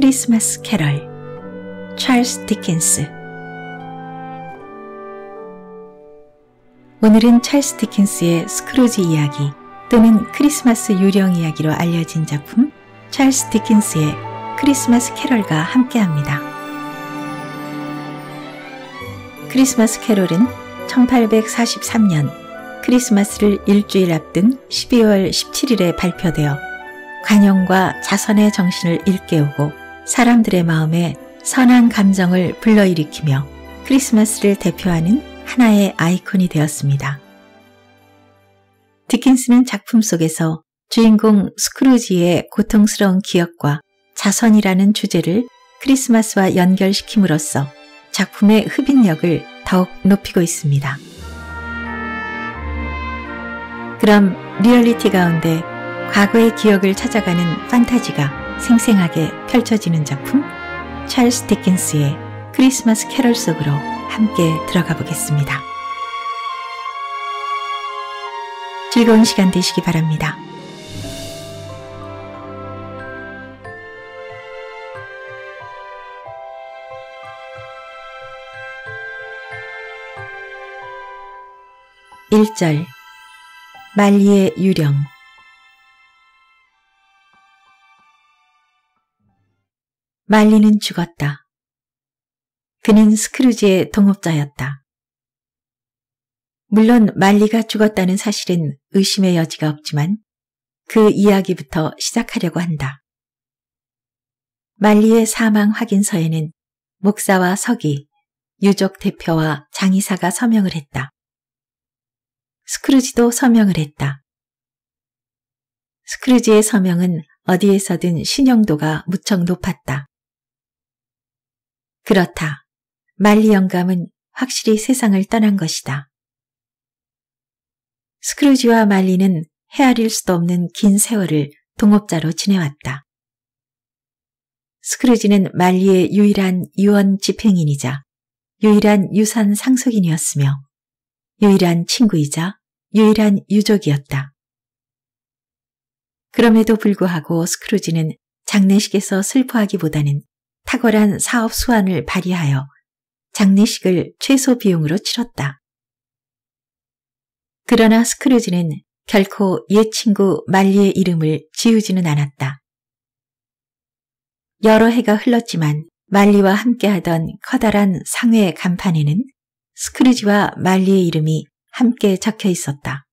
크리스마스 캐럴 찰스 디킨스 오늘은 찰스 디킨스의 스크루지 이야기 또는 크리스마스 유령 이야기로 알려진 작품 찰스 디킨스의 크리스마스 캐럴과 함께합니다. 크리스마스 캐롤은 1843년 크리스마스를 일주일 앞둔 12월 17일에 발표되어 관용과 자선의 정신을 일깨우고 사람들의 마음에 선한 감정을 불러일으키며 크리스마스를 대표하는 하나의 아이콘이 되었습니다. 디킨스는 작품 속에서 주인공 스크루지의 고통스러운 기억과 자선이라는 주제를 크리스마스와 연결시킴으로써 작품의 흡인력을 더욱 높이고 있습니다. 그럼 리얼리티 가운데 과거의 기억을 찾아가는 판타지가 생생하게 펼쳐지는 작품 찰스 디킨스의 크리스마스 캐럴 속으로 함께 들어가 보겠습니다. 즐거운 시간 되시기 바랍니다. 1절 말리의 유령 말리는 죽었다. 그는 스크루지의 동업자였다. 물론 말리가 죽었다는 사실은 의심의 여지가 없지만 그 이야기부터 시작하려고 한다. 말리의 사망 확인서에는 목사와 서기, 유족 대표와 장의사가 서명을 했다. 스크루지도 서명을 했다. 스크루지의 서명은 어디에서든 신용도가 무척 높았다. 그렇다. 말리 영감은 확실히 세상을 떠난 것이다. 스크루지와 말리는 헤아릴 수도 없는 긴 세월을 동업자로 지내왔다. 스크루지는 말리의 유일한 유언 집행인이자 유일한 유산 상속인이었으며 유일한 친구이자 유일한 유족이었다. 그럼에도 불구하고 스크루지는 장례식에서 슬퍼하기보다는 탁월한 사업 수완을 발휘하여 장례식을 최소 비용으로 치렀다. 그러나 스크루지는 결코 옛 친구 말리의 이름을 지우지는 않았다. 여러 해가 흘렀지만 말리와 함께하던 커다란 상회 간판에는 스크루지와 말리의 이름이 함께 적혀 있었다.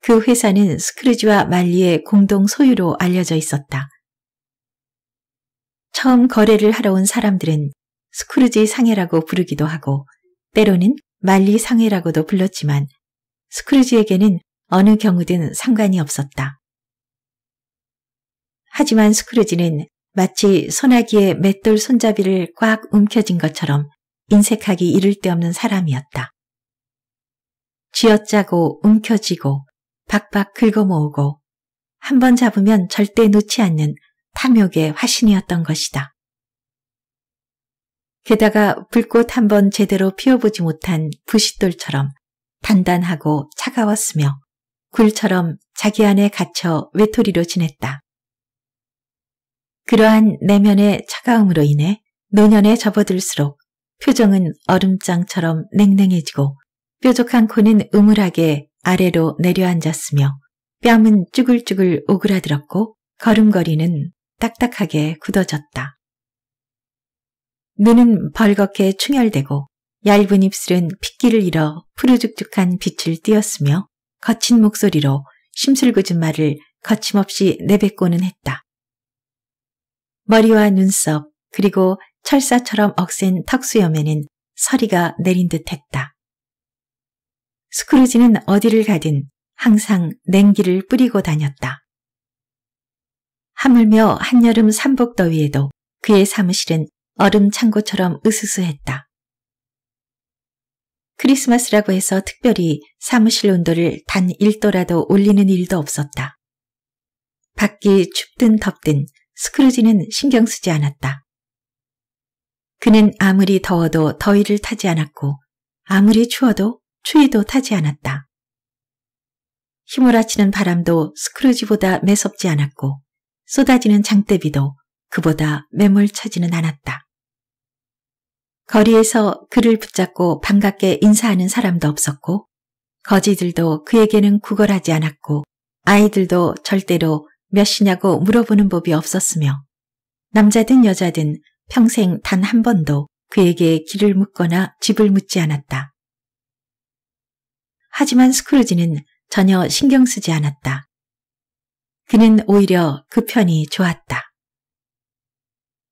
그 회사는 스크루지와 말리의 공동 소유로 알려져 있었다. 처음 거래를 하러 온 사람들은 스크루지 상해라고 부르기도 하고 때로는 말리 상해라고도 불렀지만 스크루지에게는 어느 경우든 상관이 없었다. 하지만 스크루지는 마치 소나기의 맷돌 손잡이를 꽉 움켜쥔 것처럼 인색하기 이를 데 없는 사람이었다. 쥐어짜고 움켜쥐고 박박 긁어모으고 한 번 잡으면 절대 놓지 않는 탐욕의 화신이었던 것이다. 게다가 불꽃 한 번 제대로 피워보지 못한 부싯돌처럼 단단하고 차가웠으며 굴처럼 자기 안에 갇혀 외톨이로 지냈다. 그러한 내면의 차가움으로 인해 노년에 접어들수록 표정은 얼음장처럼 냉랭해지고 뾰족한 코는 우물하게 아래로 내려앉았으며 뺨은 쭈글쭈글 오그라들었고 걸음걸이는 딱딱하게 굳어졌다. 눈은 벌겋게 충혈되고 얇은 입술은 핏기를 잃어 푸르죽죽한 빛을 띄었으며 거친 목소리로 심술궂은 말을 거침없이 내뱉고는 했다. 머리와 눈썹 그리고 철사처럼 억센 턱수염에는 서리가 내린 듯했다. 스크루지는 어디를 가든 항상 냉기를 뿌리고 다녔다. 하물며 한여름 삼복더위에도 그의 사무실은 얼음 창고처럼 으스스했다. 크리스마스라고 해서 특별히 사무실 온도를 단 1도라도 올리는 일도 없었다. 밖이 춥든 덥든 스크루지는 신경 쓰지 않았다. 그는 아무리 더워도 더위를 타지 않았고 아무리 추워도 추위도 타지 않았다. 휘몰아치는 바람도 스크루지보다 매섭지 않았고 쏟아지는 장대비도 그보다 매몰차지는 않았다. 거리에서 그를 붙잡고 반갑게 인사하는 사람도 없었고 거지들도 그에게는 구걸하지 않았고 아이들도 절대로 몇이냐고 물어보는 법이 없었으며 남자든 여자든 평생 단 한 번도 그에게 길을 묻거나 집을 묻지 않았다. 하지만 스크루지는 전혀 신경 쓰지 않았다. 그는 오히려 그 편이 좋았다.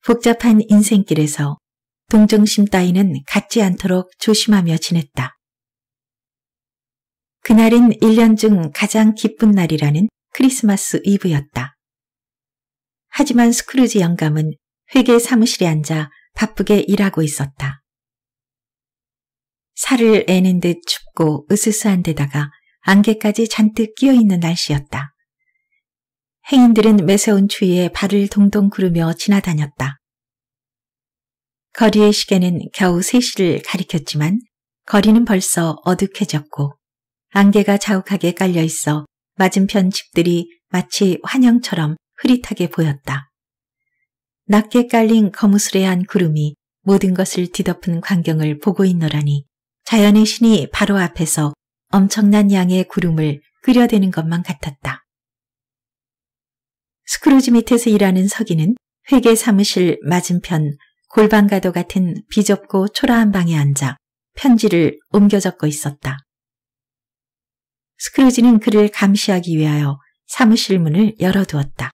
복잡한 인생길에서 동정심 따위는 갖지 않도록 조심하며 지냈다. 그날은 1년 중 가장 기쁜 날이라는 크리스마스 이브였다. 하지만 스크루지 영감은 회계 사무실에 앉아 바쁘게 일하고 있었다. 살을 애는 듯 춥고 으스스한 데다가 안개까지 잔뜩 끼어 있는 날씨였다. 행인들은 매서운 추위에 발을 동동 구르며 지나다녔다. 거리의 시계는 겨우 3시를 가리켰지만 거리는 벌써 어둑해졌고 안개가 자욱하게 깔려 있어 맞은편 집들이 마치 환영처럼 흐릿하게 보였다. 낮게 깔린 거무스레한 구름이 모든 것을 뒤덮은 광경을 보고 있노라니 자연의 신이 바로 앞에서 엄청난 양의 구름을 끌여대는 것만 같았다. 스크루지 밑에서 일하는 서기는 회계 사무실 맞은편 골반가도 같은 비좁고 초라한 방에 앉아 편지를 옮겨 적고 있었다. 스크루지는 그를 감시하기 위하여 사무실 문을 열어두었다.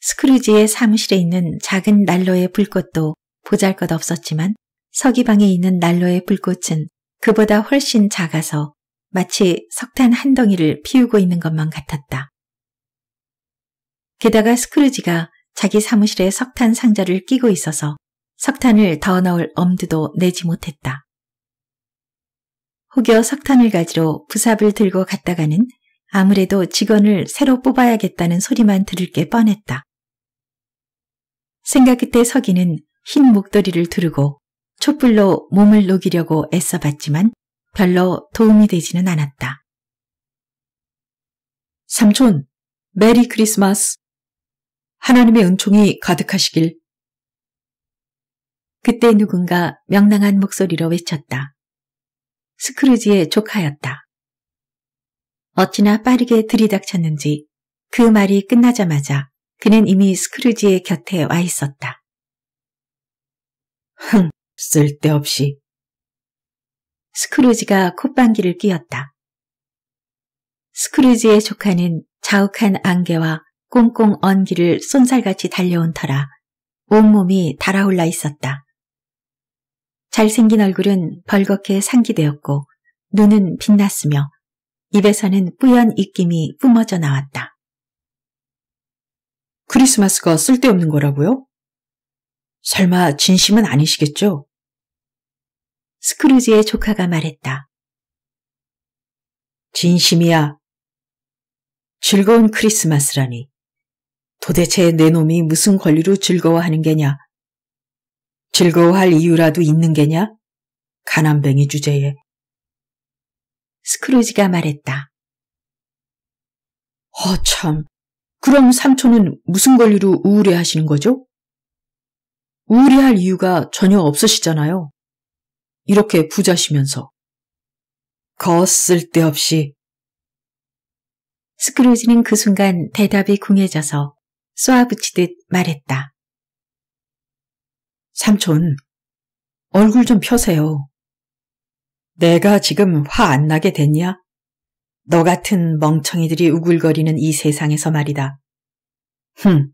스크루지의 사무실에 있는 작은 난로의 불꽃도 보잘것 없었지만 서기방에 있는 난로의 불꽃은 그보다 훨씬 작아서 마치 석탄 한 덩이를 피우고 있는 것만 같았다. 게다가 스크루지가 자기 사무실에 석탄 상자를 끼고 있어서 석탄을 더 넣을 엄두도 내지 못했다. 혹여 석탄을 가지러 부삽을 들고 갔다가는 아무래도 직원을 새로 뽑아야겠다는 소리만 들을 게 뻔했다. 생각 끝에 서기는 흰 목도리를 두르고 촛불로 몸을 녹이려고 애써봤지만 별로 도움이 되지는 않았다. 삼촌, 메리 크리스마스. 하나님의 은총이 가득하시길. 그때 누군가 명랑한 목소리로 외쳤다. 스크루지의 조카였다. 어찌나 빠르게 들이닥쳤는지 그 말이 끝나자마자 그는 이미 스크루지의 곁에 와 있었다. 흥, 쓸데없이. 스크루지가 콧방귀를 끼었다 스크루지의 조카는 자욱한 안개와 꽁꽁 언기를 쏜살같이 달려온 터라 온몸이 달아올라 있었다. 잘생긴 얼굴은 벌겋게 상기되었고 눈은 빛났으며 입에서는 뿌연 입김이 뿜어져 나왔다. 크리스마스가 쓸데없는 거라고요? 설마 진심은 아니시겠죠? 스크루지의 조카가 말했다. 진심이야. 즐거운 크리스마스라니. 도대체 내 놈이 무슨 권리로 즐거워하는 게냐? 즐거워할 이유라도 있는 게냐? 가난뱅이 주제에. 스크루지가 말했다. 어참 그럼 삼촌은 무슨 권리로 우울해하시는 거죠? 우울해할 이유가 전혀 없으시잖아요. 이렇게 부자시면서. 거 쓸데없이. 스크루지는 그 순간 대답이 궁해져서 쏘아붙이듯 말했다. 삼촌, 얼굴 좀 펴세요. 내가 지금 화 안 나게 됐냐? 너 같은 멍청이들이 우글거리는 이 세상에서 말이다. 흥,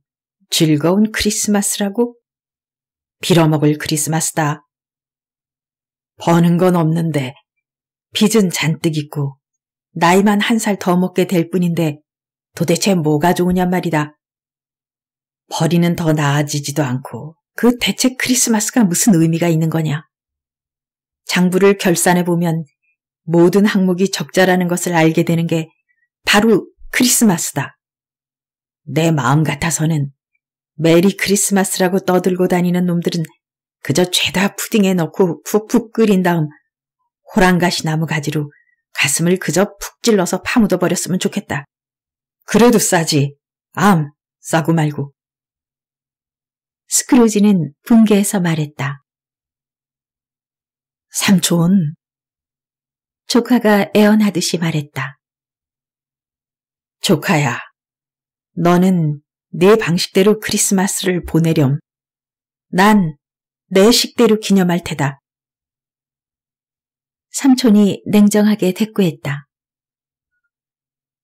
즐거운 크리스마스라고? 빌어먹을 크리스마스다. 버는 건 없는데, 빚은 잔뜩 있고, 나이만 한 살 더 먹게 될 뿐인데, 도대체 뭐가 좋으냔 말이다. 버리는더 나아지지도 않고 그 대체 크리스마스가 무슨 의미가 있는 거냐. 장부를 결산해 보면 모든 항목이 적자라는 것을 알게 되는 게 바로 크리스마스다. 내 마음 같아서는 메리 크리스마스라고 떠들고 다니는 놈들은 그저 죄다 푸딩에 넣고 푹푹 끓인 다음 호랑가시 나무 가지로 가슴을 그저 푹 찔러서 파묻어 버렸으면 좋겠다. 그래도 싸지. 암, 싸고 말고. 스크루지는 붕괴해서 말했다. 삼촌. 조카가 애원하듯이 말했다. 조카야, 너는 내 방식대로 크리스마스를 보내렴. 난 내 식대로 기념할 테다. 삼촌이 냉정하게 대꾸했다.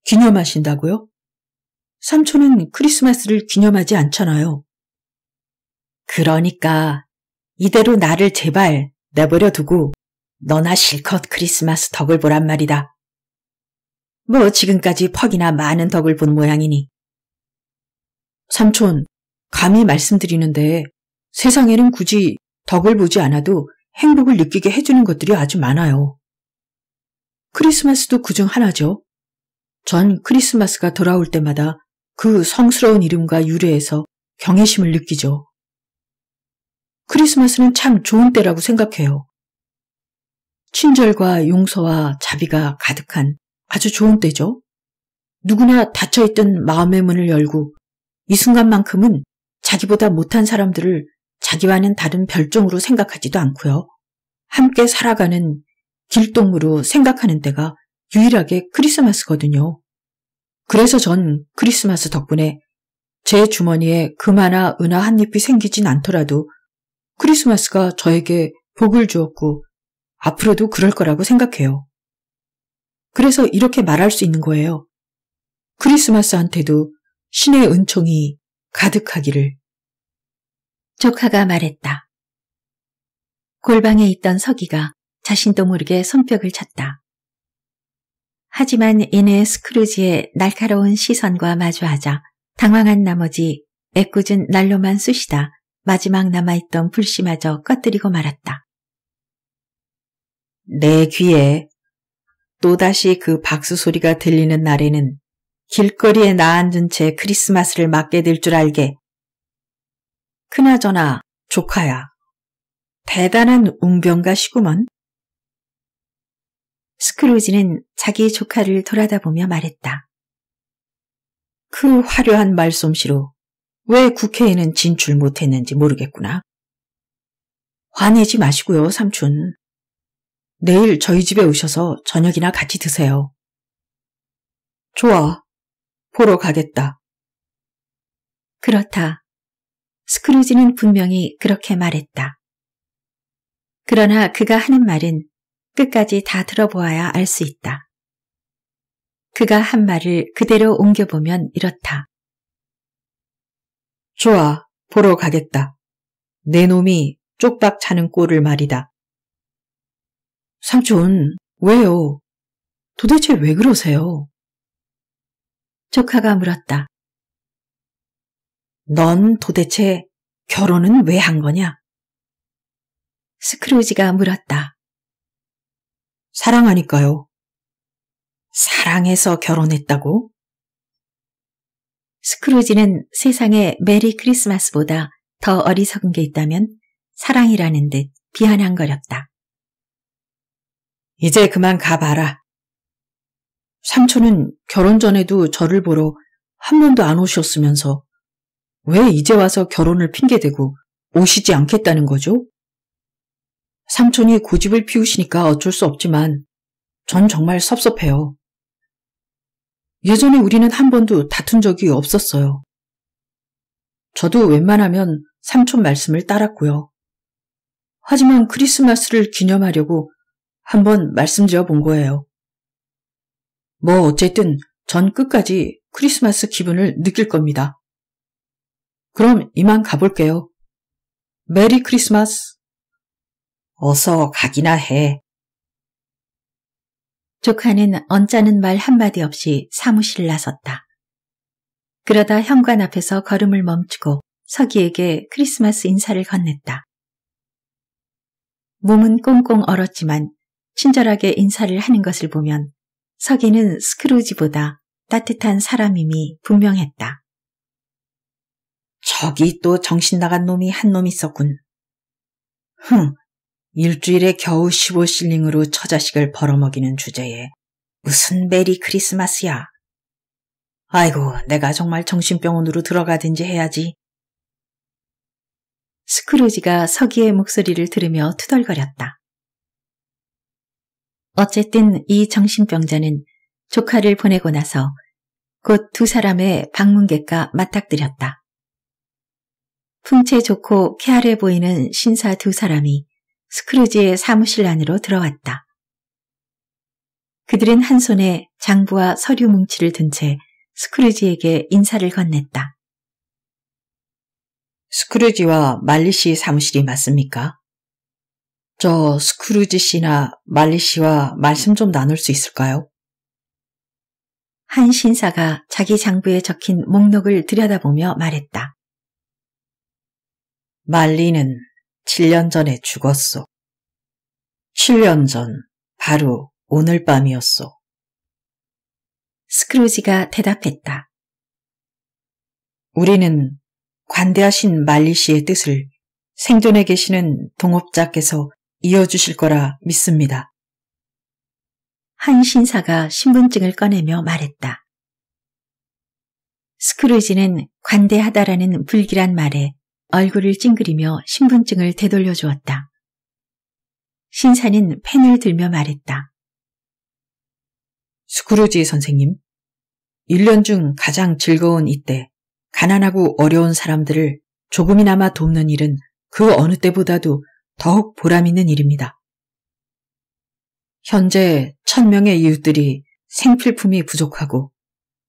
기념하신다고요? 삼촌은 크리스마스를 기념하지 않잖아요. 그러니까 이대로 나를 제발 내버려 두고 너나 실컷 크리스마스 덕을 보란 말이다. 뭐 지금까지 퍽이나 많은 덕을 본 모양이니. 삼촌, 감히 말씀드리는데 세상에는 굳이 덕을 보지 않아도 행복을 느끼게 해주는 것들이 아주 많아요. 크리스마스도 그 중 하나죠. 전 크리스마스가 돌아올 때마다 그 성스러운 이름과 유래에서 경외심을 느끼죠. 크리스마스는 참 좋은 때라고 생각해요. 친절과 용서와 자비가 가득한 아주 좋은 때죠. 누구나 닫혀있던 마음의 문을 열고 이 순간만큼은 자기보다 못한 사람들을 자기와는 다른 별종으로 생각하지도 않고요. 함께 살아가는 길동으로 생각하는 때가 유일하게 크리스마스거든요. 그래서 전 크리스마스 덕분에 제 주머니에 금 하나 은하 한 잎이 생기진 않더라도 크리스마스가 저에게 복을 주었고 앞으로도 그럴 거라고 생각해요. 그래서 이렇게 말할 수 있는 거예요. 크리스마스한테도 신의 은총이 가득하기를. 조카가 말했다. 골방에 있던 서기가 자신도 모르게 손뼉을 쳤다. 하지만 이내 스크루지의 날카로운 시선과 마주하자 당황한 나머지 애꿎은 날로만 쑤시다 마지막 남아있던 불씨마저 꺼뜨리고 말았다. 내 귀에 또다시 그 박수 소리가 들리는 날에는 길거리에 나앉은 채 크리스마스를 맞게 될 줄 알게. 그나저나 조카야. 대단한 웅변가시구먼. 스크루지는 자기 조카를 돌아다보며 말했다. 그 화려한 말솜씨로 왜 국회에는 진출 못했는지 모르겠구나. 화내지 마시고요, 삼촌. 내일 저희 집에 오셔서 저녁이나 같이 드세요. 좋아. 보러 가겠다. 그렇다. 스크루지는 분명히 그렇게 말했다. 그러나 그가 하는 말은 끝까지 다 들어보아야 알 수 있다. 그가 한 말을 그대로 옮겨보면 이렇다. 좋아, 보러 가겠다. 내 놈이 쪽박 차는 꼴을 말이다. 삼촌, 왜요? 도대체 왜 그러세요? 조카가 물었다. 넌 도대체 결혼은 왜 한 거냐? 스크루지가 물었다. 사랑하니까요. 사랑해서 결혼했다고? 스크루지는 세상에 메리 크리스마스보다 더 어리석은 게 있다면 사랑이라는 듯 비아냥거렸다. 이제 그만 가봐라. 삼촌은 결혼 전에도 저를 보러 한 번도 안 오셨으면서 왜 이제 와서 결혼을 핑계대고 오시지 않겠다는 거죠? 삼촌이 고집을 피우시니까 어쩔 수 없지만 전 정말 섭섭해요. 예전에 우리는 한 번도 다툰 적이 없었어요. 저도 웬만하면 삼촌 말씀을 따랐고요. 하지만 크리스마스를 기념하려고 한 번 말씀드려본 거예요. 뭐 어쨌든 전 끝까지 크리스마스 기분을 느낄 겁니다. 그럼 이만 가볼게요. 메리 크리스마스. 어서 가기나 해. 조카는 언짢은 말 한마디 없이 사무실을 나섰다. 그러다 현관 앞에서 걸음을 멈추고 서기에게 크리스마스 인사를 건넸다. 몸은 꽁꽁 얼었지만 친절하게 인사를 하는 것을 보면 서기는 스크루지보다 따뜻한 사람임이 분명했다. 저기 또 정신 나간 놈이 한 놈 있었군. 흥, 일주일에 겨우 15실링으로 처자식을 벌어먹이는 주제에 무슨 메리 크리스마스야. 아이고, 내가 정말 정신병원으로 들어가든지 해야지. 스크루지가 서기의 목소리를 들으며 투덜거렸다. 어쨌든 이 정신병자는 조카를 보내고 나서 곧 두 사람의 방문객과 맞닥뜨렸다. 풍채 좋고 쾌활해 보이는 신사 두 사람이 스크루지의 사무실 안으로 들어왔다. 그들은 한 손에 장부와 서류 뭉치를 든 채 스크루지에게 인사를 건넸다. 스크루지와 말리 씨 사무실이 맞습니까? 저 스크루지 씨나 말리 씨와 말씀 좀 나눌 수 있을까요? 한 신사가 자기 장부에 적힌 목록을 들여다보며 말했다. 말리는 7년 전에 죽었소. 7년 전, 바로 오늘 밤이었소. 스크루지가 대답했다. 우리는 관대하신 말리 씨의 뜻을 생존에 계시는 동업자께서 이어주실 거라 믿습니다. 한 신사가 신분증을 꺼내며 말했다. 스크루지는 관대하다라는 불길한 말에 얼굴을 찡그리며 신분증을 되돌려 주었다. 신사는 펜을 들며 말했다. 스크루지 선생님, 1년 중 가장 즐거운 이때, 가난하고 어려운 사람들을 조금이나마 돕는 일은 그 어느 때보다도 더욱 보람있는 일입니다. 현재 천명의 이웃들이 생필품이 부족하고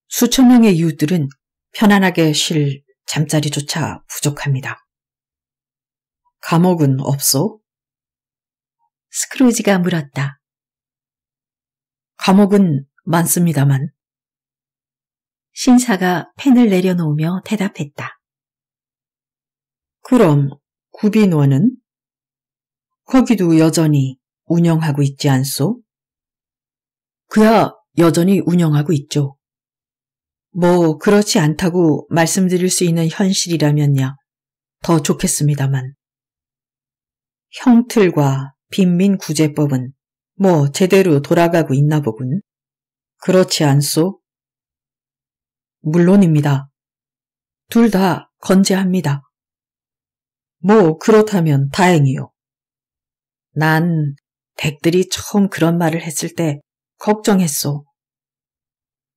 수천명의 이웃들은 편안하게 쉴 잠자리조차 부족합니다. 감옥은 없소? 스크루지가 물었다. 감옥은 많습니다만. 신사가 펜을 내려놓으며 대답했다. 그럼 구빈원은? 거기도 여전히 운영하고 있지 않소? 그야 여전히 운영하고 있죠. 뭐 그렇지 않다고 말씀드릴 수 있는 현실이라면야 더 좋겠습니다만. 형틀과 빈민구제법은 뭐 제대로 돌아가고 있나 보군. 그렇지 않소? 물론입니다. 둘 다 건재합니다. 뭐 그렇다면 다행이요. 난 댁들이 처음 그런 말을 했을 때 걱정했소.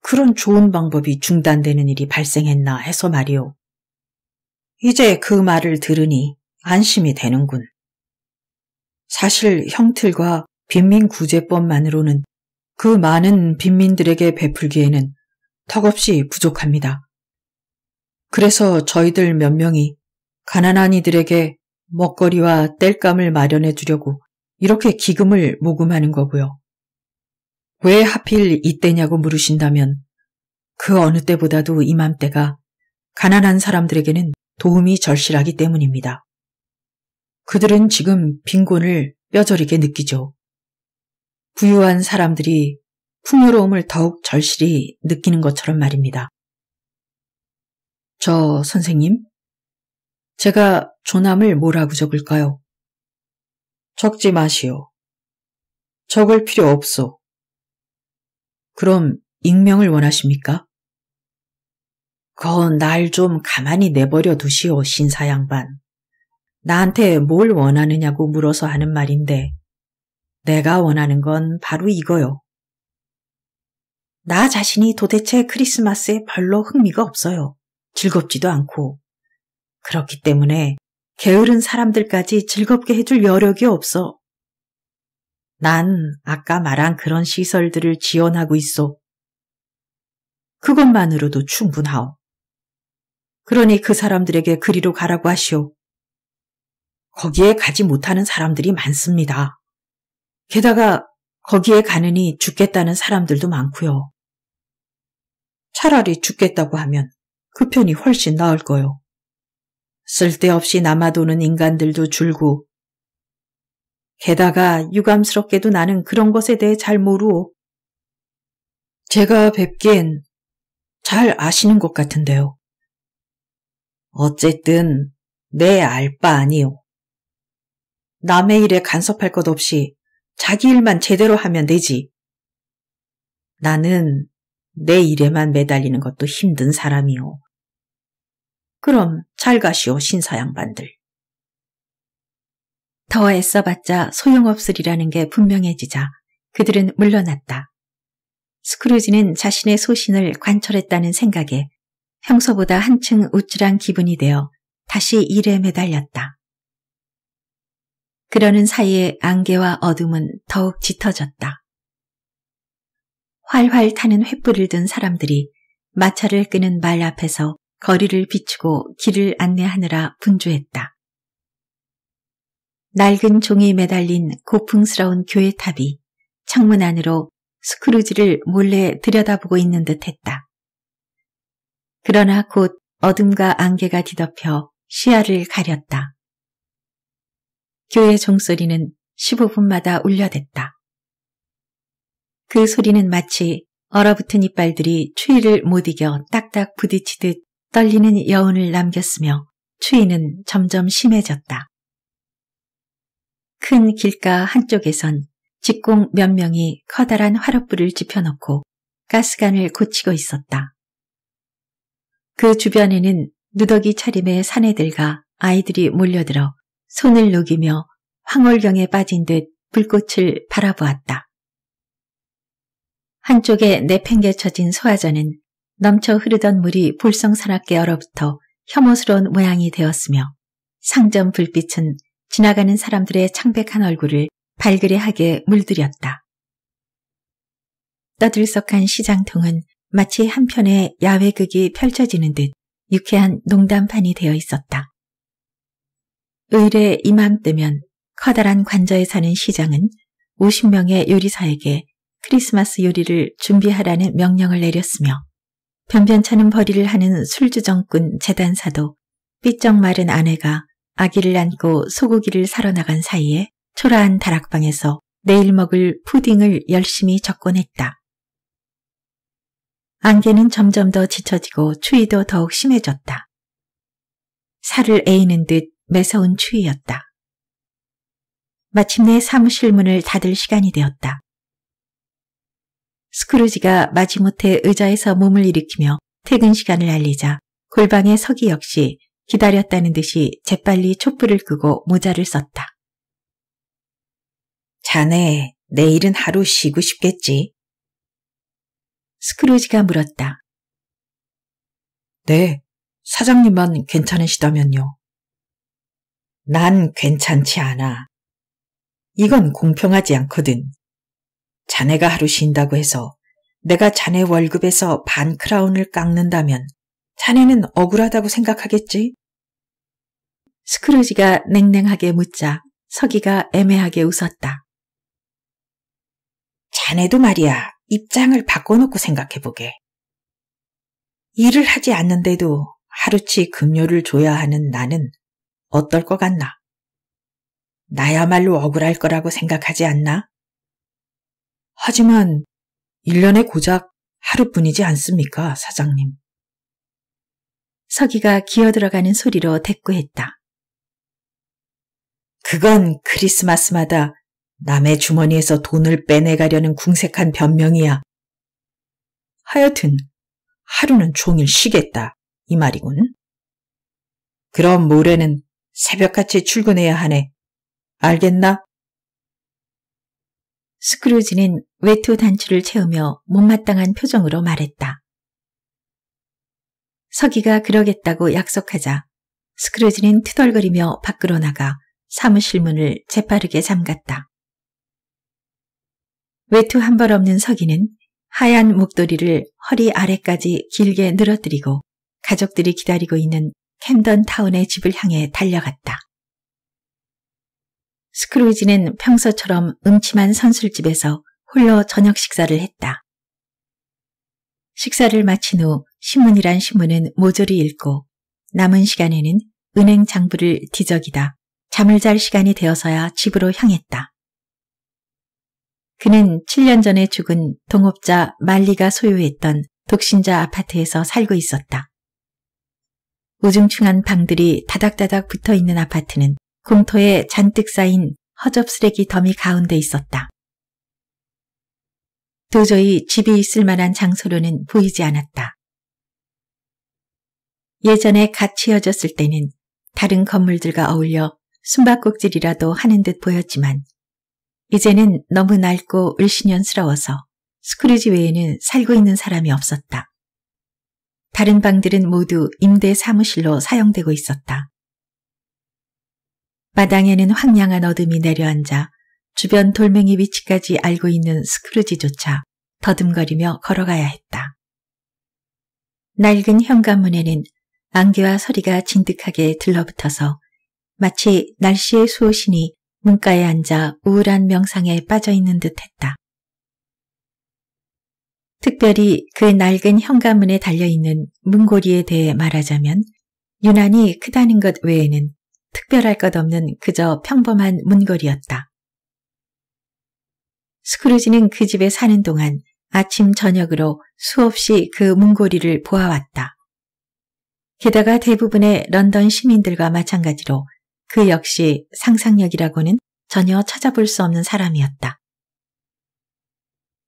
그런 좋은 방법이 중단되는 일이 발생했나 해서 말이오. 이제 그 말을 들으니 안심이 되는군. 사실 형틀과 빈민구제법만으로는 그 많은 빈민들에게 베풀기에는 턱없이 부족합니다. 그래서 저희들 몇 명이 가난한 이들에게 먹거리와 땔감을 마련해 주려고 이렇게 기금을 모금하는 거고요. 왜 하필 이때냐고 물으신다면 그 어느 때보다도 이맘때가 가난한 사람들에게는 도움이 절실하기 때문입니다. 그들은 지금 빈곤을 뼈저리게 느끼죠. 부유한 사람들이 풍요로움을 더욱 절실히 느끼는 것처럼 말입니다. 저 선생님, 제가 조남을 뭐라고 적을까요? 적지 마시오. 적을 필요 없소. 그럼 익명을 원하십니까? 그 날 좀 가만히 내버려 두시오, 신사 양반. 나한테 뭘 원하느냐고 물어서 하는 말인데, 내가 원하는 건 바로 이거요. 나 자신이 도대체 크리스마스에 별로 흥미가 없어요. 즐겁지도 않고. 그렇기 때문에 게으른 사람들까지 즐겁게 해줄 여력이 없어 난 아까 말한 그런 시설들을 지원하고 있어. 그것만으로도 충분하오. 그러니 그 사람들에게 그리로 가라고 하시오. 거기에 가지 못하는 사람들이 많습니다. 게다가 거기에 가느니 죽겠다는 사람들도 많고요. 차라리 죽겠다고 하면 그 편이 훨씬 나을 거요. 쓸데없이 남아도는 인간들도 줄고 게다가 유감스럽게도 나는 그런 것에 대해 잘 모르오. 제가 뵙기엔 잘 아시는 것 같은데요. 어쨌든 내 알바 아니오. 남의 일에 간섭할 것 없이 자기 일만 제대로 하면 되지. 나는 내 일에만 매달리는 것도 힘든 사람이오. 그럼 잘 가시오 신사 양반들. 더 애써봤자 소용없으리라는 게 분명해지자 그들은 물러났다. 스크루지는 자신의 소신을 관철했다는 생각에 평소보다 한층 우쭐한 기분이 되어 다시 일에 매달렸다. 그러는 사이에 안개와 어둠은 더욱 짙어졌다. 활활 타는 횃불을 든 사람들이 마차를 끄는 말 앞에서 거리를 비추고 길을 안내하느라 분주했다. 낡은 종이 매달린 고풍스러운 교회 탑이 창문 안으로 스크루지를 몰래 들여다보고 있는 듯했다. 그러나 곧 어둠과 안개가 뒤덮여 시야를 가렸다. 교회 종소리는 15분마다 울려댔다. 그 소리는 마치 얼어붙은 이빨들이 추위를 못 이겨 딱딱 부딪히듯 떨리는 여운을 남겼으며 추위는 점점 심해졌다. 큰 길가 한쪽에선 직공 몇 명이 커다란 화롯불을 지펴놓고 가스관을 고치고 있었다. 그 주변에는 누더기 차림의 사내들과 아이들이 몰려들어 손을 녹이며 황홀경에 빠진 듯 불꽃을 바라보았다. 한쪽에 내팽개쳐진 소화전은 넘쳐 흐르던 물이 불썽사납게 얼어붙어 혐오스러운 모양이 되었으며 상점 불빛은 지나가는 사람들의 창백한 얼굴을 발그레하게 물들였다. 떠들썩한 시장통은 마치 한편의 야외극이 펼쳐지는 듯 유쾌한 농담판이 되어 있었다. 의뢰 이맘때면 커다란 관저에 사는 시장은 50명의 요리사에게 크리스마스 요리를 준비하라는 명령을 내렸으며 변변찮은 벌이를 하는 술주정꾼 재단사도 삐쩍 마른 아내가 아기를 안고 소고기를 사러 나간 사이에 초라한 다락방에서 내일 먹을 푸딩을 열심히 적곤했다. 안개는 점점 더 지쳐지고 추위도 더욱 심해졌다. 살을 에이는 듯 매서운 추위였다. 마침내 사무실 문을 닫을 시간이 되었다. 스크루지가 마지못해 의자에서 몸을 일으키며 퇴근 시간을 알리자 골방의 서기 역시 기다렸다는 듯이 재빨리 촛불을 끄고 모자를 썼다. 자네, 내일은 하루 쉬고 싶겠지? 스크루지가 물었다. 네, 사장님만 괜찮으시다면요. 난 괜찮지 않아. 이건 공평하지 않거든. 자네가 하루 쉰다고 해서 내가 자네 월급에서 반 크라운을 깎는다면 자네는 억울하다고 생각하겠지? 스크루지가 냉랭하게 묻자 서기가 애매하게 웃었다. 자네도 말이야 입장을 바꿔놓고 생각해보게. 일을 하지 않는데도 하루치 급료를 줘야 하는 나는 어떨 것 같나? 나야말로 억울할 거라고 생각하지 않나? 하지만 1년에 고작 하루뿐이지 않습니까, 사장님? 서기가 기어들어가는 소리로 대꾸했다. 그건 크리스마스마다 남의 주머니에서 돈을 빼내가려는 궁색한 변명이야. 하여튼 하루는 종일 쉬겠다 이 말이군. 그럼 모레는 새벽같이 출근해야 하네. 알겠나? 스크루지는 외투 단추를 채우며 못마땅한 표정으로 말했다. 서기가 그러겠다고 약속하자 스크루지는 투덜거리며 밖으로 나가 사무실 문을 재빠르게 잠갔다. 외투 한 벌 없는 서기는 하얀 목도리를 허리 아래까지 길게 늘어뜨리고 가족들이 기다리고 있는 캠던 타운의 집을 향해 달려갔다. 스크루지는 평소처럼 음침한 선술집에서 홀로 저녁 식사를 했다. 식사를 마친 후 신문이란 신문은 모조리 읽고 남은 시간에는 은행 장부를 뒤적이다 잠을 잘 시간이 되어서야 집으로 향했다. 그는 7년 전에 죽은 동업자 말리가 소유했던 독신자 아파트에서 살고 있었다. 우중충한 방들이 다닥다닥 붙어 있는 아파트는 공터에 잔뜩 쌓인 허접 쓰레기 더미 가운데 있었다. 도저히 집이 있을 만한 장소로는 보이지 않았다. 예전에 같이 어졌을 때는 다른 건물들과 어울려 숨바꼭질이라도 하는 듯 보였지만 이제는 너무 낡고 을신년스러워서 스크루지 외에는 살고 있는 사람이 없었다. 다른 방들은 모두 임대 사무실로 사용되고 있었다. 마당에는 황량한 어둠이 내려앉아 주변 돌멩이 위치까지 알고 있는 스크루지조차 더듬거리며 걸어가야 했다. 낡은 현관문에는 안개와 서리가 진득하게 들러붙어서 마치 날씨의 수호신이 문가에 앉아 우울한 명상에 빠져 있는 듯 했다. 특별히 그 낡은 현관문에 달려있는 문고리에 대해 말하자면 유난히 크다는 것 외에는 특별할 것 없는 그저 평범한 문고리였다. 스크루지는 그 집에 사는 동안 아침 저녁으로 수없이 그 문고리를 보아왔다. 게다가 대부분의 런던 시민들과 마찬가지로 그 역시 상상력이라고는 전혀 찾아볼 수 없는 사람이었다.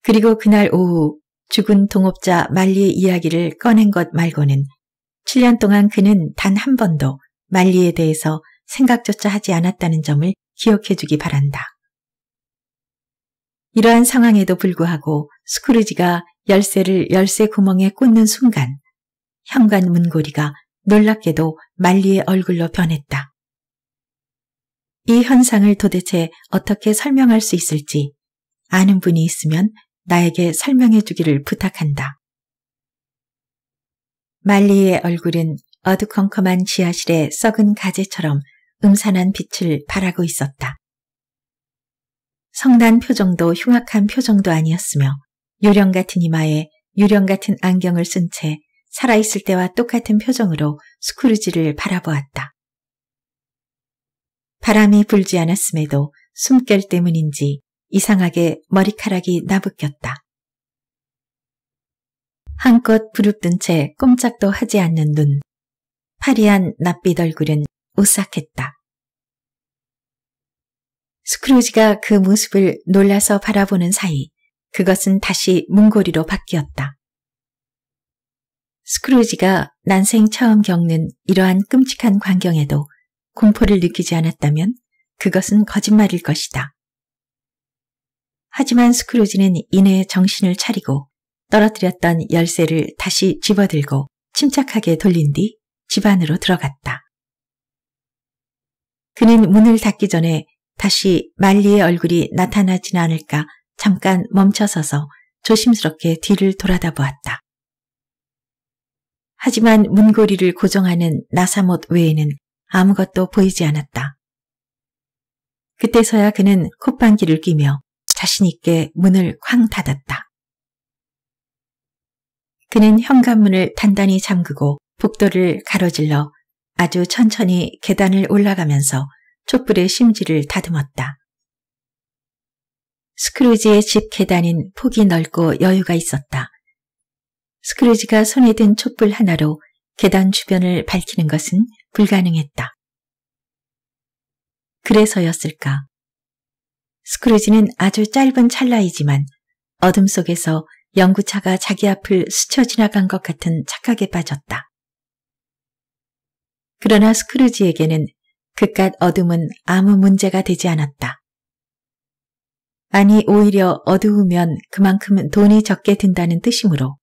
그리고 그날 오후 죽은 동업자 말리의 이야기를 꺼낸 것 말고는 7년 동안 그는 단 한 번도 말리에 대해서 생각조차 하지 않았다는 점을 기억해 주기 바란다. 이러한 상황에도 불구하고 스크루지가 열쇠를 열쇠 구멍에 꽂는 순간 현관 문고리가 놀랍게도 말리의 얼굴로 변했다. 이 현상을 도대체 어떻게 설명할 수 있을지 아는 분이 있으면 나에게 설명해 주기를 부탁한다. 말리의 얼굴은 어두컴컴한 지하실의 썩은 가재처럼 음산한 빛을 바라고 있었다. 성난 표정도 흉악한 표정도 아니었으며 유령 같은 이마에 유령 같은 안경을 쓴 채 살아있을 때와 똑같은 표정으로 스크루지를 바라보았다. 바람이 불지 않았음에도 숨결 때문인지 이상하게 머리카락이 나부꼈다. 한껏 부릅뜬 채 꼼짝도 하지 않는 눈. 파리한 낯빛 얼굴은 오싹했다. 스크루지가 그 모습을 놀라서 바라보는 사이 그것은 다시 문고리로 바뀌었다. 스크루지가 난생 처음 겪는 이러한 끔찍한 광경에도 공포를 느끼지 않았다면 그것은 거짓말일 것이다. 하지만 스크루지는 이내 정신을 차리고 떨어뜨렸던 열쇠를 다시 집어들고 침착하게 돌린 뒤 집안으로 들어갔다. 그는 문을 닫기 전에 다시 말리의 얼굴이 나타나진 않을까 잠깐 멈춰서서 조심스럽게 뒤를 돌아다 보았다. 하지만 문고리를 고정하는 나사못 외에는 아무것도 보이지 않았다. 그때서야 그는 콧방귀를 끼며 자신있게 문을 쾅 닫았다. 그는 현관문을 단단히 잠그고 복도를 가로질러 아주 천천히 계단을 올라가면서 촛불의 심지를 다듬었다. 스크루지의 집계단인 폭이 넓고 여유가 있었다. 스크루지가 손에 든 촛불 하나로 계단 주변을 밝히는 것은 불가능했다. 그래서였을까? 스크루지는 아주 짧은 찰나이지만 어둠 속에서 연구차가 자기 앞을 스쳐 지나간 것 같은 착각에 빠졌다. 그러나 스크루지에게는 그깟 어둠은 아무 문제가 되지 않았다. 아니 오히려 어두우면 그만큼 돈이 적게 든다는 뜻이므로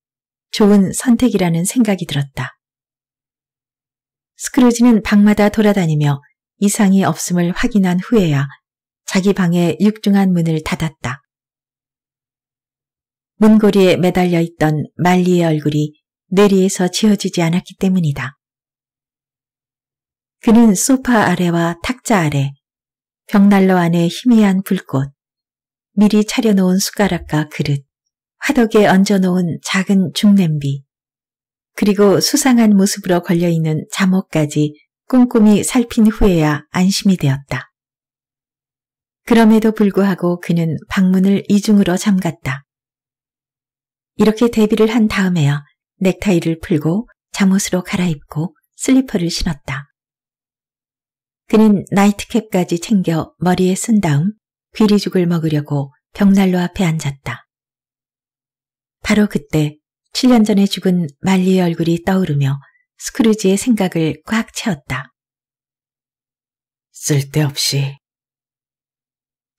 좋은 선택이라는 생각이 들었다. 스크루지는 방마다 돌아다니며 이상이 없음을 확인한 후에야 자기 방의 육중한 문을 닫았다. 문고리에 매달려 있던 말리의 얼굴이 내리에서지어지지 않았기 때문이다. 그는 소파 아래와 탁자 아래, 벽난로 안에 희미한 불꽃, 미리 차려놓은 숟가락과 그릇, 화덕에 얹어놓은 작은 중냄비 그리고 수상한 모습으로 걸려있는 잠옷까지 꼼꼼히 살핀 후에야 안심이 되었다. 그럼에도 불구하고 그는 방문을 이중으로 잠갔다. 이렇게 대비를 한 다음에야 넥타이를 풀고 잠옷으로 갈아입고 슬리퍼를 신었다. 그는 나이트캡까지 챙겨 머리에 쓴 다음 귀리죽을 먹으려고 벽난로 앞에 앉았다. 바로 그때 7년 전에 죽은 말리의 얼굴이 떠오르며 스크루지의 생각을 꽉 채웠다. 쓸데없이.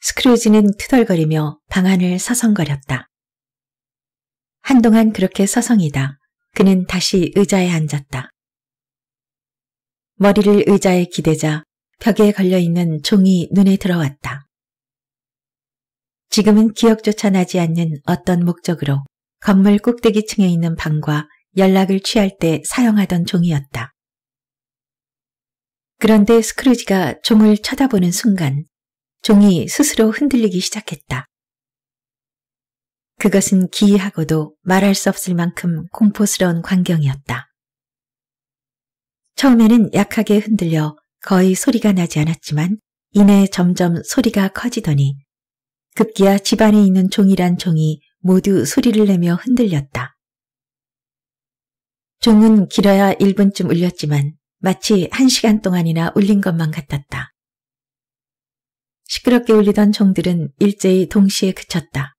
스크루지는 투덜거리며 방 안을 서성거렸다. 한동안 그렇게 서성이다. 그는 다시 의자에 앉았다. 머리를 의자에 기대자 벽에 걸려있는 종이 눈에 들어왔다. 지금은 기억조차 나지 않는 어떤 목적으로 건물 꼭대기 층에 있는 방과 연락을 취할 때 사용하던 종이었다. 그런데 스크루지가 종을 쳐다보는 순간 종이 스스로 흔들리기 시작했다. 그것은 기이하고도 말할 수 없을 만큼 공포스러운 광경이었다. 처음에는 약하게 흔들려 거의 소리가 나지 않았지만 이내 점점 소리가 커지더니 급기야 집안에 있는 종이란 종이 모두 소리를 내며 흔들렸다. 종은 길어야 1분쯤 울렸지만 마치 1시간 동안이나 울린 것만 같았다. 시끄럽게 울리던 종들은 일제히 동시에 그쳤다.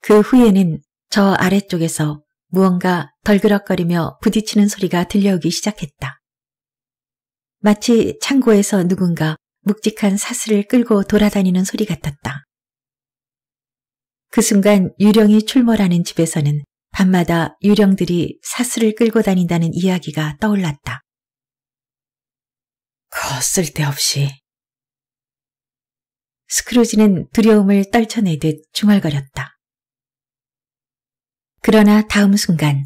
그 후에는 저 아래쪽에서 무언가 덜그럭거리며 부딪히는 소리가 들려오기 시작했다. 마치 창고에서 누군가 묵직한 사슬을 끌고 돌아다니는 소리 같았다. 그 순간 유령이 출몰하는 집에서는 밤마다 유령들이 사슬을 끌고 다닌다는 이야기가 떠올랐다. 거 쓸데없이. 스크루지는 두려움을 떨쳐내듯 중얼거렸다. 그러나 다음 순간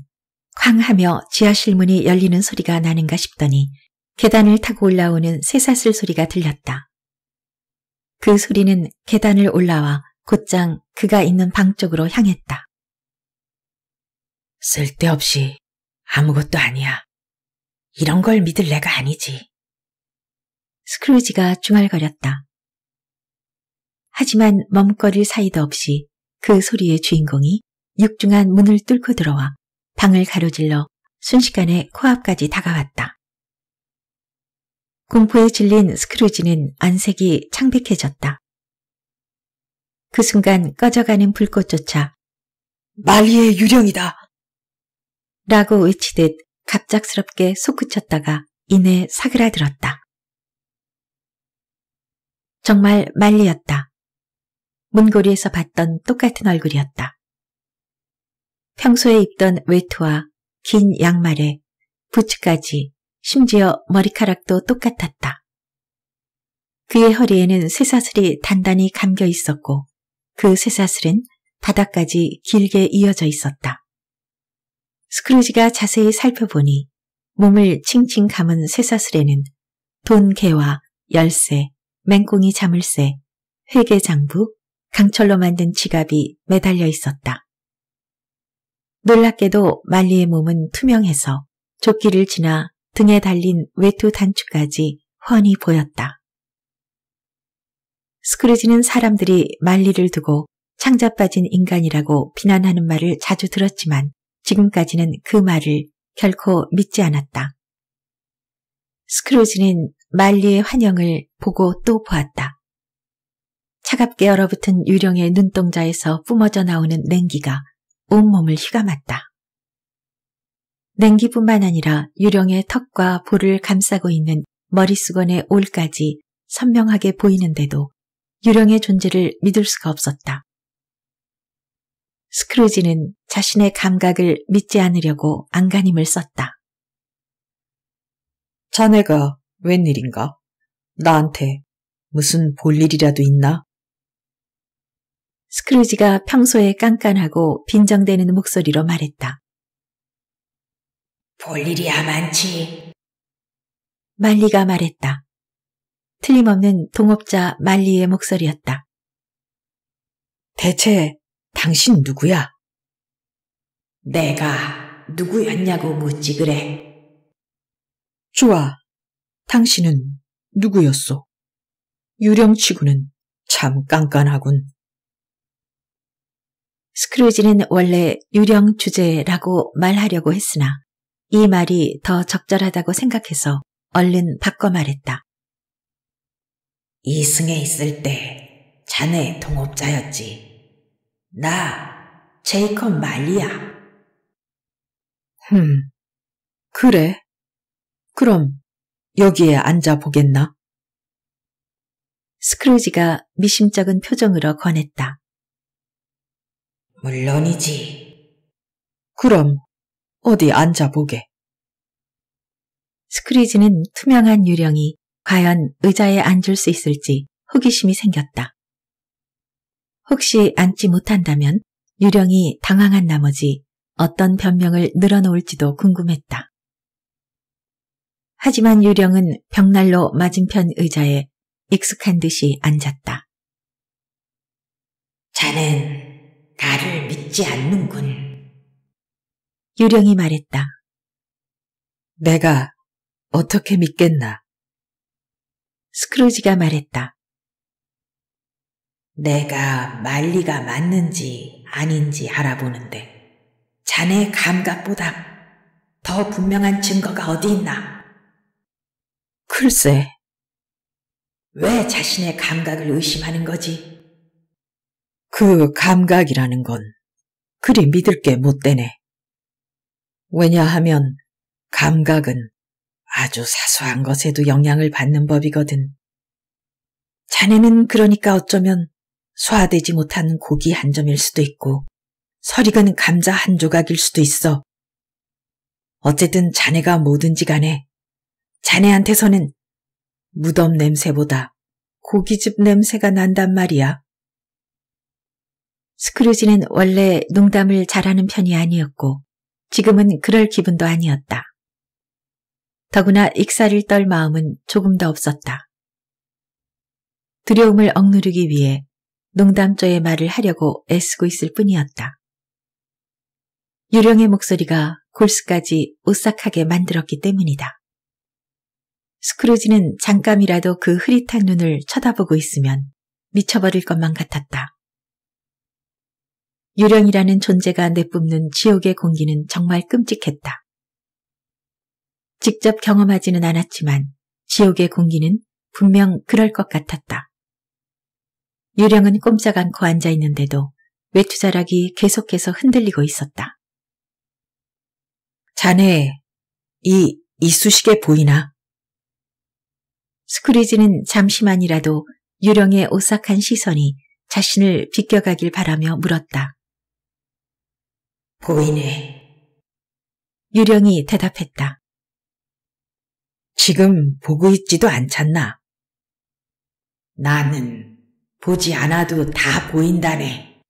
쾅 하며 지하실 문이 열리는 소리가 나는가 싶더니 계단을 타고 올라오는 새사슬 소리가 들렸다. 그 소리는 계단을 올라와 곧장 그가 있는 방 쪽으로 향했다. 쓸데없이 아무것도 아니야. 이런 걸 믿을 내가 아니지. 스크루지가 중얼거렸다. 하지만 멈거릴 사이도 없이 그 소리의 주인공이 육중한 문을 뚫고 들어와 방을 가로질러 순식간에 코앞까지 다가왔다. 공포에 질린 스크루지는 안색이 창백해졌다. 그 순간 꺼져가는 불꽃조차 말리의 유령이다! 라고 외치듯 갑작스럽게 솟구쳤다가 이내 사그라들었다. 정말 말리였다. 문고리에서 봤던 똑같은 얼굴이었다. 평소에 입던 외투와 긴 양말에 부츠까지 심지어 머리카락도 똑같았다. 그의 허리에는 쇠사슬이 단단히 감겨 있었고 그 쇠사슬은 바닥까지 길게 이어져 있었다. 스크루지가 자세히 살펴보니 몸을 칭칭 감은 쇠사슬에는 돈개와 열쇠, 맹꽁이 자물쇠, 회계장부, 강철로 만든 지갑이 매달려 있었다. 놀랍게도 말리의 몸은 투명해서 조끼를 지나 등에 달린 외투 단추까지 훤히 보였다. 스크루지는 사람들이 말리를 두고 창자 빠진 인간이라고 비난하는 말을 자주 들었지만 지금까지는 그 말을 결코 믿지 않았다. 스크루지는 말리의 환영을 보고 또 보았다. 차갑게 얼어붙은 유령의 눈동자에서 뿜어져 나오는 냉기가 온몸을 휘감았다. 냉기뿐만 아니라 유령의 턱과 볼을 감싸고 있는 머릿수건의 올까지 선명하게 보이는데도 유령의 존재를 믿을 수가 없었다. 스크루지는 자신의 감각을 믿지 않으려고 안간힘을 썼다. 자네가 웬일인가? 나한테 무슨 볼일이라도 있나? 스크루지가 평소에 깐깐하고 빈정대는 목소리로 말했다. 볼일이야 많지. 말리가 말했다. 틀림없는 동업자 말리의 목소리였다. 대체 당신 누구야? 내가 누구였냐고 묻지 그래. 좋아. 당신은 누구였소? 유령치고는 참 깐깐하군. 스크루지는 원래 유령 주제라고 말하려고 했으나 이 말이 더 적절하다고 생각해서 얼른 바꿔 말했다. 이승에 있을 때 자네 의 동업자였지. 나 제이컵 말리야. 흠, 그래. 그럼 여기에 앉아 보겠나? 스크루지가 미심쩍은 표정으로 권했다. 물론이지. 그럼 어디 앉아보게. 스크루지는 투명한 유령이 과연 의자에 앉을 수 있을지 호기심이 생겼다. 혹시 앉지 못한다면 유령이 당황한 나머지 어떤 변명을 늘어놓을지도 궁금했다. 하지만 유령은 벽난로 맞은편 의자에 익숙한 듯이 앉았다. 자는 나를 믿지 않는군. 유령이 말했다. 내가 어떻게 믿겠나? 스크루지가 말했다. 내가 말리가 맞는지 아닌지 알아보는데 자네 감각보다 더 분명한 증거가 어디 있나? 글쎄. 왜 자신의 감각을 의심하는 거지? 그 감각이라는 건 그리 믿을 게 못 되네. 왜냐하면 감각은 아주 사소한 것에도 영향을 받는 법이거든. 자네는 그러니까 어쩌면 소화되지 못한 고기 한 점일 수도 있고 설익은 감자 한 조각일 수도 있어. 어쨌든 자네가 뭐든지 간에 자네한테서는 무덤 냄새보다 고기집 냄새가 난단 말이야. 스크루지는 원래 농담을 잘하는 편이 아니었고 지금은 그럴 기분도 아니었다. 더구나 익사를 떨 마음은 조금도 없었다. 두려움을 억누르기 위해 농담조의 말을 하려고 애쓰고 있을 뿐이었다. 유령의 목소리가 골수까지 오싹하게 만들었기 때문이다. 스크루지는 잠깐이라도 그 흐릿한 눈을 쳐다보고 있으면 미쳐버릴 것만 같았다. 유령이라는 존재가 내뿜는 지옥의 공기는 정말 끔찍했다. 직접 경험하지는 않았지만 지옥의 공기는 분명 그럴 것 같았다. 유령은 꼼짝 않고 앉아 있는데도 외투자락이 계속해서 흔들리고 있었다. 자네, 이 이쑤시개 보이나? 스크리지는 잠시만이라도 유령의 오싹한 시선이 자신을 비껴가길 바라며 물었다. 보이네. 유령이 대답했다. 지금 보고 있지도 않잖나. 나는 보지 않아도 다 보인다네.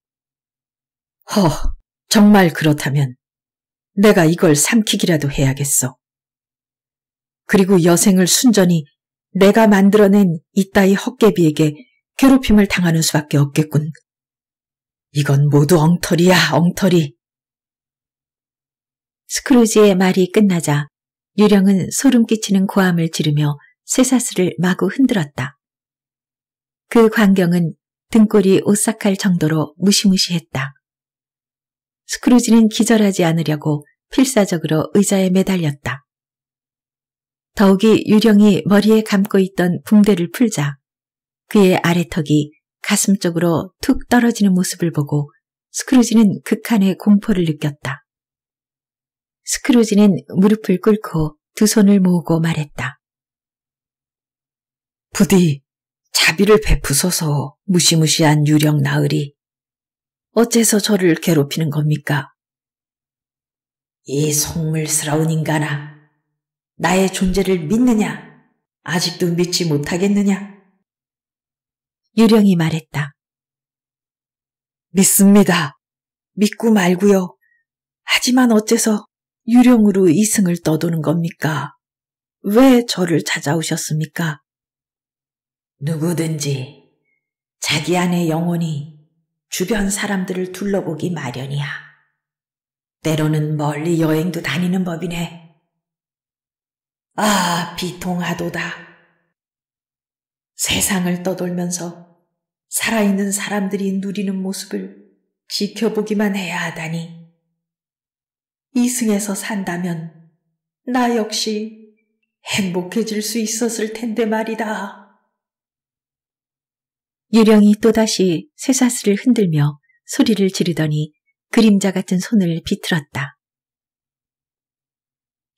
허, 정말 그렇다면 내가 이걸 삼키기라도 해야겠어. 그리고 여생을 순전히 내가 만들어낸 이따위 헛개비에게 괴롭힘을 당하는 수밖에 없겠군. 이건 모두 엉터리야, 엉터리. 스크루지의 말이 끝나자 유령은 소름 끼치는 고함을 지르며 쇠사슬을 마구 흔들었다. 그 광경은 등골이 오싹할 정도로 무시무시했다. 스크루지는 기절하지 않으려고 필사적으로 의자에 매달렸다. 더욱이 유령이 머리에 감고 있던 붕대를 풀자 그의 아래턱이 가슴 쪽으로 툭 떨어지는 모습을 보고 스크루지는 극한의 공포를 느꼈다. 스크루지는 무릎을 꿇고 두 손을 모으고 말했다. 부디 자비를 베푸소서 무시무시한 유령 나으리. 어째서 저를 괴롭히는 겁니까? 이 속물스러운 인간아, 나의 존재를 믿느냐? 아직도 믿지 못하겠느냐? 유령이 말했다. 믿습니다. 믿고 말고요. 하지만 어째서 유령으로 이승을 떠도는 겁니까? 왜 저를 찾아오셨습니까? 누구든지 자기 안의 영혼이 주변 사람들을 둘러보기 마련이야. 때로는 멀리 여행도 다니는 법이네. 아, 비통하도다. 세상을 떠돌면서 살아있는 사람들이 누리는 모습을 지켜보기만 해야 하다니. 이승에서 산다면 나 역시 행복해질 수 있었을 텐데 말이다. 유령이 또다시 쇠사슬을 흔들며 소리를 지르더니 그림자 같은 손을 비틀었다.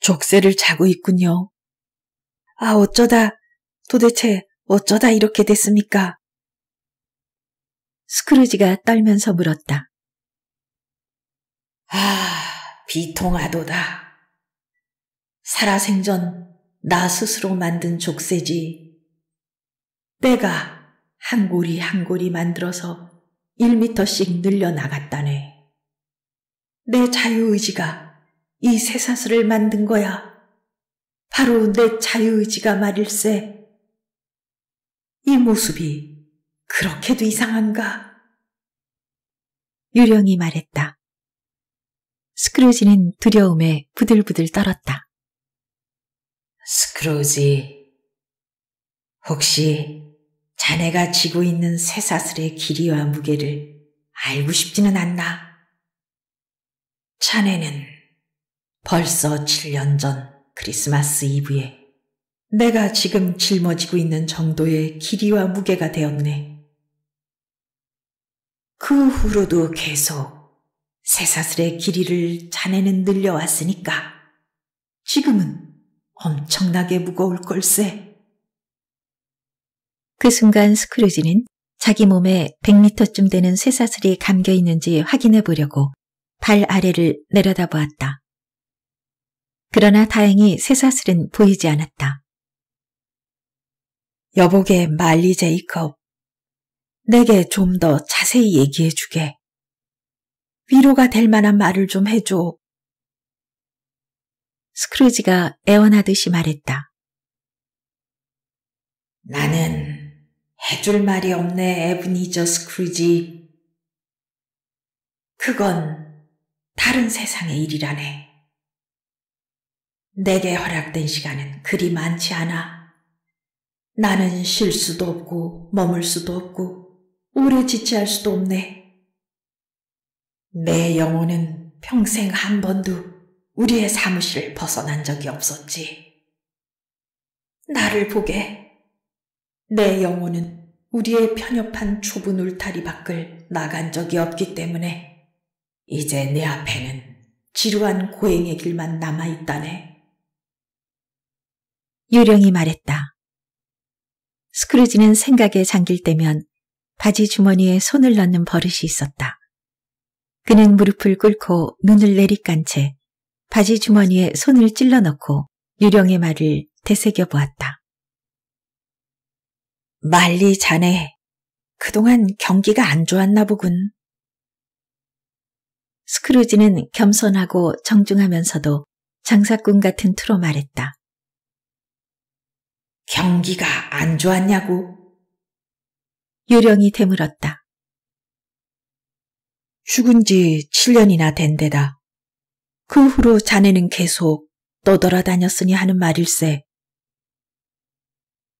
족쇄를 차고 있군요. 아, 어쩌다, 도대체 어쩌다 이렇게 됐습니까? 스크루지가 떨면서 물었다. 아, 비통하도다. 살아생전 나 스스로 만든 족쇄지. 때가 한 고리 한 고리 만들어서 1미터씩 늘려나갔다네. 내 자유의지가 이 새사슬을 만든 거야. 바로 내 자유의지가 말일세. 이 모습이 그렇게도 이상한가? 유령이 말했다. 스크루지는 두려움에 부들부들 떨었다. 스크루지, 혹시 자네가 지고 있는 새사슬의 길이와 무게를 알고 싶지는 않나? 자네는 벌써 7년 전 크리스마스 이브에 내가 지금 짊어지고 있는 정도의 길이와 무게가 되었네. 그 후로도 계속 새사슬의 길이를 자네는 늘려왔으니까 지금은 엄청나게 무거울 걸세. 그 순간 스크루지는 자기 몸에 100미터쯤 되는 새사슬이 감겨 있는지 확인해 보려고 발 아래를 내려다 보았다. 그러나 다행히 새사슬은 보이지 않았다. 여보게 말리 제이컵, 내게 좀 더 자세히 얘기해 주게. 위로가 될 만한 말을 좀 해줘. 스크루지가 애원하듯이 말했다. 나는 해줄 말이 없네, 에브니저 스크루지. 그건 다른 세상의 일이라네. 내게 허락된 시간은 그리 많지 않아. 나는 쉴 수도 없고 머물 수도 없고 오래 지체할 수도 없네. 내 영혼은 평생 한 번도 우리의 사무실을 벗어난 적이 없었지. 나를 보게. 내 영혼은 우리의 편협한 좁은 울타리 밖을 나간 적이 없기 때문에 이제 내 앞에는 지루한 고행의 길만 남아있다네. 유령이 말했다. 스크루지는 생각에 잠길 때면 바지 주머니에 손을 넣는 버릇이 있었다. 그는 무릎을 꿇고 눈을 내리깐 채 바지 주머니에 손을 찔러 넣고 유령의 말을 되새겨 보았다. 말리 자네, 그동안 경기가 안 좋았나 보군. 스크루지는 겸손하고 정중하면서도 장사꾼 같은 투로 말했다. 경기가 안 좋았냐고? 유령이 되물었다. 죽은 지 7년이나 된 데다. 그 후로 자네는 계속 떠돌아 다녔으니 하는 말일세.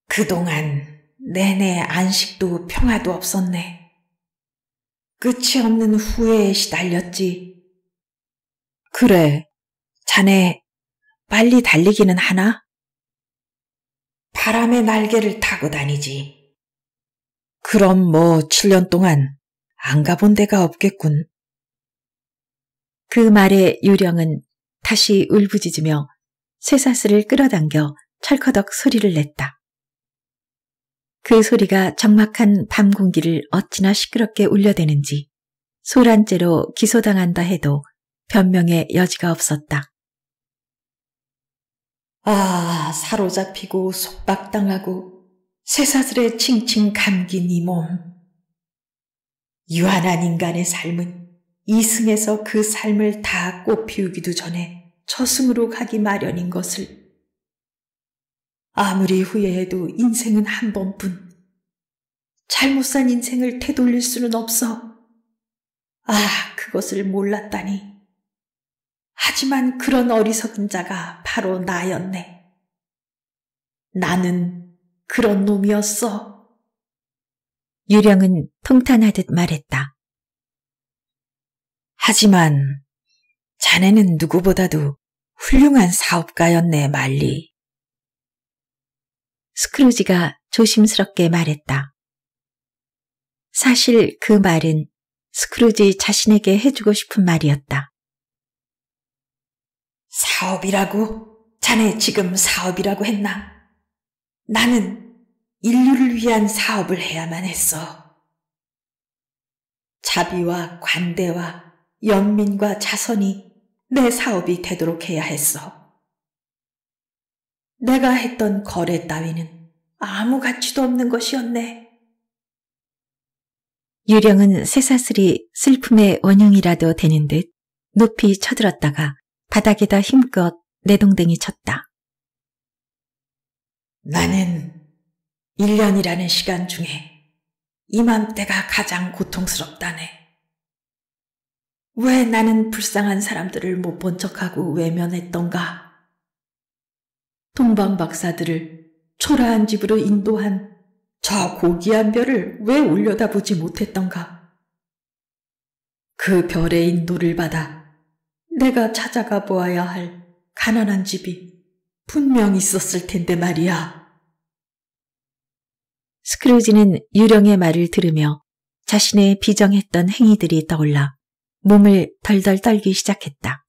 그동안 내내 안식도 평화도 없었네. 끝이 없는 후회에 시달렸지. 그래, 자네 빨리 달리기는 하나? 바람의 날개를 타고 다니지. 그럼 뭐 7년 동안 안 가본 데가 없겠군. 그 말에 유령은 다시 울부짖으며 쇠사슬을 끌어당겨 철커덕 소리를 냈다. 그 소리가 정막한밤 공기를 어찌나 시끄럽게 울려대는지 소란죄로 기소당한다 해도 변명의 여지가 없었다. 아, 사로잡히고 속박당하고 쇠사슬에 칭칭 감긴 이 몸. 유한한 인간의 삶은 이승에서 그 삶을 다 꽃피우기도 전에 저승으로 가기 마련인 것을 아무리 후회해도 인생은 한 번뿐 잘못 산 인생을 되돌릴 수는 없어. 아, 그것을 몰랐다니. 하지만 그런 어리석은 자가 바로 나였네. 나는 그런 놈이었어. 유령은 통탄하듯 말했다. 하지만 자네는 누구보다도 훌륭한 사업가였네, 말리. 스크루지가 조심스럽게 말했다. 사실 그 말은 스크루지 자신에게 해주고 싶은 말이었다. 사업이라고? 자네 지금 사업이라고 했나? 나는 인류를 위한 사업을 해야만 했어. 자비와 관대와 연민과 자선이 내 사업이 되도록 해야 했어. 내가 했던 거래 따위는 아무 가치도 없는 것이었네. 유령은 새사슬이 슬픔의 원흉이라도 되는 듯 높이 쳐들었다가 바닥에다 힘껏 내동댕이 쳤다. 나는 1년이라는 시간 중에 이맘때가 가장 고통스럽다네. 왜 나는 불쌍한 사람들을 못 본 척하고 외면했던가? 동방 박사들을 초라한 집으로 인도한 저 고귀한 별을 왜 올려다보지 못했던가? 그 별의 인도를 받아 내가 찾아가 보아야 할 가난한 집이 분명 있었을 텐데 말이야. 스크루지는 유령의 말을 들으며 자신의 비정했던 행위들이 떠올라 몸을 덜덜 떨기 시작했다.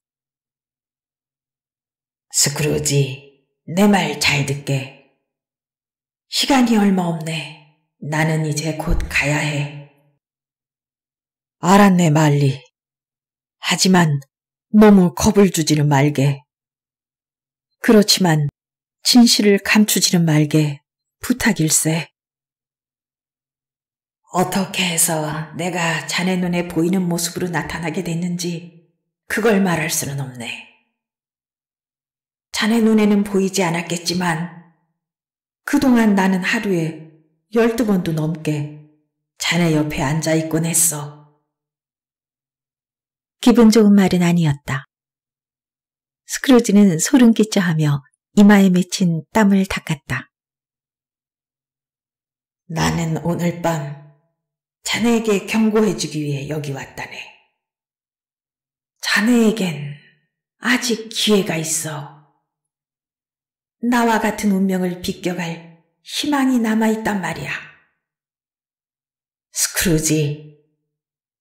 스크루지, 내 말 잘 듣게. 시간이 얼마 없네. 나는 이제 곧 가야 해. 알았네, 말리. 하지만 너무 겁을 주지는 말게. 그렇지만 진실을 감추지는 말게 부탁일세. 어떻게 해서 내가 자네 눈에 보이는 모습으로 나타나게 됐는지 그걸 말할 수는 없네. 자네 눈에는 보이지 않았겠지만 그동안 나는 하루에 열두 번도 넘게 자네 옆에 앉아 있곤 했어. 기분 좋은 말은 아니었다. 스크루지는 소름 끼쳐 하며 이마에 맺힌 땀을 닦았다. 나는 오늘 밤 자네에게 경고해주기 위해 여기 왔다네. 자네에겐 아직 기회가 있어. 나와 같은 운명을 비껴갈 희망이 남아있단 말이야. 스크루지,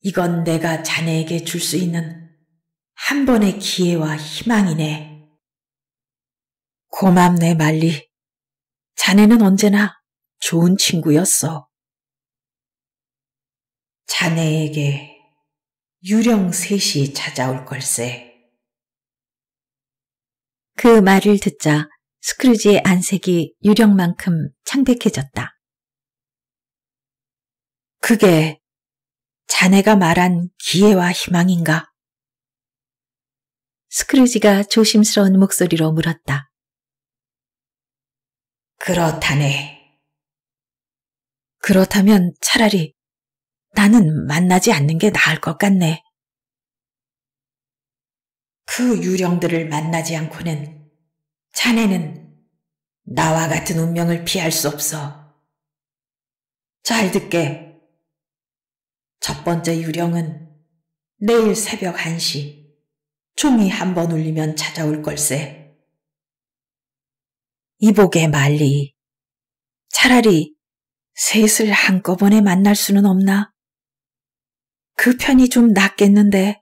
이건 내가 자네에게 줄 수 있는 한 번의 기회와 희망이네. 고맙네, 말리. 자네는 언제나 좋은 친구였어. 자네에게 유령 셋이 찾아올 걸세. 그 말을 듣자 스크루지의 안색이 유령만큼 창백해졌다. 그게 자네가 말한 기회와 희망인가? 스크루지가 조심스러운 목소리로 물었다. 그렇다네. 그렇다면 차라리 나는 만나지 않는 게 나을 것 같네. 그 유령들을 만나지 않고는 자네는 나와 같은 운명을 피할 수 없어. 잘 듣게. 첫 번째 유령은 내일 새벽 1시 총이 한 번 울리면 찾아올 걸세. 이복의 말리. 차라리 셋을 한꺼번에 만날 수는 없나? 그 편이 좀 낫겠는데.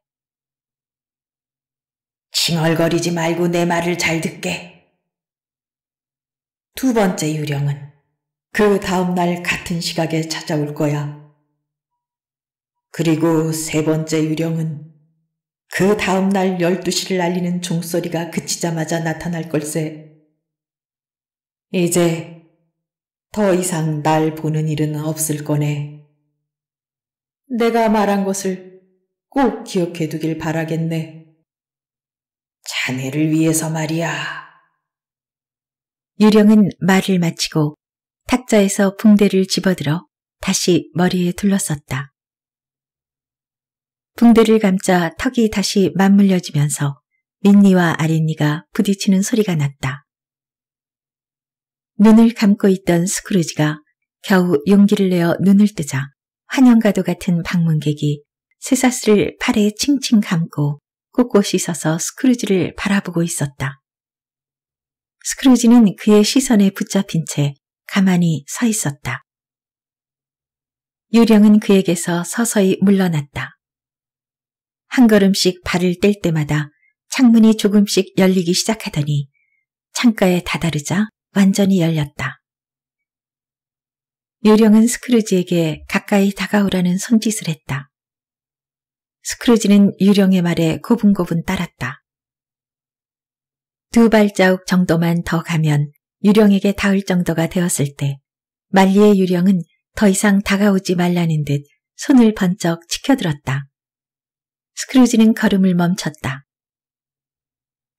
칭얼거리지 말고 내 말을 잘 듣게. 두 번째 유령은 그 다음날 같은 시각에 찾아올 거야. 그리고 세 번째 유령은 그 다음날 12시를 알리는 종소리가 그치자마자 나타날 걸세. 이제 더 이상 날 보는 일은 없을 거네. 내가 말한 것을 꼭 기억해 두길 바라겠네. 자네를 위해서 말이야. 유령은 말을 마치고 탁자에서 붕대를 집어들어 다시 머리에 둘러쌌다. 붕대를 감자 턱이 다시 맞물려지면서 민니와 아린니가 부딪히는 소리가 났다. 눈을 감고 있던 스크루지가 겨우 용기를 내어 눈을 뜨자 환영가도 같은 방문객이 쇠사슬을 팔에 칭칭 감고 꼿꼿이 서서 스크루지를 바라보고 있었다. 스크루지는 그의 시선에 붙잡힌 채 가만히 서 있었다. 유령은 그에게서 서서히 물러났다. 한 걸음씩 발을 뗄 때마다 창문이 조금씩 열리기 시작하더니 창가에 다다르자 완전히 열렸다. 유령은 스크루지에게 가까이 다가오라는 손짓을 했다. 스크루지는 유령의 말에 고분고분 따랐다. 두 발자국 정도만 더 가면 유령에게 닿을 정도가 되었을 때 말리의 유령은 더 이상 다가오지 말라는 듯 손을 번쩍 치켜들었다. 스크루지는 걸음을 멈췄다.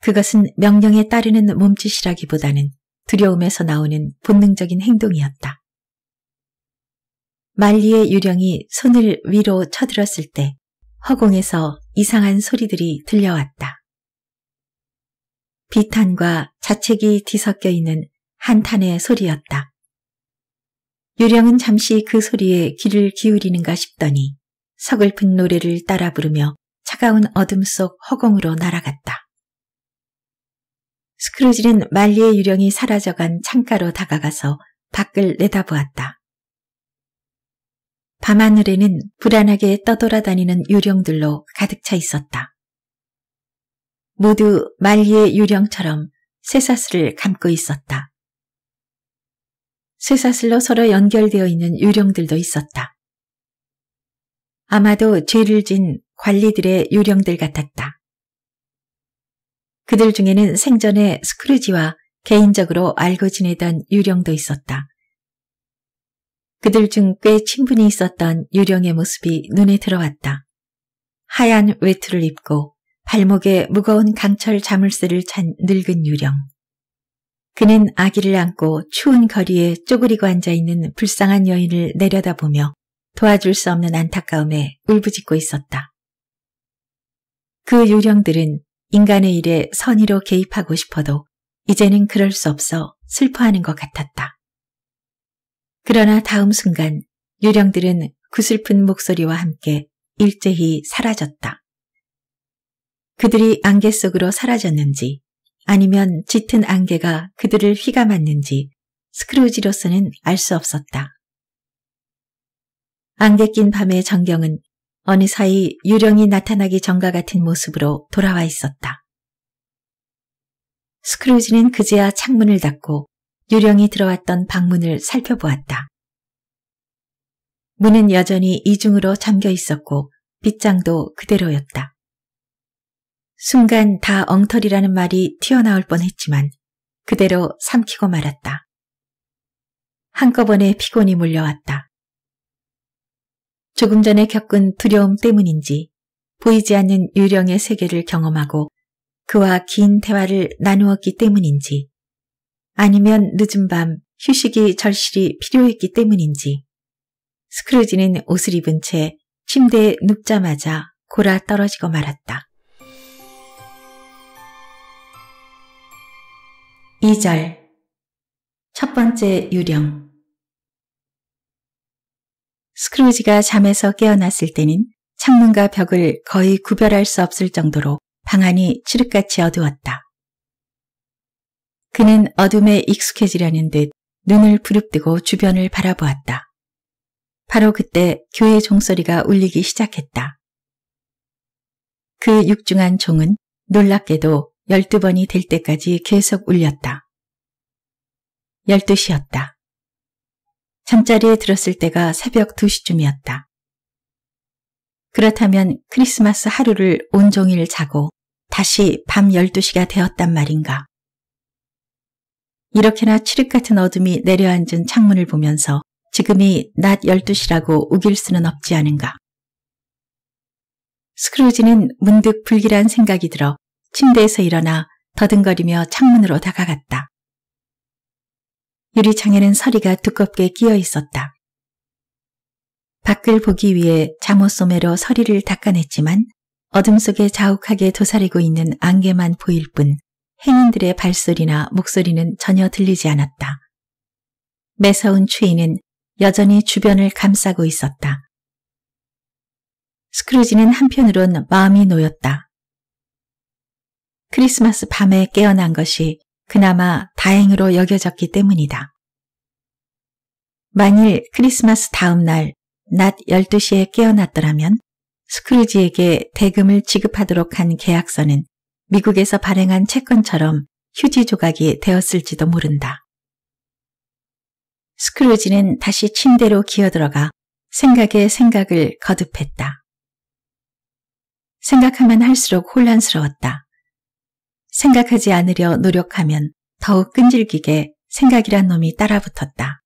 그것은 명령에 따르는 몸짓이라기보다는 두려움에서 나오는 본능적인 행동이었다. 말리의 유령이 손을 위로 쳐들었을 때 허공에서 이상한 소리들이 들려왔다. 비탄과 자책이 뒤섞여 있는 한탄의 소리였다. 유령은 잠시 그 소리에 귀를 기울이는가 싶더니 서글픈 노래를 따라 부르며 차가운 어둠 속 허공으로 날아갔다. 스크루지는 말리의 유령이 사라져간 창가로 다가가서 밖을 내다보았다. 밤하늘에는 불안하게 떠돌아다니는 유령들로 가득 차 있었다. 모두 말리의 유령처럼 쇠사슬을 감고 있었다. 쇠사슬로 서로 연결되어 있는 유령들도 있었다. 아마도 죄를 진 관리들의 유령들 같았다. 그들 중에는 생전에 스크루지와 개인적으로 알고 지내던 유령도 있었다. 그들 중 꽤 친분이 있었던 유령의 모습이 눈에 들어왔다. 하얀 외투를 입고 발목에 무거운 강철 자물쇠를 찬 늙은 유령. 그는 아기를 안고 추운 거리에 쪼그리고 앉아있는 불쌍한 여인을 내려다보며 도와줄 수 없는 안타까움에 울부짖고 있었다. 그 유령들은 인간의 일에 선의로 개입하고 싶어도 이제는 그럴 수 없어 슬퍼하는 것 같았다. 그러나 다음 순간 유령들은 구 그 슬픈 목소리와 함께 일제히 사라졌다. 그들이 안개 속으로 사라졌는지 아니면 짙은 안개가 그들을 휘감았는지 스크루지로서는 알 수 없었다. 안개 낀 밤의 전경은 어느 사이 유령이 나타나기 전과 같은 모습으로 돌아와 있었다. 스크루지는 그제야 창문을 닫고 유령이 들어왔던 방문을 살펴보았다. 문은 여전히 이중으로 잠겨 있었고 빗장도 그대로였다. 순간 다 엉터리라는 말이 튀어나올 뻔했지만 그대로 삼키고 말았다. 한꺼번에 피곤이 몰려왔다. 조금 전에 겪은 두려움 때문인지 보이지 않는 유령의 세계를 경험하고 그와 긴 대화를 나누었기 때문인지 아니면 늦은 밤 휴식이 절실히 필요했기 때문인지 스크루지는 옷을 입은 채 침대에 눕자마자 골아 떨어지고 말았다. 2절 첫 번째 유령 스크루지가 잠에서 깨어났을 때는 창문과 벽을 거의 구별할 수 없을 정도로 방안이 칠흑같이 어두웠다. 그는 어둠에 익숙해지려는 듯 눈을 부릅뜨고 주변을 바라보았다. 바로 그때 교회 종소리가 울리기 시작했다. 그 육중한 종은 놀랍게도 12번이 될 때까지 계속 울렸다. 12시였다. 잠자리에 들었을 때가 새벽 2시쯤이었다. 그렇다면 크리스마스 하루를 온종일 자고 다시 밤 12시가 되었단 말인가. 이렇게나 칠흑 같은 어둠이 내려앉은 창문을 보면서 지금이 낮 12시라고 우길 수는 없지 않은가. 스크루지는 문득 불길한 생각이 들어 침대에서 일어나 더듬거리며 창문으로 다가갔다. 유리창에는 서리가 두껍게 끼어 있었다. 밖을 보기 위해 잠옷 소매로 서리를 닦아냈지만 어둠 속에 자욱하게 도사리고 있는 안개만 보일 뿐 행인들의 발소리나 목소리는 전혀 들리지 않았다. 매서운 추위는 여전히 주변을 감싸고 있었다. 스크루지는 한편으론 마음이 놓였다. 크리스마스 밤에 깨어난 것이 그나마 다행으로 여겨졌기 때문이다. 만일 크리스마스 다음 날 낮 12시에 깨어났더라면 스크루지에게 대금을 지급하도록 한 계약서는 미국에서 발행한 채권처럼 휴지 조각이 되었을지도 모른다. 스크루지는 다시 침대로 기어들어가 생각에 생각을 거듭했다. 생각하면 할수록 혼란스러웠다. 생각하지 않으려 노력하면 더욱 끈질기게 생각이란 놈이 따라붙었다.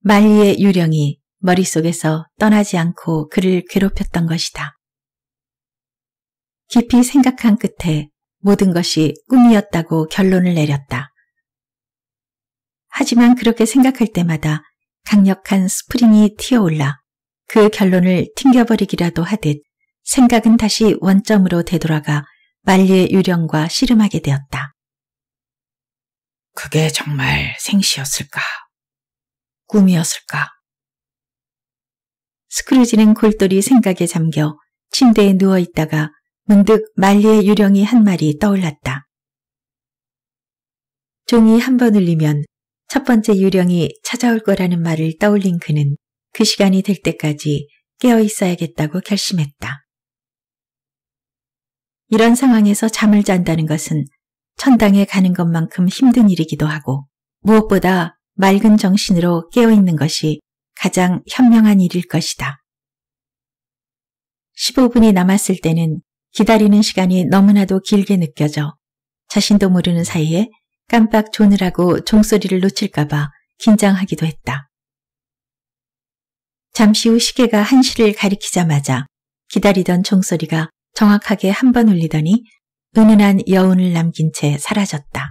말리의 유령이 머릿속에서 떠나지 않고 그를 괴롭혔던 것이다. 깊이 생각한 끝에 모든 것이 꿈이었다고 결론을 내렸다. 하지만 그렇게 생각할 때마다 강력한 스프링이 튀어올라 그 결론을 튕겨버리기라도 하듯 생각은 다시 원점으로 되돌아가 만리의 유령과 씨름하게 되었다. 그게 정말 생시였을까? 꿈이었을까? 스크루지는 골똘히 생각에 잠겨 침대에 누워있다가 문득 말리의 유령이 한 말이 떠올랐다. 종이 한 번 울리면 첫 번째 유령이 찾아올 거라는 말을 떠올린 그는 그 시간이 될 때까지 깨어 있어야겠다고 결심했다. 이런 상황에서 잠을 잔다는 것은 천당에 가는 것만큼 힘든 일이기도 하고 무엇보다 맑은 정신으로 깨어있는 것이 가장 현명한 일일 것이다. 15분이 남았을 때는 기다리는 시간이 너무나도 길게 느껴져 자신도 모르는 사이에 깜빡 조느라고 종소리를 놓칠까봐 긴장하기도 했다. 잠시 후 시계가 한시를 가리키자마자 기다리던 종소리가 정확하게 한 번 울리더니 은은한 여운을 남긴 채 사라졌다.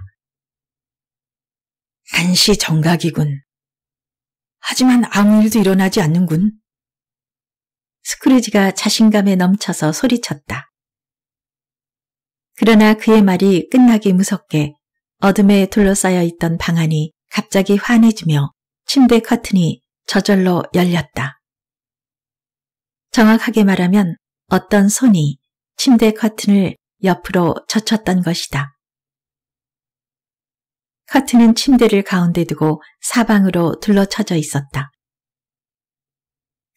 한시 정각이군. 하지만 아무 일도 일어나지 않는군. 스크루지가 자신감에 넘쳐서 소리쳤다. 그러나 그의 말이 끝나기 무섭게 어둠에 둘러싸여 있던 방안이 갑자기 환해지며 침대 커튼이 저절로 열렸다. 정확하게 말하면 어떤 손이 침대 커튼을 옆으로 젖혔던 것이다. 커튼은 침대를 가운데 두고 사방으로 둘러쳐져 있었다.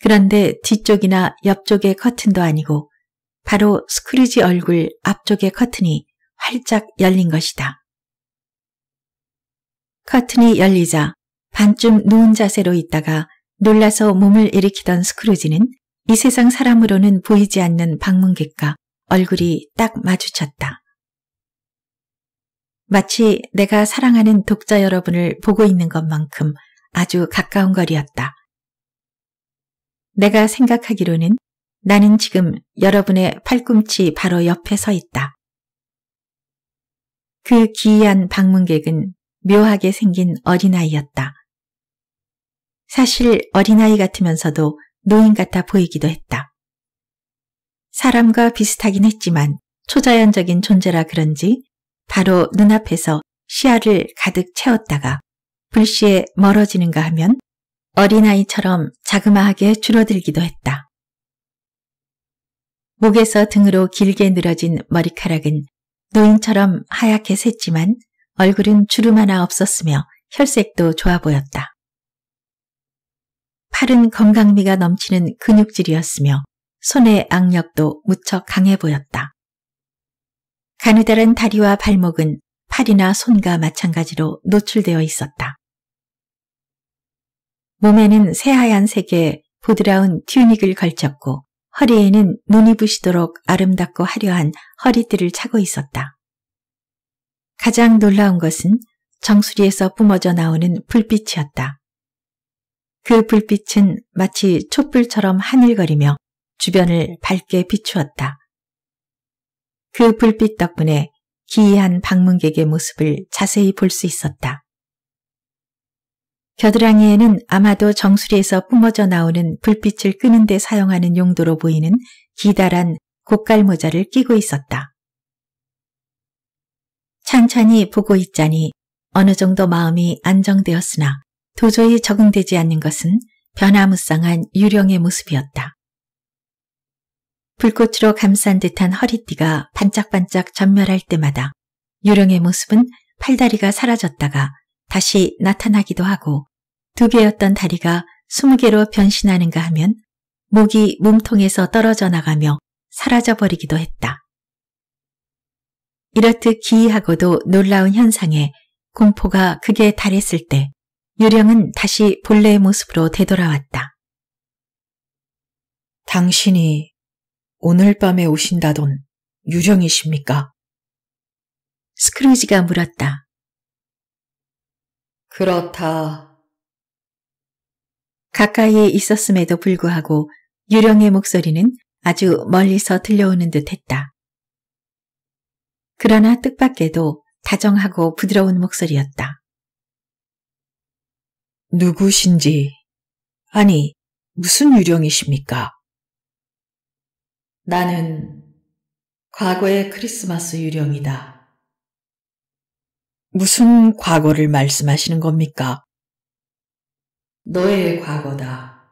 그런데 뒤쪽이나 옆쪽의 커튼도 아니고 바로 스크루지 얼굴 앞쪽의 커튼이 활짝 열린 것이다. 커튼이 열리자 반쯤 누운 자세로 있다가 놀라서 몸을 일으키던 스크루지는 이 세상 사람으로는 보이지 않는 방문객과 얼굴이 딱 마주쳤다. 마치 내가 사랑하는 독자 여러분을 보고 있는 것만큼 아주 가까운 거리였다. 내가 생각하기로는 나는 지금 여러분의 팔꿈치 바로 옆에 서 있다. 그 기이한 방문객은 묘하게 생긴 어린아이였다. 사실 어린아이 같으면서도 노인 같아 보이기도 했다. 사람과 비슷하긴 했지만 초자연적인 존재라 그런지 바로 눈앞에서 시야를 가득 채웠다가 불시에 멀어지는가 하면 어린아이처럼 자그마하게 줄어들기도 했다. 목에서 등으로 길게 늘어진 머리카락은 노인처럼 하얗게 샜지만 얼굴은 주름 하나 없었으며 혈색도 좋아 보였다. 팔은 건강미가 넘치는 근육질이었으며 손의 악력도 무척 강해 보였다. 가느다란 다리와 발목은 팔이나 손과 마찬가지로 노출되어 있었다. 몸에는 새하얀 색의 부드러운 튜닉을 걸쳤고 허리에는 눈이 부시도록 아름답고 화려한 허리띠를 차고 있었다. 가장 놀라운 것은 정수리에서 뿜어져 나오는 불빛이었다. 그 불빛은 마치 촛불처럼 하늘거리며 주변을 밝게 비추었다. 그 불빛 덕분에 기이한 방문객의 모습을 자세히 볼 수 있었다. 겨드랑이에는 아마도 정수리에서 뿜어져 나오는 불빛을 끄는 데 사용하는 용도로 보이는 기다란 고깔 모자를 끼고 있었다. 찬찬히 보고 있자니 어느 정도 마음이 안정되었으나 도저히 적응되지 않는 것은 변화무쌍한 유령의 모습이었다. 불꽃으로 감싼 듯한 허리띠가 반짝반짝 전멸할 때마다 유령의 모습은 팔다리가 사라졌다가 다시 나타나기도 하고 두 개였던 다리가 스무 개로 변신하는가 하면 목이 몸통에서 떨어져 나가며 사라져버리기도 했다. 이렇듯 기이하고도 놀라운 현상에 공포가 극에 달했을 때 유령은 다시 본래의 모습으로 되돌아왔다. 당신이 오늘 밤에 오신다던 유령이십니까? 스크루지가 물었다. 그렇다. 가까이에 있었음에도 불구하고 유령의 목소리는 아주 멀리서 들려오는 듯 했다. 그러나 뜻밖에도 다정하고 부드러운 목소리였다. 누구신지, 아니, 무슨 유령이십니까? 나는 과거의 크리스마스 유령이다. 무슨 과거를 말씀하시는 겁니까? 너의 과거다.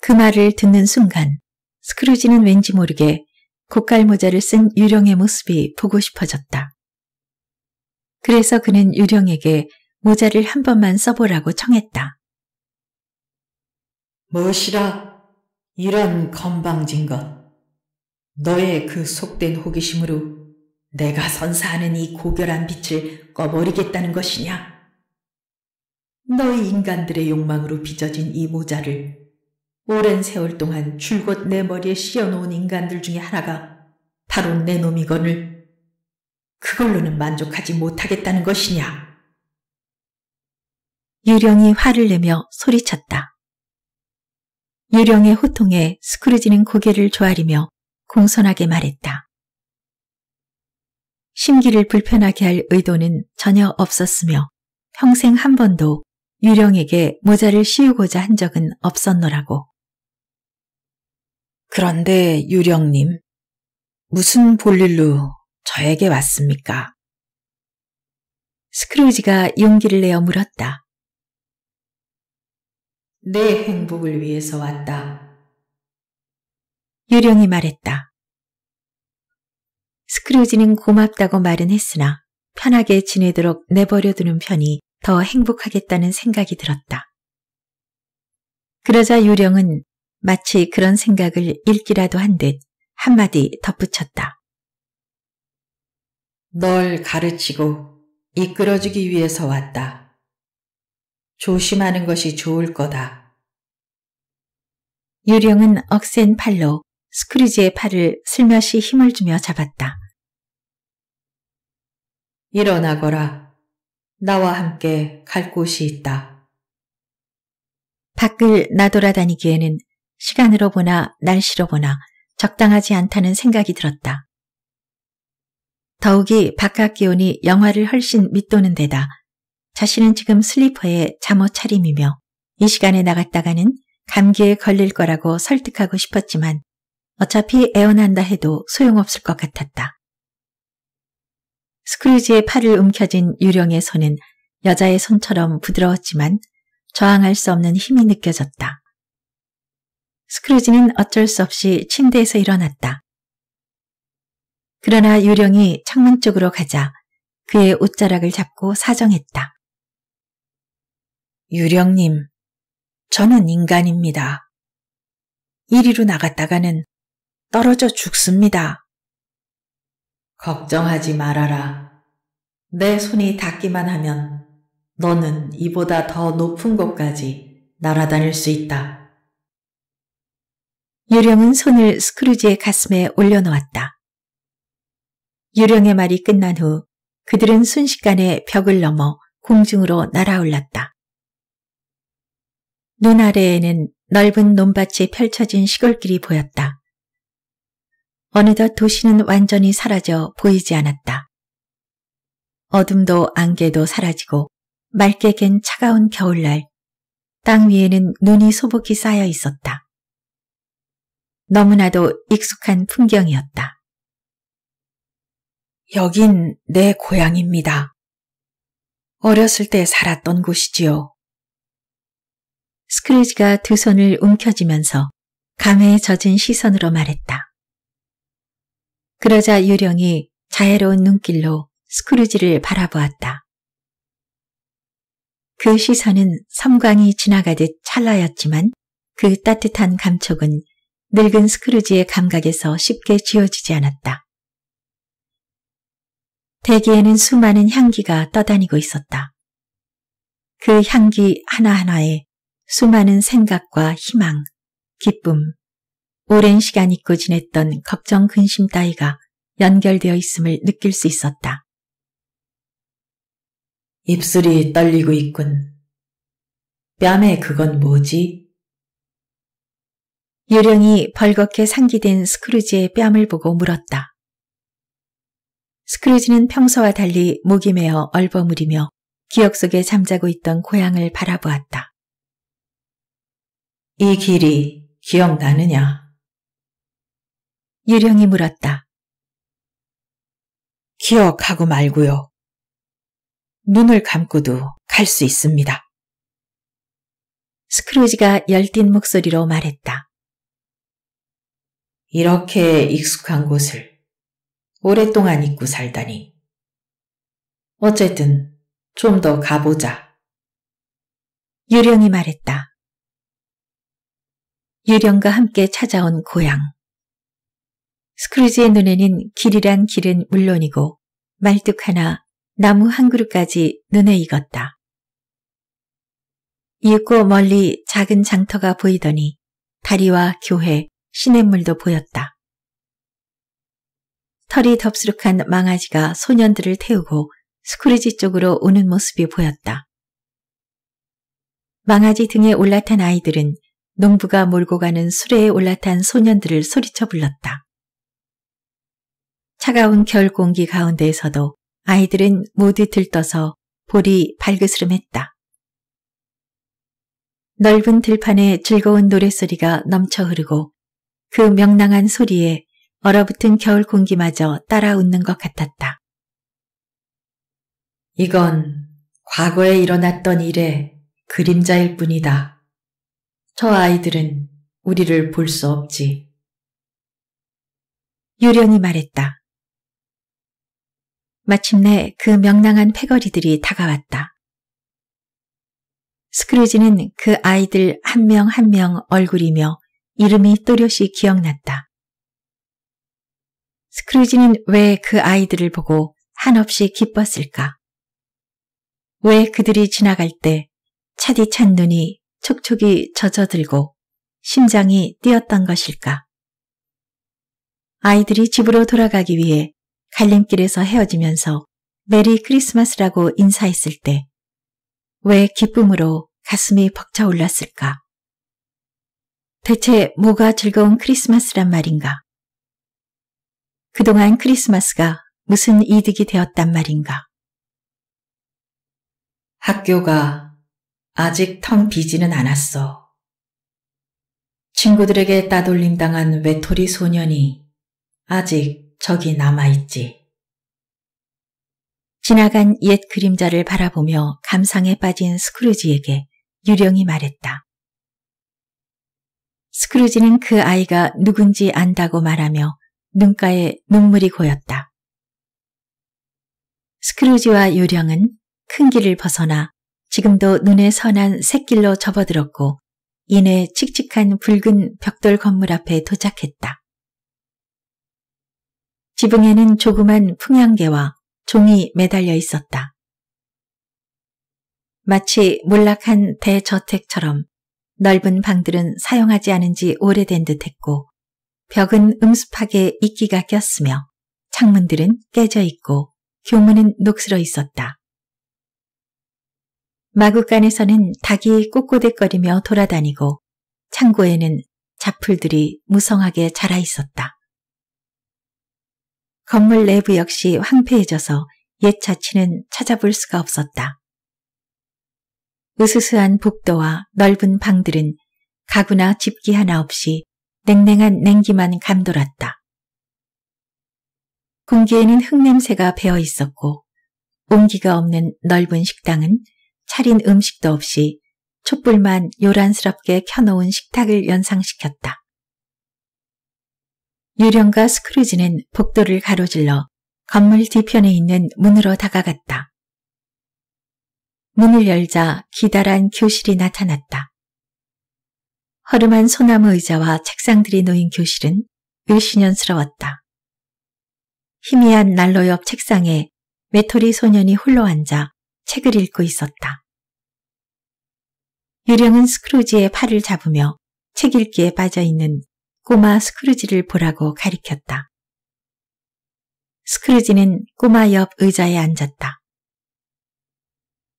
그 말을 듣는 순간 스크루지는 왠지 모르게 고깔모자를 쓴 유령의 모습이 보고 싶어졌다. 그래서 그는 유령에게 모자를 한 번만 써보라고 청했다. 무엇이라 이런 건방진 것. 너의 그 속된 호기심으로 내가 선사하는 이 고결한 빛을 꺼버리겠다는 것이냐? 너희 인간들의 욕망으로 빚어진 이 모자를 오랜 세월 동안 줄곧 내 머리에 씌어놓은 인간들 중에 하나가 바로 내 놈이건을 그걸로는 만족하지 못하겠다는 것이냐? 유령이 화를 내며 소리쳤다. 유령의 호통에 스크루지는 고개를 조아리며 공손하게 말했다. 심기를 불편하게 할 의도는 전혀 없었으며 평생 한 번도 유령에게 모자를 씌우고자 한 적은 없었노라고. 그런데 유령님, 무슨 볼일로 저에게 왔습니까? 스크루지가 용기를 내어 물었다. 내 행복을 위해서 왔다. 유령이 말했다. 스크루지는 고맙다고 말은 했으나 편하게 지내도록 내버려두는 편이 더 행복하겠다는 생각이 들었다. 그러자 유령은 마치 그런 생각을 읽기라도 한 듯 한마디 덧붙였다. 널 가르치고 이끌어주기 위해서 왔다. 조심하는 것이 좋을 거다. 유령은 억센 팔로 스크리지의 팔을 슬며시 힘을 주며 잡았다. 일어나거라. 나와 함께 갈 곳이 있다. 밖을 나돌아다니기에는 시간으로 보나 날씨로 보나 적당하지 않다는 생각이 들었다. 더욱이 바깥 기온이 영화를 훨씬 밑도는 데다 자신은 지금 슬리퍼에 잠옷 차림이며 이 시간에 나갔다가는 감기에 걸릴 거라고 설득하고 싶었지만 어차피 애원한다 해도 소용없을 것 같았다. 스크루지의 팔을 움켜쥔 유령의 손은 여자의 손처럼 부드러웠지만 저항할 수 없는 힘이 느껴졌다. 스크루지는 어쩔 수 없이 침대에서 일어났다. 그러나 유령이 창문 쪽으로 가자 그의 옷자락을 잡고 사정했다. 유령님, 저는 인간입니다. 이리로 나갔다가는 떨어져 죽습니다. 걱정하지 말아라. 내 손이 닿기만 하면 너는 이보다 더 높은 곳까지 날아다닐 수 있다. 유령은 손을 스크루지의 가슴에 올려놓았다. 유령의 말이 끝난 후 그들은 순식간에 벽을 넘어 공중으로 날아올랐다. 눈 아래에는 넓은 논밭이 펼쳐진 시골길이 보였다. 어느덧 도시는 완전히 사라져 보이지 않았다. 어둠도 안개도 사라지고 맑게 갠 차가운 겨울날 땅 위에는 눈이 소복히 쌓여 있었다. 너무나도 익숙한 풍경이었다. 여긴 내 고향입니다. 어렸을 때 살았던 곳이지요. 스크리지가 두 손을 움켜쥐면서 감에 젖은 시선으로 말했다. 그러자 유령이 자애로운 눈길로 스크루지를 바라보았다. 그 시선은 섬광이 지나가듯 찰나였지만 그 따뜻한 감촉은 늙은 스크루지의 감각에서 쉽게 지워지지 않았다. 대기에는 수많은 향기가 떠다니고 있었다. 그 향기 하나하나에 수많은 생각과 희망, 기쁨, 오랜 시간 잊고 지냈던 걱정 근심 따위가 연결되어 있음을 느낄 수 있었다. 입술이 떨리고 있군. 뺨에 그건 뭐지? 유령이 벌겋게 상기된 스크루지의 뺨을 보고 물었다. 스크루지는 평소와 달리 목이 메어 얼버무리며 기억 속에 잠자고 있던 고향을 바라보았다. 이 길이 기억나느냐? 유령이 물었다. 기억하고 말고요. 눈을 감고도 갈 수 있습니다. 스크루지가 열띤 목소리로 말했다. 이렇게 익숙한 곳을 오랫동안 잊고 살다니. 어쨌든 좀 더 가보자. 유령이 말했다. 유령과 함께 찾아온 고향. 스크루지의 눈에는 길이란 길은 물론이고 말뚝 하나, 나무 한 그루까지 눈에 익었다. 이윽고 멀리 작은 장터가 보이더니 다리와 교회, 시냇물도 보였다. 털이 덥수룩한 망아지가 소년들을 태우고 스크루지 쪽으로 오는 모습이 보였다. 망아지 등에 올라탄 아이들은 농부가 몰고 가는 수레에 올라탄 소년들을 소리쳐 불렀다. 차가운 겨울 공기 가운데에서도 아이들은 모두 들떠서 볼이 발그스름했다. 넓은 들판에 즐거운 노랫소리가 넘쳐 흐르고 그 명랑한 소리에 얼어붙은 겨울 공기마저 따라 웃는 것 같았다. 이건 과거에 일어났던 일의 그림자일 뿐이다. 저 아이들은 우리를 볼 수 없지. 유령이 말했다. 마침내 그 명랑한 패거리들이 다가왔다. 스크루지는 그 아이들 한명 한명 한 명 얼굴이며 이름이 또렷이 기억났다. 스크루지는 왜 그 아이들을 보고 한없이 기뻤을까? 왜 그들이 지나갈 때 차디찬 눈이 촉촉이 젖어들고 심장이 뛰었던 것일까? 아이들이 집으로 돌아가기 위해 갈림길에서 헤어지면서 메리 크리스마스라고 인사했을 때 왜 기쁨으로 가슴이 벅차올랐을까? 대체 뭐가 즐거운 크리스마스란 말인가? 그동안 크리스마스가 무슨 이득이 되었단 말인가? 학교가 아직 텅 비지는 않았어. 친구들에게 따돌림 당한 외톨이 소년이 아직 적이 남아있지. 지나간 옛 그림자를 바라보며 감상에 빠진 스크루지에게 유령이 말했다. 스크루지는 그 아이가 누군지 안다고 말하며 눈가에 눈물이 고였다. 스크루지와 유령은큰 길을 벗어나 지금도 눈에 선한 샛길로 접어들었고 이내 칙칙한 붉은 벽돌 건물 앞에 도착했다. 지붕에는 조그만 풍향계와 종이 매달려 있었다. 마치 몰락한 대저택처럼 넓은 방들은 사용하지 않은 지 오래된 듯 했고 벽은 음습하게 이끼가 꼈으며 창문들은 깨져 있고 교문은 녹슬어 있었다. 마구간에서는 닭이 꼬꼬댁거리며 돌아다니고 창고에는 자풀들이 무성하게 자라 있었다. 건물 내부 역시 황폐해져서 옛 자취는 찾아볼 수가 없었다. 으스스한 복도와 넓은 방들은 가구나 집기 하나 없이 냉랭한 냉기만 감돌았다. 공기에는 흙냄새가 배어 있었고 온기가 없는 넓은 식당은 차린 음식도 없이 촛불만 요란스럽게 켜놓은 식탁을 연상시켰다. 유령과 스크루지는 복도를 가로질러 건물 뒤편에 있는 문으로 다가갔다. 문을 열자 기다란 교실이 나타났다. 허름한 소나무 의자와 책상들이 놓인 교실은 을신년스러웠다. 희미한 난로 옆 책상에 메토리 소년이 홀로 앉아 책을 읽고 있었다. 유령은 스크루지의 팔을 잡으며 책 읽기에 빠져 있는 꼬마 스크루지를 보라고 가리켰다. 스크루지는 꼬마 옆 의자에 앉았다.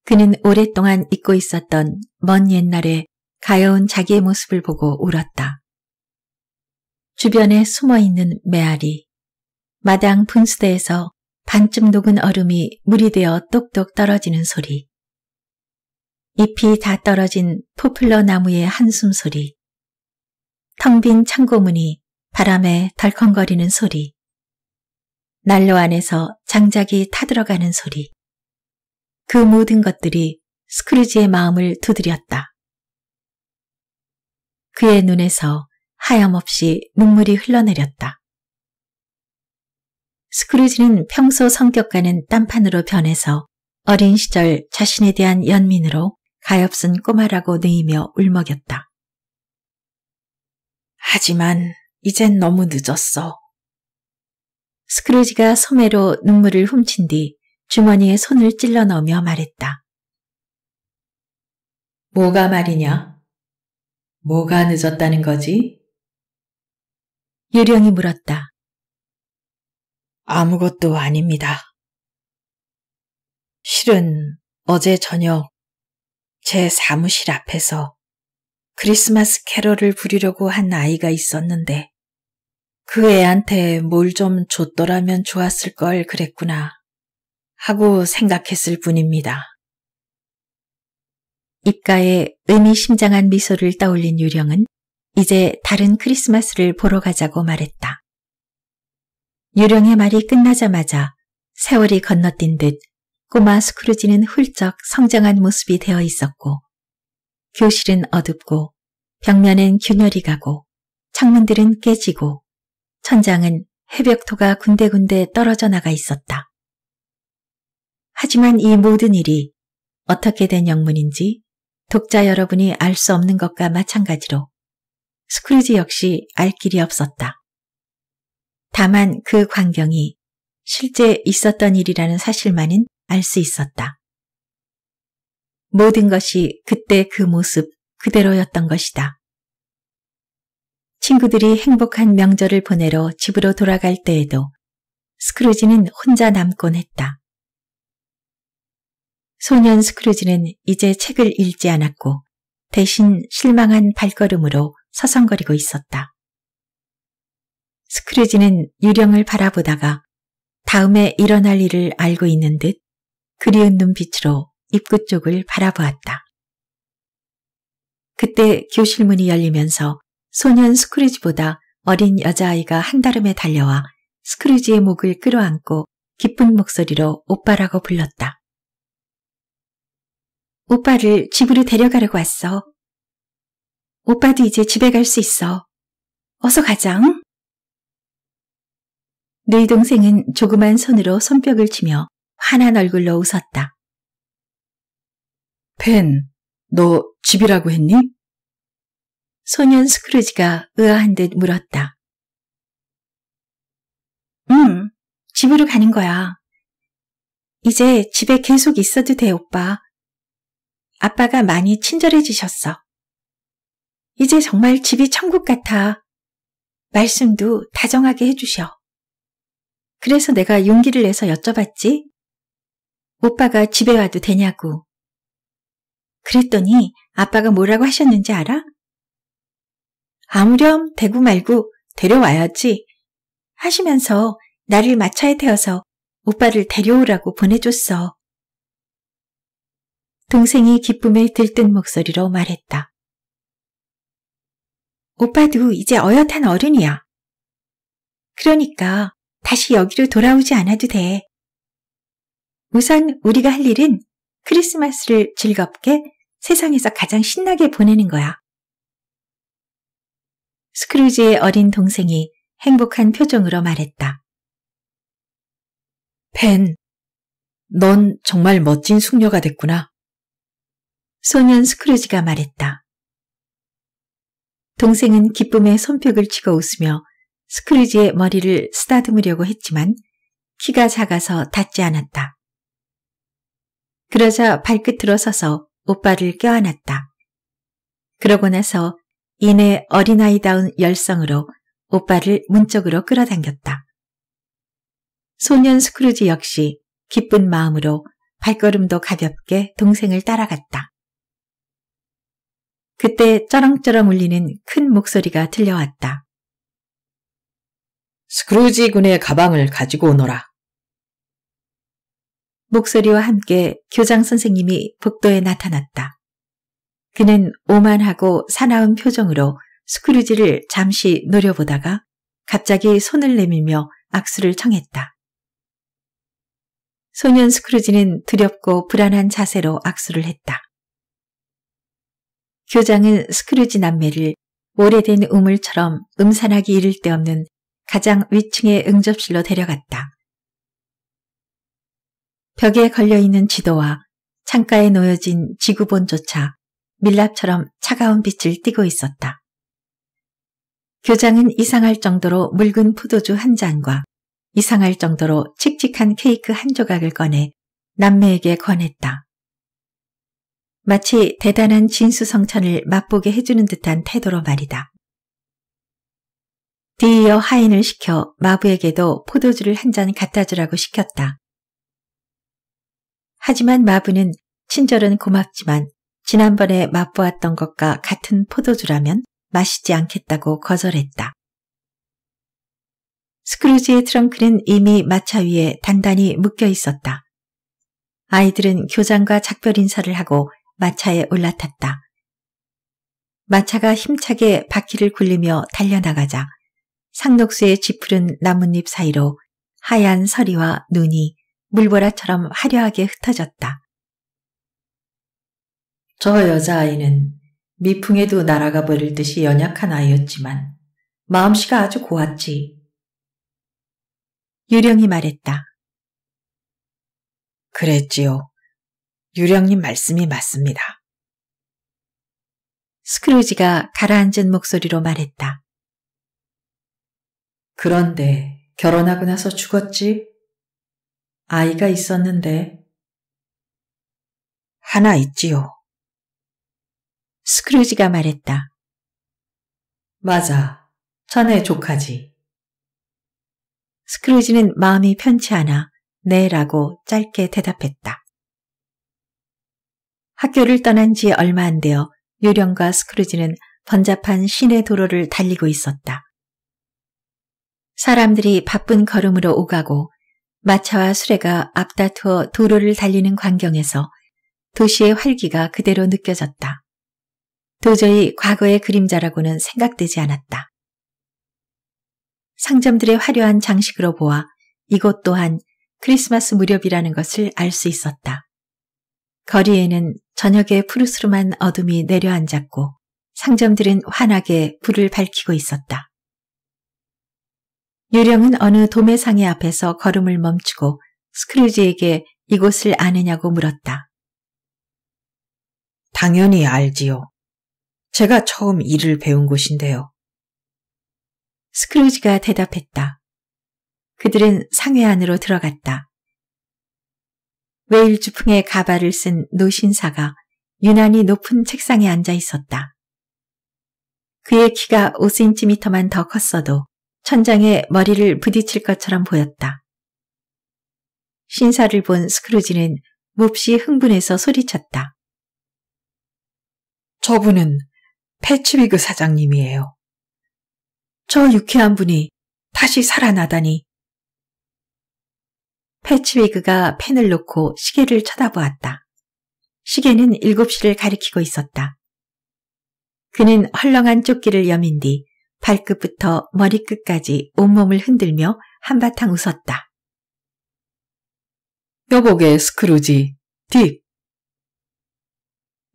그는 오랫동안 잊고 있었던 먼 옛날에 가여운 자기의 모습을 보고 울었다. 주변에 숨어있는 메아리, 마당 분수대에서 반쯤 녹은 얼음이 물이 되어 똑똑 떨어지는 소리, 잎이 다 떨어진 포플러 나무의 한숨 소리, 텅빈 창고문이 바람에 덜컹거리는 소리, 난로 안에서 장작이 타들어가는 소리, 그 모든 것들이 스크루지의 마음을 두드렸다. 그의 눈에서 하염없이 눈물이 흘러내렸다. 스크루지는 평소 성격과는 딴판으로 변해서 어린 시절 자신에 대한 연민으로 가엾은 꼬마라고 내이며 울먹였다. 하지만 이젠 너무 늦었어. 스크루지가 소매로 눈물을 훔친 뒤 주머니에 손을 찔러 넣으며 말했다. 뭐가 말이냐? 뭐가 늦었다는 거지? 유령이 물었다. 아무것도 아닙니다. 실은 어제 저녁 제 사무실 앞에서 크리스마스 캐럴을 부리려고 한 아이가 있었는데 그 애한테 뭘 좀 줬더라면 좋았을 걸 그랬구나 하고 생각했을 뿐입니다. 입가에 의미심장한 미소를 떠올린 유령은 이제 다른 크리스마스를 보러 가자고 말했다. 유령의 말이 끝나자마자 세월이 건너뛴 듯 꼬마 스크루지는 훌쩍 성장한 모습이 되어 있었고 교실은 어둡고 벽면은 균열이 가고 창문들은 깨지고 천장은 해벽토가 군데군데 떨어져 나가 있었다. 하지만 이 모든 일이 어떻게 된 영문인지 독자 여러분이 알 수 없는 것과 마찬가지로 스크루지 역시 알 길이 없었다. 다만 그 광경이 실제 있었던 일이라는 사실만은 알 수 있었다. 모든 것이 그때 그 모습 그대로였던 것이다. 친구들이 행복한 명절을 보내러 집으로 돌아갈 때에도 스크루지는 혼자 남곤 했다. 소년 스크루지는 이제 책을 읽지 않았고 대신 실망한 발걸음으로 서성거리고 있었다. 스크루지는 유령을 바라보다가 다음에 일어날 일을 알고 있는 듯 그리운 눈빛으로 입구 쪽을 바라보았다. 그때 교실 문이 열리면서 소년 스크루지보다 어린 여자아이가 한다름에 달려와 스크루지의 목을 끌어안고 기쁜 목소리로 오빠라고 불렀다. 오빠를 집으로 데려가려고 왔어. 오빠도 이제 집에 갈 수 있어. 어서 가자. 응? 늘 네 동생은 조그만 손으로 손뼉을 치며 환한 얼굴로 웃었다. 벤, 너 집이라고 했니? 소년 스크루지가 의아한 듯 물었다. 응, 집으로 가는 거야. 이제 집에 계속 있어도 돼, 오빠. 아빠가 많이 친절해지셨어. 이제 정말 집이 천국 같아. 말씀도 다정하게 해주셔. 그래서 내가 용기를 내서 여쭤봤지? 오빠가 집에 와도 되냐고. 그랬더니 아빠가 뭐라고 하셨는지 알아? 아무렴 대구 말고 데려와야지 하시면서 나를 마차에 태워서 오빠를 데려오라고 보내줬어. 동생이 기쁨에 들뜬 목소리로 말했다. 오빠도 이제 어엿한 어른이야. 그러니까 다시 여기로 돌아오지 않아도 돼. 우선 우리가 할 일은 크리스마스를 즐겁게 세상에서 가장 신나게 보내는 거야. 스크루지의 어린 동생이 행복한 표정으로 말했다. 벤, 넌 정말 멋진 숙녀가 됐구나. 소년 스크루지가 말했다. 동생은 기쁨에 손뼉을 치고 웃으며 스크루지의 머리를 쓰다듬으려고 했지만 키가 작아서 닿지 않았다. 그러자 발끝으로 서서 오빠를 껴안았다. 그러고 나서 이내 어린아이다운 열성으로 오빠를 문 쪽으로 끌어당겼다. 소년 스크루지 역시 기쁜 마음으로 발걸음도 가볍게 동생을 따라갔다. 그때 쩌렁쩌렁 울리는 큰 목소리가 들려왔다. 스크루지 군의 가방을 가지고 오너라. 목소리와 함께 교장 선생님이 복도에 나타났다. 그는 오만하고 사나운 표정으로 스크루지를 잠시 노려보다가 갑자기 손을 내밀며 악수를 청했다. 소년 스크루지는 두렵고 불안한 자세로 악수를 했다. 교장은 스크루지 남매를 오래된 우물처럼 음산하기 이를 데 없는 가장 위층의 응접실로 데려갔다. 벽에 걸려있는 지도와 창가에 놓여진 지구본조차 밀랍처럼 차가운 빛을 띠고 있었다. 교장은 이상할 정도로 묽은 포도주 한 잔과 이상할 정도로 칙칙한 케이크 한 조각을 꺼내 남매에게 권했다. 마치 대단한 진수성찬을 맛보게 해주는 듯한 태도로 말이다. 뒤이어 하인을 시켜 마부에게도 포도주를 한 잔 갖다 주라고 시켰다. 하지만 마부는 친절은 고맙지만 지난번에 맛보았던 것과 같은 포도주라면 마시지 않겠다고 거절했다. 스크루지의 트렁크는 이미 마차 위에 단단히 묶여 있었다. 아이들은 교장과 작별 인사를 하고 마차에 올라탔다. 마차가 힘차게 바퀴를 굴리며 달려나가자 상록수의 쥐푸른 나뭇잎 사이로 하얀 서리와 눈이 물보라처럼 화려하게 흩어졌다. 저 여자아이는 미풍에도 날아가 버릴 듯이 연약한 아이였지만 마음씨가 아주 고왔지. 유령이 말했다. 그랬지요. 유령님 말씀이 맞습니다. 스크루지가 가라앉은 목소리로 말했다. 그런데 결혼하고 나서 죽었지? 아이가 있었는데. 하나 있지요. 스크루지가 말했다. 맞아. 자네 조카지. 스크루지는 마음이 편치 않아 네 라고 짧게 대답했다. 학교를 떠난 지 얼마 안 되어 요령과 스크루지는 번잡한 시내 도로를 달리고 있었다. 사람들이 바쁜 걸음으로 오가고 마차와 수레가 앞다투어 도로를 달리는 광경에서 도시의 활기가 그대로 느껴졌다. 도저히 과거의 그림자라고는 생각되지 않았다. 상점들의 화려한 장식으로 보아 이곳 또한 크리스마스 무렵이라는 것을 알 수 있었다. 거리에는 저녁의 푸르스름한 어둠이 내려앉았고 상점들은 환하게 불을 밝히고 있었다. 유령은 어느 도매상의 앞에서 걸음을 멈추고 스크루지에게 이곳을 아느냐고 물었다. 당연히 알지요. 제가 처음 일을 배운 곳인데요. 스크루지가 대답했다. 그들은 상회 안으로 들어갔다. 웨일 주풍의 가발을 쓴 노신사가 유난히 높은 책상에 앉아 있었다. 그의 키가 5cm만 더 컸어도 천장에 머리를 부딪힐 것처럼 보였다. 신사를 본 스크루지는 몹시 흥분해서 소리쳤다. 저분은 패치비그 사장님이에요. 저 유쾌한 분이 다시 살아나다니. 패치위그가 펜을 놓고 시계를 쳐다보았다. 시계는 7시를 가리키고 있었다. 그는 헐렁한 조끼를 여민 뒤 발끝부터 머리끝까지 온몸을 흔들며 한바탕 웃었다. 여보게 스크루지, 딕!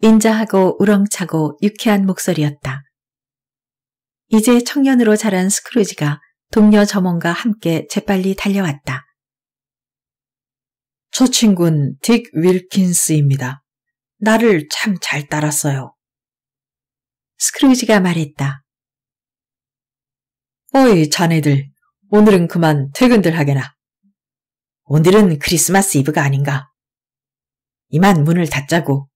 인자하고 우렁차고 유쾌한 목소리였다. 이제 청년으로 자란 스크루지가 동료 점원과 함께 재빨리 달려왔다. 저 친군 딕 윌킨스입니다. 나를 참 잘 따랐어요. 스크루지가 말했다. 어이, 자네들, 오늘은 그만 퇴근들 하게나. 오늘은 크리스마스 이브가 아닌가. 이만 문을 닫자고.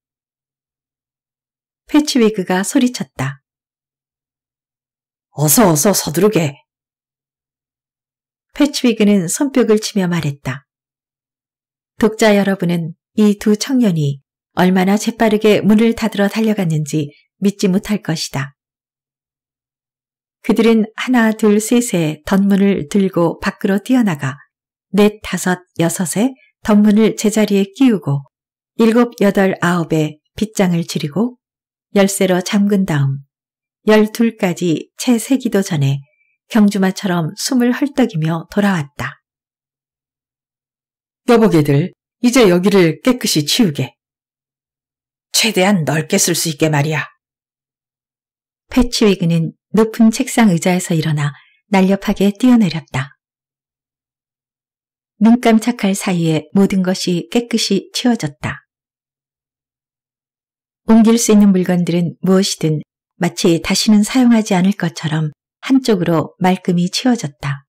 패치위그가 소리쳤다. 어서 어서 서두르게. 패치위그는 손뼉을 치며 말했다. 독자 여러분은 이 두 청년이 얼마나 재빠르게 문을 닫으러 달려갔는지 믿지 못할 것이다. 그들은 하나, 둘, 셋에 덧문을 들고 밖으로 뛰어나가 넷, 네, 다섯, 여섯에 덧문을 제자리에 끼우고 일곱, 여덟, 아홉에 빗장을 지르고 열쇠로 잠근 다음 열둘까지 채 세기도 전에 경주마처럼 숨을 헐떡이며 돌아왔다. 여보게들, 이제 여기를 깨끗이 치우게. 최대한 넓게 쓸 수 있게 말이야. 패치위그는 높은 책상 의자에서 일어나 날렵하게 뛰어내렸다. 눈 깜짝할 사이에 모든 것이 깨끗이 치워졌다. 옮길 수 있는 물건들은 무엇이든 마치 다시는 사용하지 않을 것처럼 한쪽으로 말끔히 치워졌다.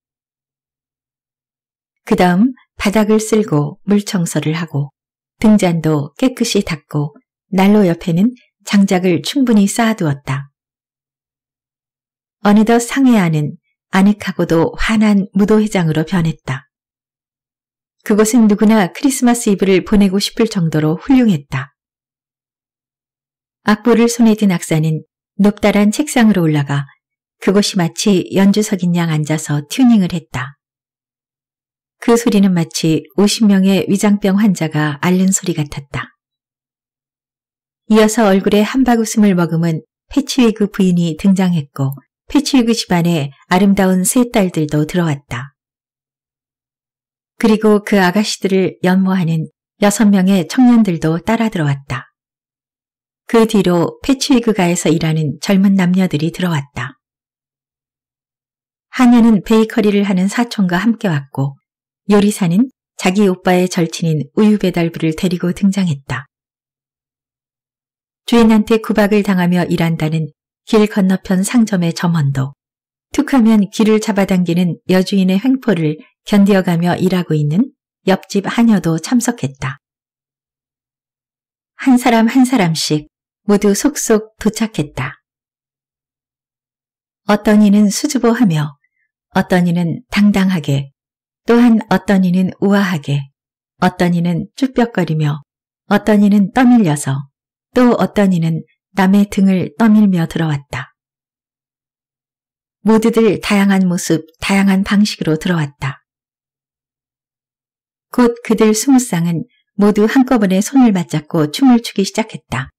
그 다음 바닥을 쓸고 물 청소를 하고 등잔도 깨끗이 닦고 난로 옆에는 장작을 충분히 쌓아두었다. 어느덧 상해하는 아늑하고도 환한 무도회장으로 변했다. 그곳은 누구나 크리스마스 이브를 보내고 싶을 정도로 훌륭했다. 악보를 손에 든 악사는 높다란 책상으로 올라가 그곳이 마치 연주석인 양 앉아서 튜닝을 했다. 그 소리는 마치 50명의 위장병 환자가 앓는 소리 같았다. 이어서 얼굴에 한박웃음을 머금은 패치위그 부인이 등장했고 패치위그 집안에 아름다운 세 딸들도 들어왔다. 그리고 그 아가씨들을 연모하는 여섯 명의 청년들도 따라 들어왔다. 그 뒤로 패치위그가에서 일하는 젊은 남녀들이 들어왔다. 하녀는 베이커리를 하는 사촌과 함께 왔고 요리사는 자기 오빠의 절친인 우유 배달부를 데리고 등장했다. 주인한테 구박을 당하며 일한다는 길 건너편 상점의 점원도 툭하면 길을 잡아당기는 여주인의 횡포를 견디어가며 일하고 있는 옆집 하녀도 참석했다. 한 사람 한 사람씩 모두 속속 도착했다. 어떤 이는 수줍어하며 어떤 이는 당당하게 또한 어떤 이는 우아하게 어떤 이는 쭈뼛거리며 어떤 이는 떠밀려서 또 어떤 이는 남의 등을 떠밀며 들어왔다. 모두들 다양한 모습, 다양한 방식으로 들어왔다. 곧 그들 스무 쌍은 모두 한꺼번에 손을 맞잡고 춤을 추기 시작했다.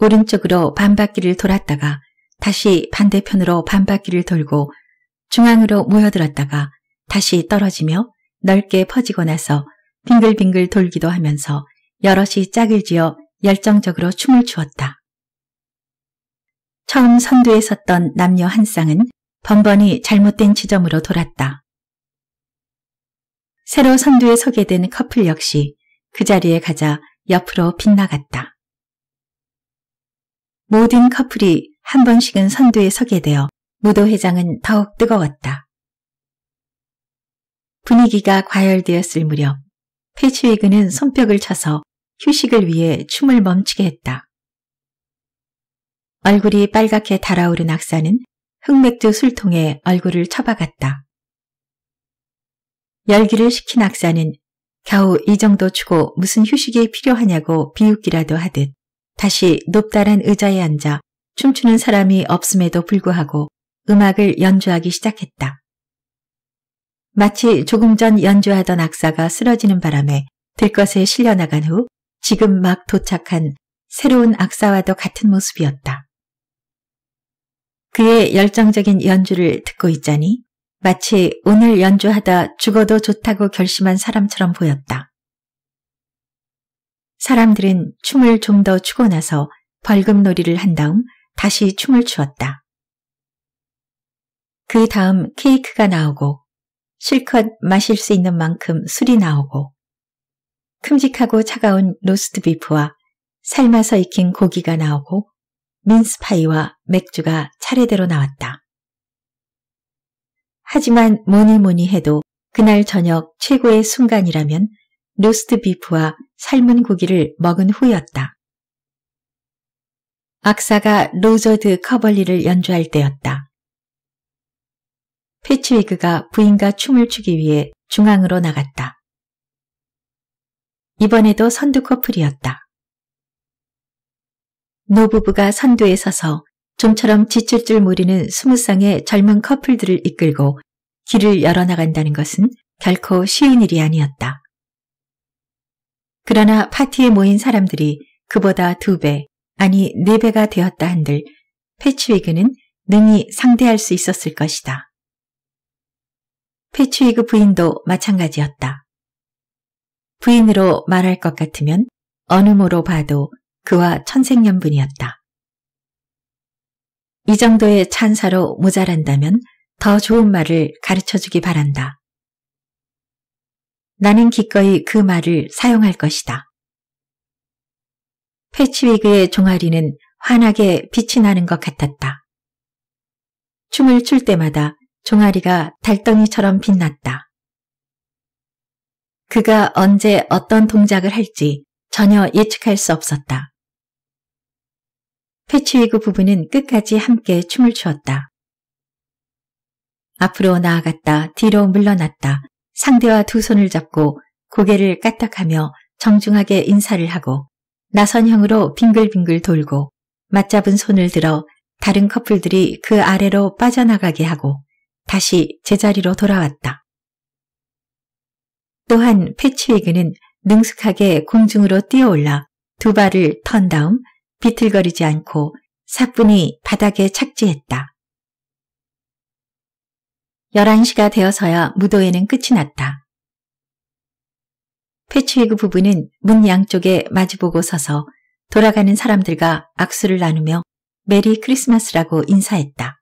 오른쪽으로 반바퀴를 돌았다가 다시 반대편으로 반바퀴를 돌고 중앙으로 모여들었다가 다시 떨어지며 넓게 퍼지고 나서 빙글빙글 돌기도 하면서 여럿이 짝을 지어 열정적으로 춤을 추었다. 처음 선두에 섰던 남녀 한 쌍은 번번이 잘못된 지점으로 돌았다. 새로 선두에 서게 된 커플 역시 그 자리에 가자 옆으로 빗나갔다. 모든 커플이 한 번씩은 선두에 서게 되어 무도회장은 더욱 뜨거웠다. 분위기가 과열되었을 무렵 패치웨그는 손뼉을 쳐서 휴식을 위해 춤을 멈추게 했다. 얼굴이 빨갛게 달아오른 악사는 흑맥주 술통에 얼굴을 쳐박았다. 열기를 식힌 악사는 겨우 이 정도 추고 무슨 휴식이 필요하냐고 비웃기라도 하듯 다시 높다란 의자에 앉아 춤추는 사람이 없음에도 불구하고 음악을 연주하기 시작했다. 마치 조금 전 연주하던 악사가 쓰러지는 바람에 들것에 실려나간 후 지금 막 도착한 새로운 악사와도 같은 모습이었다. 그의 열정적인 연주를 듣고 있자니 마치 오늘 연주하다 죽어도 좋다고 결심한 사람처럼 보였다. 사람들은 춤을 좀 더 추고 나서 벌금놀이를 한 다음 다시 춤을 추었다. 그 다음 케이크가 나오고 실컷 마실 수 있는 만큼 술이 나오고 큼직하고 차가운 로스트 비프와 삶아서 익힌 고기가 나오고 민스파이와 맥주가 차례대로 나왔다. 하지만 뭐니 뭐니 해도 그날 저녁 최고의 순간이라면 로스트 비프와 삶은 고기를 먹은 후였다. 악사가 로저드 커벌리를 연주할 때였다. 패치위그가 부인과 춤을 추기 위해 중앙으로 나갔다. 이번에도 선두 커플이었다. 노부부가 선두에 서서 좀처럼 지칠 줄 모르는 스무 쌍의 젊은 커플들을 이끌고 길을 열어나간다는 것은 결코 쉬운 일이 아니었다. 그러나 파티에 모인 사람들이 그보다 두 배, 아니 네 배가 되었다 한들 패치위그는 능히 상대할 수 있었을 것이다. 패치위그 부인도 마찬가지였다. 부인으로 말할 것 같으면 어느 모로 봐도 그와 천생연분이었다. 이 정도의 찬사로 모자란다면 더 좋은 말을 가르쳐주기 바란다. 나는 기꺼이 그 말을 사용할 것이다. 패치위그의 종아리는 환하게 빛이 나는 것 같았다. 춤을 출 때마다 종아리가 달덩이처럼 빛났다. 그가 언제 어떤 동작을 할지 전혀 예측할 수 없었다. 패치위그 부부는 끝까지 함께 춤을 추었다. 앞으로 나아갔다, 뒤로 물러났다, 상대와 두 손을 잡고 고개를 까딱하며 정중하게 인사를 하고 나선형으로 빙글빙글 돌고 맞잡은 손을 들어 다른 커플들이 그 아래로 빠져나가게 하고 다시 제자리로 돌아왔다. 또한 패치위그는 능숙하게 공중으로 뛰어올라 두 발을 턴 다음 비틀거리지 않고 사뿐히 바닥에 착지했다. 11시가 되어서야 무도회는 끝이 났다. 패치위그 부부는 문 양쪽에 마주보고 서서 돌아가는 사람들과 악수를 나누며 메리 크리스마스라고 인사했다.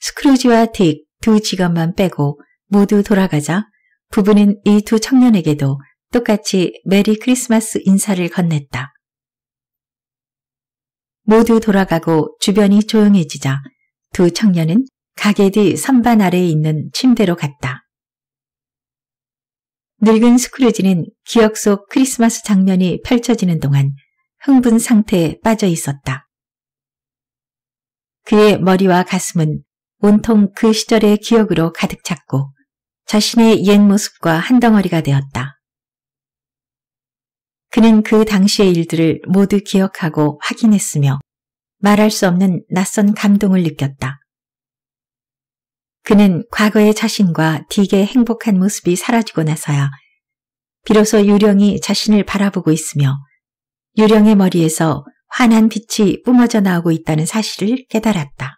스크루지와 딕 두 직원만 빼고 모두 돌아가자 부부는 이 두 청년에게도 똑같이 메리 크리스마스 인사를 건넸다. 모두 돌아가고 주변이 조용해지자 두 청년은 가게 뒤 선반 아래에 있는 침대로 갔다. 늙은 스크루지는 기억 속 크리스마스 장면이 펼쳐지는 동안 흥분 상태에 빠져 있었다. 그의 머리와 가슴은 온통 그 시절의 기억으로 가득 찼고 자신의 옛 모습과 한 덩어리가 되었다. 그는 그 당시의 일들을 모두 기억하고 확인했으며 말할 수 없는 낯선 감동을 느꼈다. 그는 과거의 자신과 딕의 행복한 모습이 사라지고 나서야 비로소 유령이 자신을 바라보고 있으며 유령의 머리에서 환한 빛이 뿜어져 나오고 있다는 사실을 깨달았다.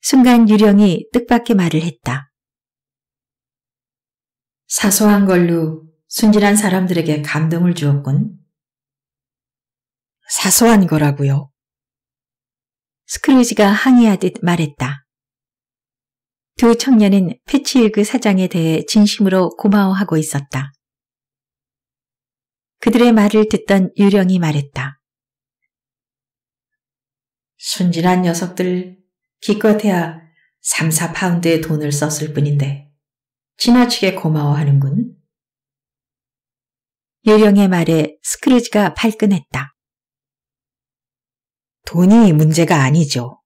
순간 유령이 뜻밖의 말을 했다. 사소한 걸로 순진한 사람들에게 감동을 주었군. 사소한 거라고요. 스크루지가 항의하듯 말했다. 두 청년은 패치일그 사장에 대해 진심으로 고마워하고 있었다. 그들의 말을 듣던 유령이 말했다. 순진한 녀석들 기껏해야 3, 4파운드의 돈을 썼을 뿐인데 지나치게 고마워하는군. 요령의 말에 스크루지가 발끈했다 돈이 문제가 아니죠.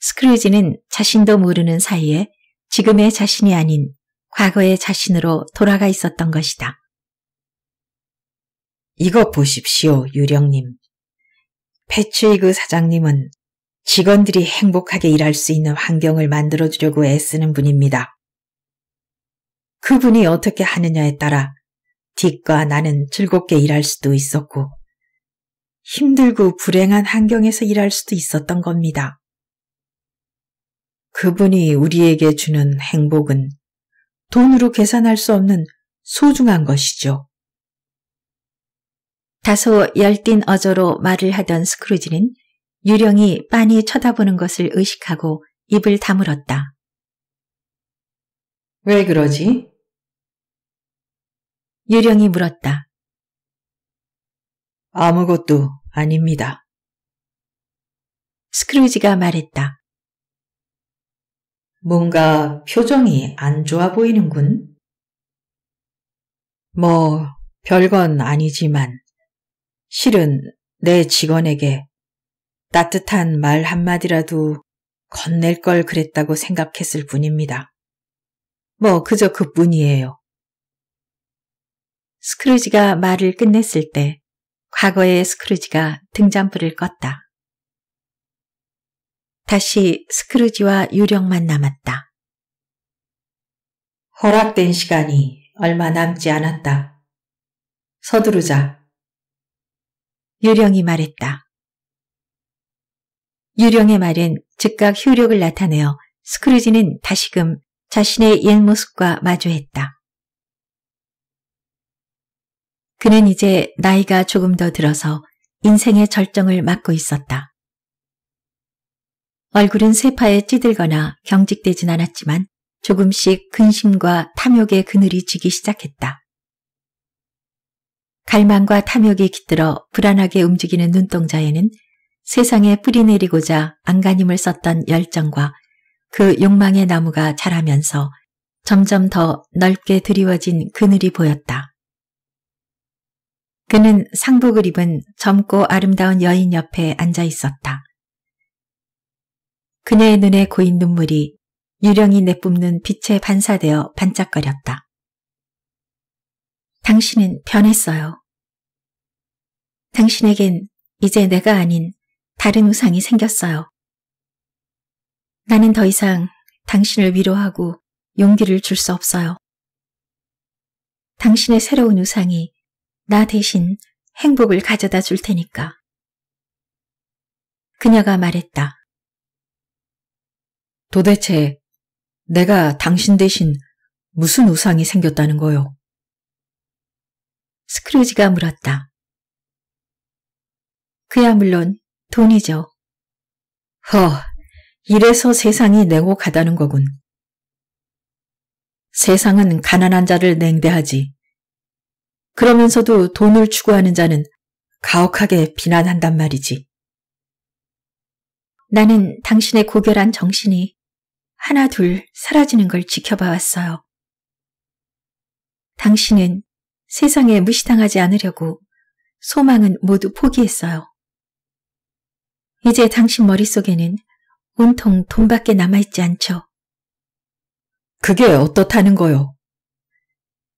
스크루지는 자신도 모르는 사이에 지금의 자신이 아닌 과거의 자신으로 돌아가 있었던 것이다. 이것 보십시오, 유령님. 패트이그 사장님은 직원들이 행복하게 일할 수 있는 환경을 만들어주려고 애쓰는 분입니다. 그분이 어떻게 하느냐에 따라 딕과 나는 즐겁게 일할 수도 있었고 힘들고 불행한 환경에서 일할 수도 있었던 겁니다. 그분이 우리에게 주는 행복은 돈으로 계산할 수 없는 소중한 것이죠. 다소 열띤 어조로 말을 하던 스크루지는 유령이 빤히 쳐다보는 것을 의식하고 입을 다물었다. 왜 그러지? 유령이 물었다. 아무것도 아닙니다. 스크루지가 말했다. 뭔가 표정이 안 좋아 보이는군. 뭐, 별건 아니지만, 실은 내 직원에게 따뜻한 말 한마디라도 건넬 걸 그랬다고 생각했을 뿐입니다. 뭐 그저 그뿐이에요. 스크루지가 말을 끝냈을 때 과거의 스크루지가 등잔불을 껐다. 다시 스크루지와 유령만 남았다. 허락된 시간이 얼마 남지 않았다. 서두르자. 유령이 말했다. 유령의 말은 즉각 효력을 나타내어 스크루지는 다시금 자신의 옛 모습과 마주했다. 그는 이제 나이가 조금 더 들어서 인생의 절정을 맞고 있었다. 얼굴은 세파에 찌들거나 경직되진 않았지만 조금씩 근심과 탐욕의 그늘이 지기 시작했다. 갈망과 탐욕이 깃들어 불안하게 움직이는 눈동자에는 세상에 뿌리내리고자 안간힘을 썼던 열정과 그 욕망의 나무가 자라면서 점점 더 넓게 드리워진 그늘이 보였다. 그는 상복을 입은 젊고 아름다운 여인 옆에 앉아 있었다. 그녀의 눈에 고인 눈물이 유령이 내뿜는 빛에 반사되어 반짝거렸다. 당신은 변했어요. 당신에겐 이제 내가 아닌 다른 우상이 생겼어요. 나는 더 이상 당신을 위로하고 용기를 줄 수 없어요. 당신의 새로운 우상이 나 대신 행복을 가져다 줄 테니까. 그녀가 말했다. 도대체 내가 당신 대신 무슨 우상이 생겼다는 거요? 스크루지가 물었다. 그야 물론 돈이죠. 허, 이래서 세상이 내고 가다는 거군. 세상은 가난한 자를 냉대하지. 그러면서도 돈을 추구하는 자는 가혹하게 비난한단 말이지. 나는 당신의 고결한 정신이 하나 둘 사라지는 걸 지켜봐 왔어요. 당신은 세상에 무시당하지 않으려고 소망은 모두 포기했어요. 이제 당신 머릿속에는 온통 돈밖에 남아있지 않죠. 그게 어떻다는 거요?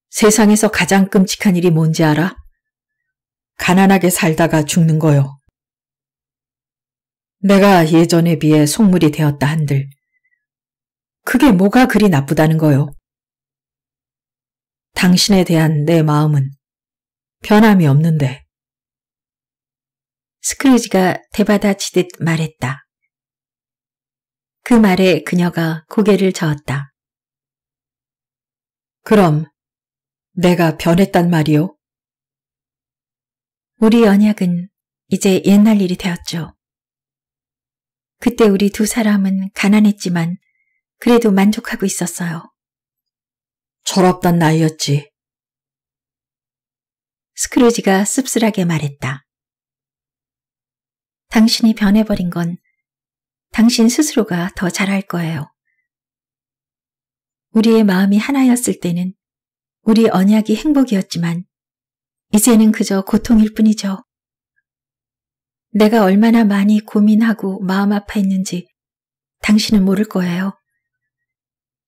세상에서 가장 끔찍한 일이 뭔지 알아? 가난하게 살다가 죽는 거요. 내가 예전에 비해 속물이 되었다 한들 그게 뭐가 그리 나쁘다는 거요? 당신에 대한 내 마음은 변함이 없는데 스크루지가 대받아치듯 말했다. 그 말에 그녀가 고개를 저었다. 그럼 내가 변했단 말이오? 우리 연약은 이제 옛날 일이 되었죠. 그때 우리 두 사람은 가난했지만 그래도 만족하고 있었어요. 철없던 나이였지. 스크루지가 씁쓸하게 말했다. 당신이 변해버린 건 당신 스스로가 더 잘할 거예요. 우리의 마음이 하나였을 때는 우리 언약이 행복이었지만 이제는 그저 고통일 뿐이죠. 내가 얼마나 많이 고민하고 마음 아파했는지 당신은 모를 거예요.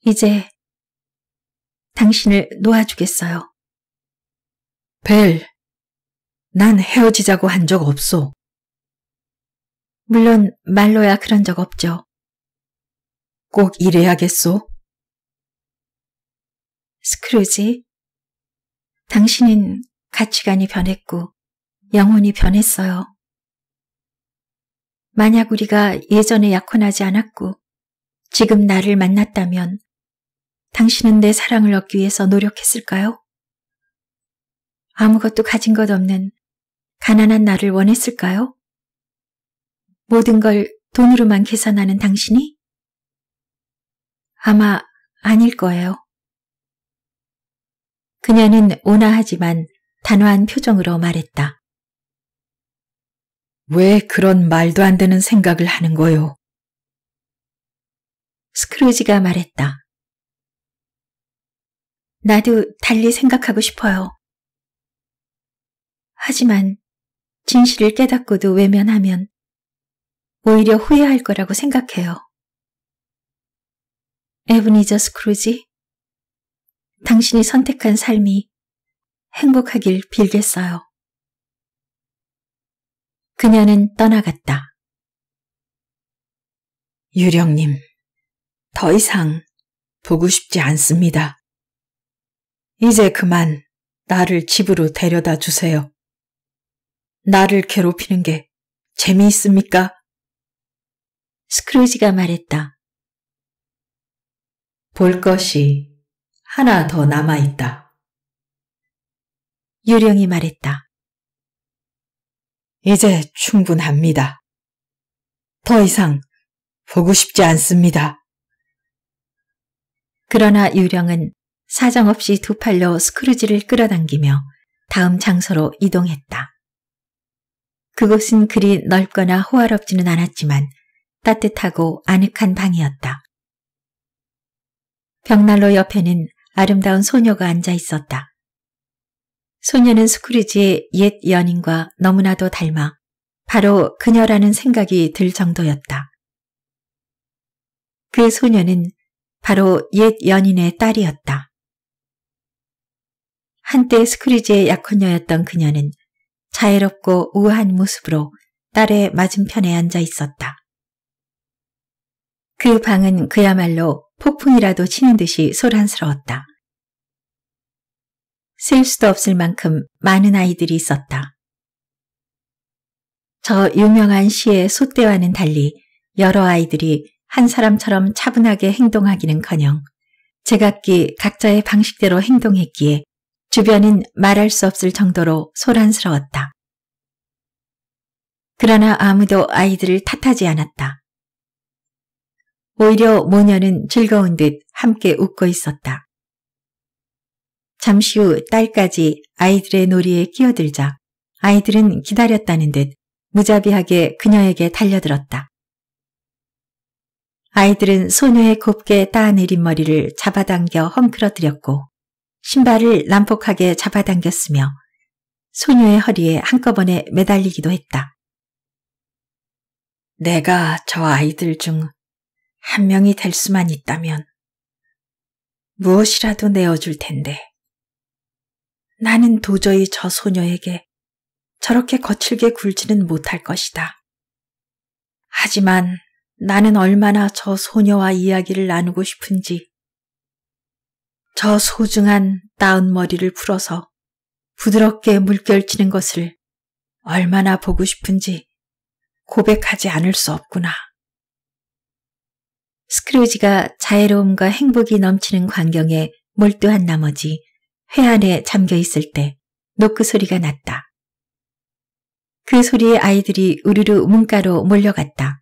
이제 당신을 놓아주겠어요. 벨, 난 헤어지자고 한 적 없소. 물론 말로야 그런 적 없죠. 꼭 이래야겠소? 스크루지, 당신은 가치관이 변했고 영혼이 변했어요. 만약 우리가 예전에 약혼하지 않았고 지금 나를 만났다면 당신은 내 사랑을 얻기 위해서 노력했을까요? 아무것도 가진 것 없는 가난한 나를 원했을까요? 모든 걸 돈으로만 계산하는 당신이? 아마 아닐 거예요. 그녀는 온화하지만 단호한 표정으로 말했다. 왜 그런 말도 안 되는 생각을 하는 거요? 스크루지가 말했다. 나도 달리 생각하고 싶어요. 하지만 진실을 깨닫고도 외면하면 오히려 후회할 거라고 생각해요. 에브니저 스크루지, 당신이 선택한 삶이 행복하길 빌겠어요. 그녀는 떠나갔다. 유령님, 더 이상 보고 싶지 않습니다. 이제 그만 나를 집으로 데려다 주세요. 나를 괴롭히는 게 재미있습니까? 스크루지가 말했다. 볼 것이 하나 더 남아있다. 유령이 말했다. 이제 충분합니다. 더 이상 보고 싶지 않습니다. 그러나 유령은 사정없이 두 팔로 스크루지를 끌어당기며 다음 장소로 이동했다. 그곳은 그리 넓거나 호화롭지는 않았지만 따뜻하고 아늑한 방이었다. 벽난로 옆에는 아름다운 소녀가 앉아 있었다. 소녀는 스크루지의 옛 연인과 너무나도 닮아 바로 그녀라는 생각이 들 정도였다. 그 소녀는 바로 옛 연인의 딸이었다. 한때 스크루지의 약혼녀였던 그녀는 자애롭고 우아한 모습으로 딸의 맞은편에 앉아 있었다. 그 방은 그야말로 폭풍이라도 치는 듯이 소란스러웠다. 셀 수도 없을 만큼 많은 아이들이 있었다. 저 유명한 시의 소떼와는 달리 여러 아이들이 한 사람처럼 차분하게 행동하기는커녕 제각기 각자의 방식대로 행동했기에 주변은 말할 수 없을 정도로 소란스러웠다. 그러나 아무도 아이들을 탓하지 않았다. 오히려 모녀는 즐거운 듯 함께 웃고 있었다. 잠시 후 딸까지 아이들의 놀이에 끼어들자 아이들은 기다렸다는 듯 무자비하게 그녀에게 달려들었다. 아이들은 소녀의 곱게 따내린 머리를 잡아당겨 헝클어뜨렸고 신발을 난폭하게 잡아당겼으며 소녀의 허리에 한꺼번에 매달리기도 했다. 내가 저 아이들 중한 명이 될 수만 있다면 무엇이라도 내어줄 텐데. 나는 도저히 저 소녀에게 저렇게 거칠게 굴지는 못할 것이다. 하지만 나는 얼마나 저 소녀와 이야기를 나누고 싶은지 저 소중한 따은 머리를 풀어서 부드럽게 물결치는 것을 얼마나 보고 싶은지 고백하지 않을 수 없구나. 스크루지가 자애로움과 행복이 넘치는 광경에 몰두한 나머지 회 안에 잠겨 있을 때 노크 소리가 났다. 그 소리에 아이들이 우르르 문가로 몰려갔다.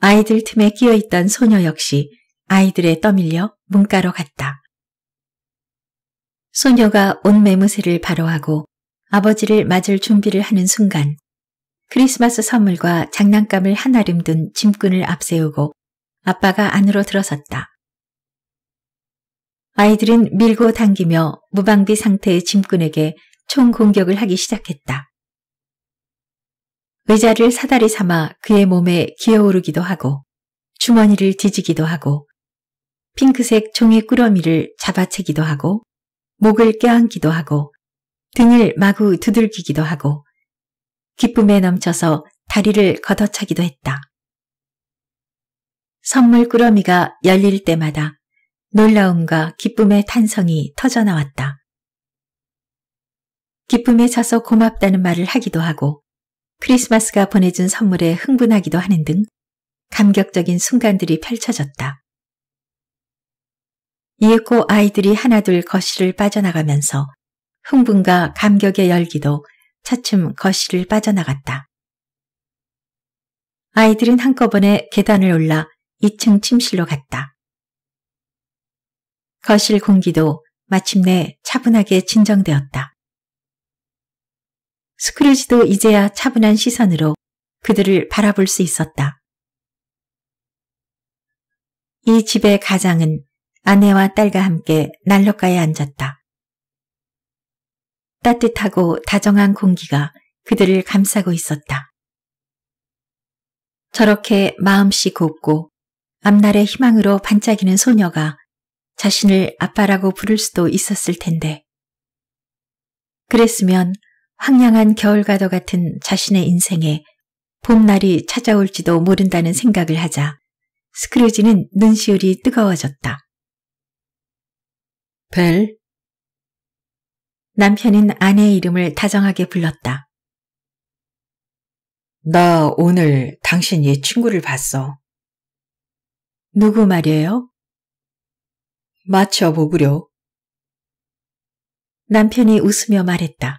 아이들 틈에 끼어 있던 소녀 역시 아이들에 떠밀려 문가로 갔다. 소녀가 온 매무새를 바로하고 아버지를 맞을 준비를 하는 순간 크리스마스 선물과 장난감을 한아름 든 짐꾼을 앞세우고 아빠가 안으로 들어섰다. 아이들은 밀고 당기며 무방비 상태의 짐꾼에게 총 공격을 하기 시작했다. 의자를 사다리 삼아 그의 몸에 기어오르기도 하고 주머니를 뒤지기도 하고 핑크색 종이 꾸러미를 잡아채기도 하고 목을 껴안기도 하고 등을 마구 두들기기도 하고 기쁨에 넘쳐서 다리를 걷어차기도 했다. 선물 꾸러미가 열릴 때마다 놀라움과 기쁨의 탄성이 터져나왔다. 기쁨에 차서 고맙다는 말을 하기도 하고 크리스마스가 보내준 선물에 흥분하기도 하는 등 감격적인 순간들이 펼쳐졌다. 이윽고 아이들이 하나둘 거실을 빠져나가면서 흥분과 감격의 열기도 차츰 거실을 빠져나갔다. 아이들은 한꺼번에 계단을 올라 2층 침실로 갔다. 거실 공기도 마침내 차분하게 진정되었다. 스크루지도 이제야 차분한 시선으로 그들을 바라볼 수 있었다. 이 집의 가장은 아내와 딸과 함께 난로가에 앉았다. 따뜻하고 다정한 공기가 그들을 감싸고 있었다. 저렇게 마음씨 곱고 앞날의 희망으로 반짝이는 소녀가 자신을 아빠라고 부를 수도 있었을 텐데. 그랬으면 황량한 겨울과도 같은 자신의 인생에 봄날이 찾아올지도 모른다는 생각을 하자 스크루지는 눈시울이 뜨거워졌다. 벨, 남편은 아내의 이름을 다정하게 불렀다. 나 오늘 당신 얘 친구를 봤어. 누구 말이에요? 맞춰보구려. 남편이 웃으며 말했다.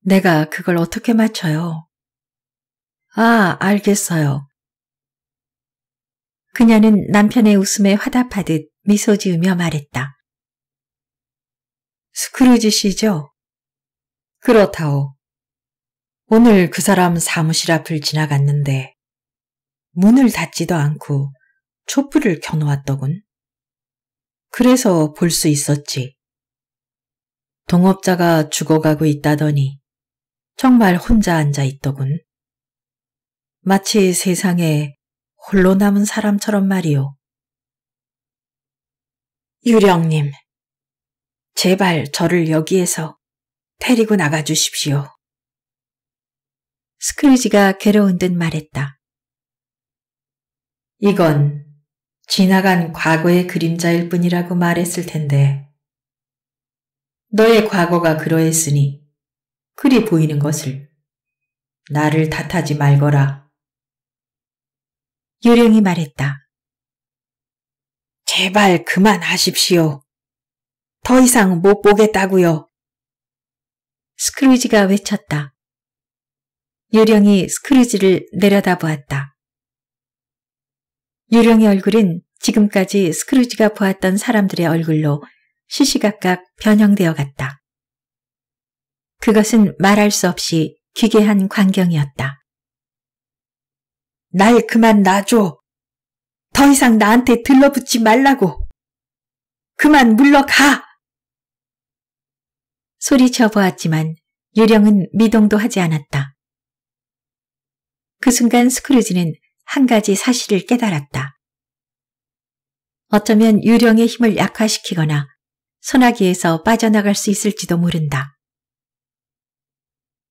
내가 그걸 어떻게 맞춰요? 아, 알겠어요. 그녀는 남편의 웃음에 화답하듯 미소 지으며 말했다. 스크루지 시죠 그렇다오. 오늘 그 사람 사무실 앞을 지나갔는데 문을 닫지도 않고 촛불을 켜놓았더군. 그래서 볼 수 있었지. 동업자가 죽어가고 있다더니 정말 혼자 앉아 있더군. 마치 세상에 홀로 남은 사람처럼 말이오. 유령님, 제발 저를 여기에서 데리고 나가 주십시오. 스크루지가 괴로운 듯 말했다. 이건 지나간 과거의 그림자일 뿐이라고 말했을 텐데 너의 과거가 그러했으니 그리 보이는 것을 나를 탓하지 말거라. 유령이 말했다. 제발 그만하십시오. 더 이상 못 보겠다고요. 스크루지가 외쳤다. 유령이 스크루지를 내려다보았다. 유령의 얼굴은 지금까지 스크루지가 보았던 사람들의 얼굴로 시시각각 변형되어 갔다. 그것은 말할 수 없이 기괴한 광경이었다. 날 그만 놔줘. 더 이상 나한테 들러붙지 말라고. 그만 물러가! 소리쳐 보았지만 유령은 미동도 하지 않았다. 그 순간 스크루지는 한 가지 사실을 깨달았다. 어쩌면 유령의 힘을 약화시키거나 소나기에서 빠져나갈 수 있을지도 모른다.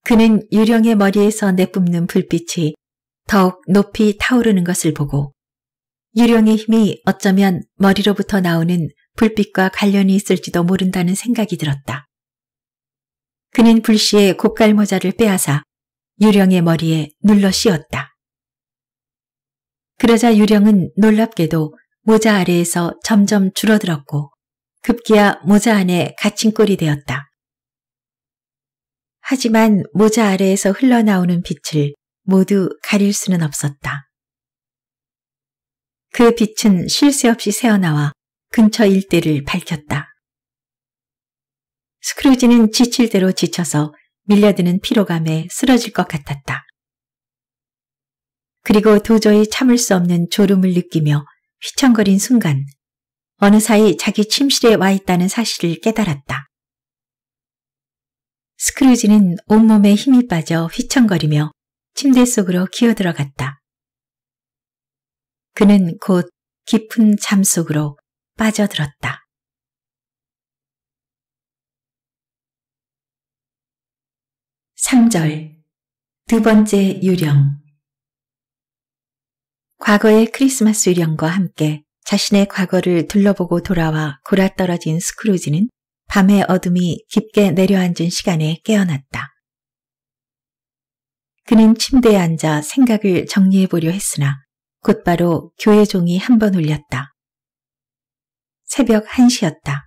그는 유령의 머리에서 내뿜는 불빛이 더욱 높이 타오르는 것을 보고 유령의 힘이 어쩌면 머리로부터 나오는 불빛과 관련이 있을지도 모른다는 생각이 들었다. 그는 불시에 고깔모자를 빼앗아 유령의 머리에 눌러 씌웠다. 그러자 유령은 놀랍게도 모자 아래에서 점점 줄어들었고 급기야 모자 안에 갇힌 꼴이 되었다. 하지만 모자 아래에서 흘러나오는 빛을 모두 가릴 수는 없었다. 그 빛은 쉴 새 없이 새어나와 근처 일대를 밝혔다. 스크루지는 지칠 대로 지쳐서 밀려드는 피로감에 쓰러질 것 같았다. 그리고 도저히 참을 수 없는 졸음을 느끼며 휘청거린 순간 어느 사이 자기 침실에 와 있다는 사실을 깨달았다. 스크루지는 온몸에 힘이 빠져 휘청거리며 침대 속으로 기어들어갔다. 그는 곧 깊은 잠 속으로 빠져들었다. 3절 두 번째 유령 과거의 크리스마스 유령과 함께 자신의 과거를 둘러보고 돌아와 골아떨어진 스크루지는 밤의 어둠이 깊게 내려앉은 시간에 깨어났다. 그는 침대에 앉아 생각을 정리해 보려 했으나 곧바로 교회 종이 한 번 울렸다. 새벽 1시였다.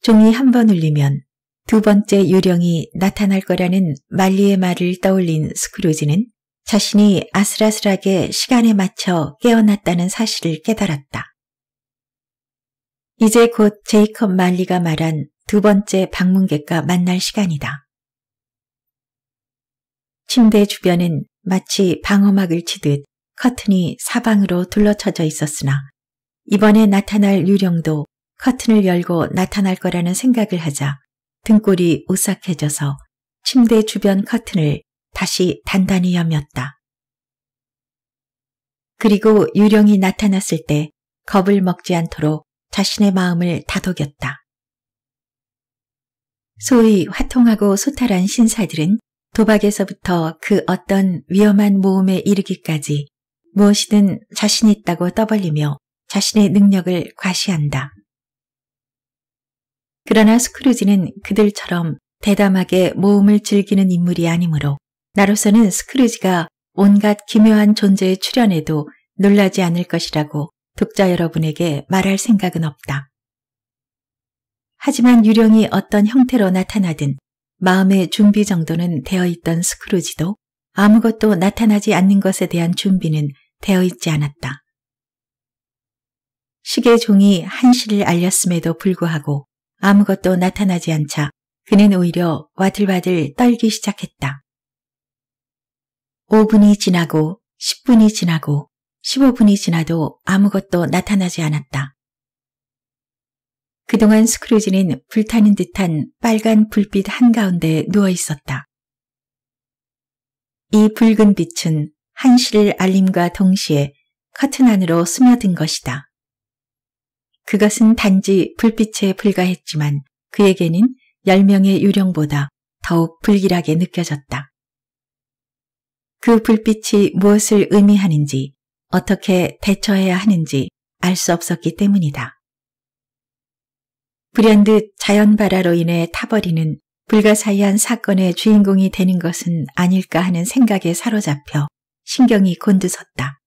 종이 한 번 울리면 두 번째 유령이 나타날 거라는 말리의 말을 떠올린 스크루지는 자신이 아슬아슬하게 시간에 맞춰 깨어났다는 사실을 깨달았다. 이제 곧 제이컵 말리가 말한 두 번째 방문객과 만날 시간이다. 침대 주변은 마치 방어막을 치듯 커튼이 사방으로 둘러쳐져 있었으나 이번에 나타날 유령도 커튼을 열고 나타날 거라는 생각을 하자 등골이 오싹해져서 침대 주변 커튼을 다시 단단히 여몄다. 그리고 유령이 나타났을 때 겁을 먹지 않도록 자신의 마음을 다독였다. 소위 화통하고 소탈한 신사들은 도박에서부터 그 어떤 위험한 모험에 이르기까지 무엇이든 자신 있다고 떠벌리며 자신의 능력을 과시한다. 그러나 스크루지는 그들처럼 대담하게 모험을 즐기는 인물이 아니므로 나로서는 스크루지가 온갖 기묘한 존재의 출연에도 놀라지 않을 것이라고 독자 여러분에게 말할 생각은 없다. 하지만 유령이 어떤 형태로 나타나든 마음의 준비 정도는 되어 있던 스크루지도 아무것도 나타나지 않는 것에 대한 준비는 되어 있지 않았다. 시계 종이 한시를 알렸음에도 불구하고 아무것도 나타나지 않자 그는 오히려 와들와들 떨기 시작했다. 5분이 지나고 10분이 지나고 15분이 지나도 아무것도 나타나지 않았다. 그동안 스크루지는 불타는 듯한 빨간 불빛 한가운데 누워 있었다. 이 붉은 빛은 한실 알림과 동시에 커튼 안으로 스며든 것이다. 그것은 단지 불빛에 불과했지만 그에게는 10명의 유령보다 더욱 불길하게 느껴졌다. 그 불빛이 무엇을 의미하는지 어떻게 대처해야 하는지 알 수 없었기 때문이다. 불현듯 자연발화로 인해 타버리는 불가사의한 사건의 주인공이 되는 것은 아닐까 하는 생각에 사로잡혀 신경이 곤두섰다.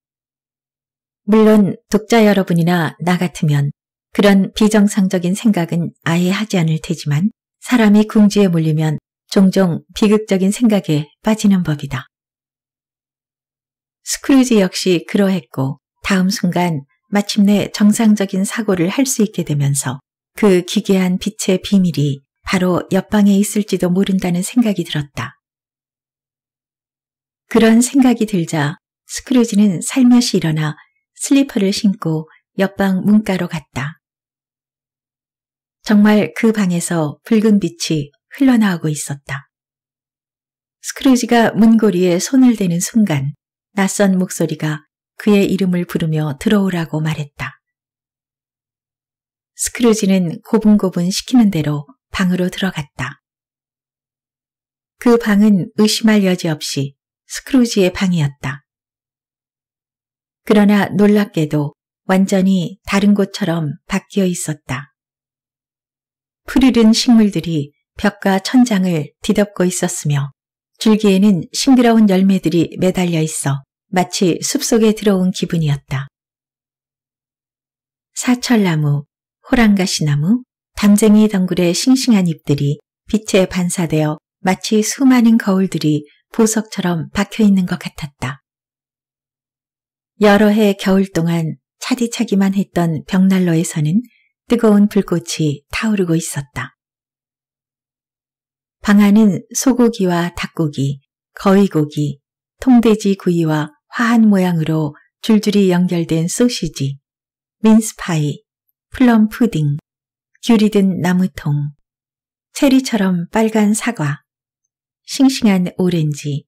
물론 독자 여러분이나 나 같으면 그런 비정상적인 생각은 아예 하지 않을 테지만 사람이 궁지에 몰리면 종종 비극적인 생각에 빠지는 법이다. 스크루지 역시 그러했고 다음 순간 마침내 정상적인 사고를 할 수 있게 되면서 그 기괴한 빛의 비밀이 바로 옆방에 있을지도 모른다는 생각이 들었다. 그런 생각이 들자 스크루지는 살며시 일어나 슬리퍼를 신고 옆방 문가로 갔다. 정말 그 방에서 붉은 빛이 흘러나오고 있었다. 스크루지가 문고리에 손을 대는 순간 낯선 목소리가 그의 이름을 부르며 들어오라고 말했다. 스크루지는 고분고분 시키는 대로 방으로 들어갔다. 그 방은 의심할 여지 없이 스크루지의 방이었다. 그러나 놀랍게도 완전히 다른 곳처럼 바뀌어 있었다. 풀이른 식물들이 벽과 천장을 뒤덮고 있었으며 줄기에는 싱그러운 열매들이 매달려 있어 마치 숲속에 들어온 기분이었다. 사철나무, 호랑가시나무, 담쟁이 덩굴의 싱싱한 잎들이 빛에 반사되어 마치 수많은 거울들이 보석처럼 박혀있는 것 같았다. 여러 해 겨울 동안 차디차기만 했던 벽난로에서는 뜨거운 불꽃이 타오르고 있었다. 방 안은 소고기와 닭고기, 거위고기, 통돼지 구이와 화한 모양으로 줄줄이 연결된 소시지, 민스파이, 플럼 푸딩, 귤이 든 나무통, 체리처럼 빨간 사과, 싱싱한 오렌지,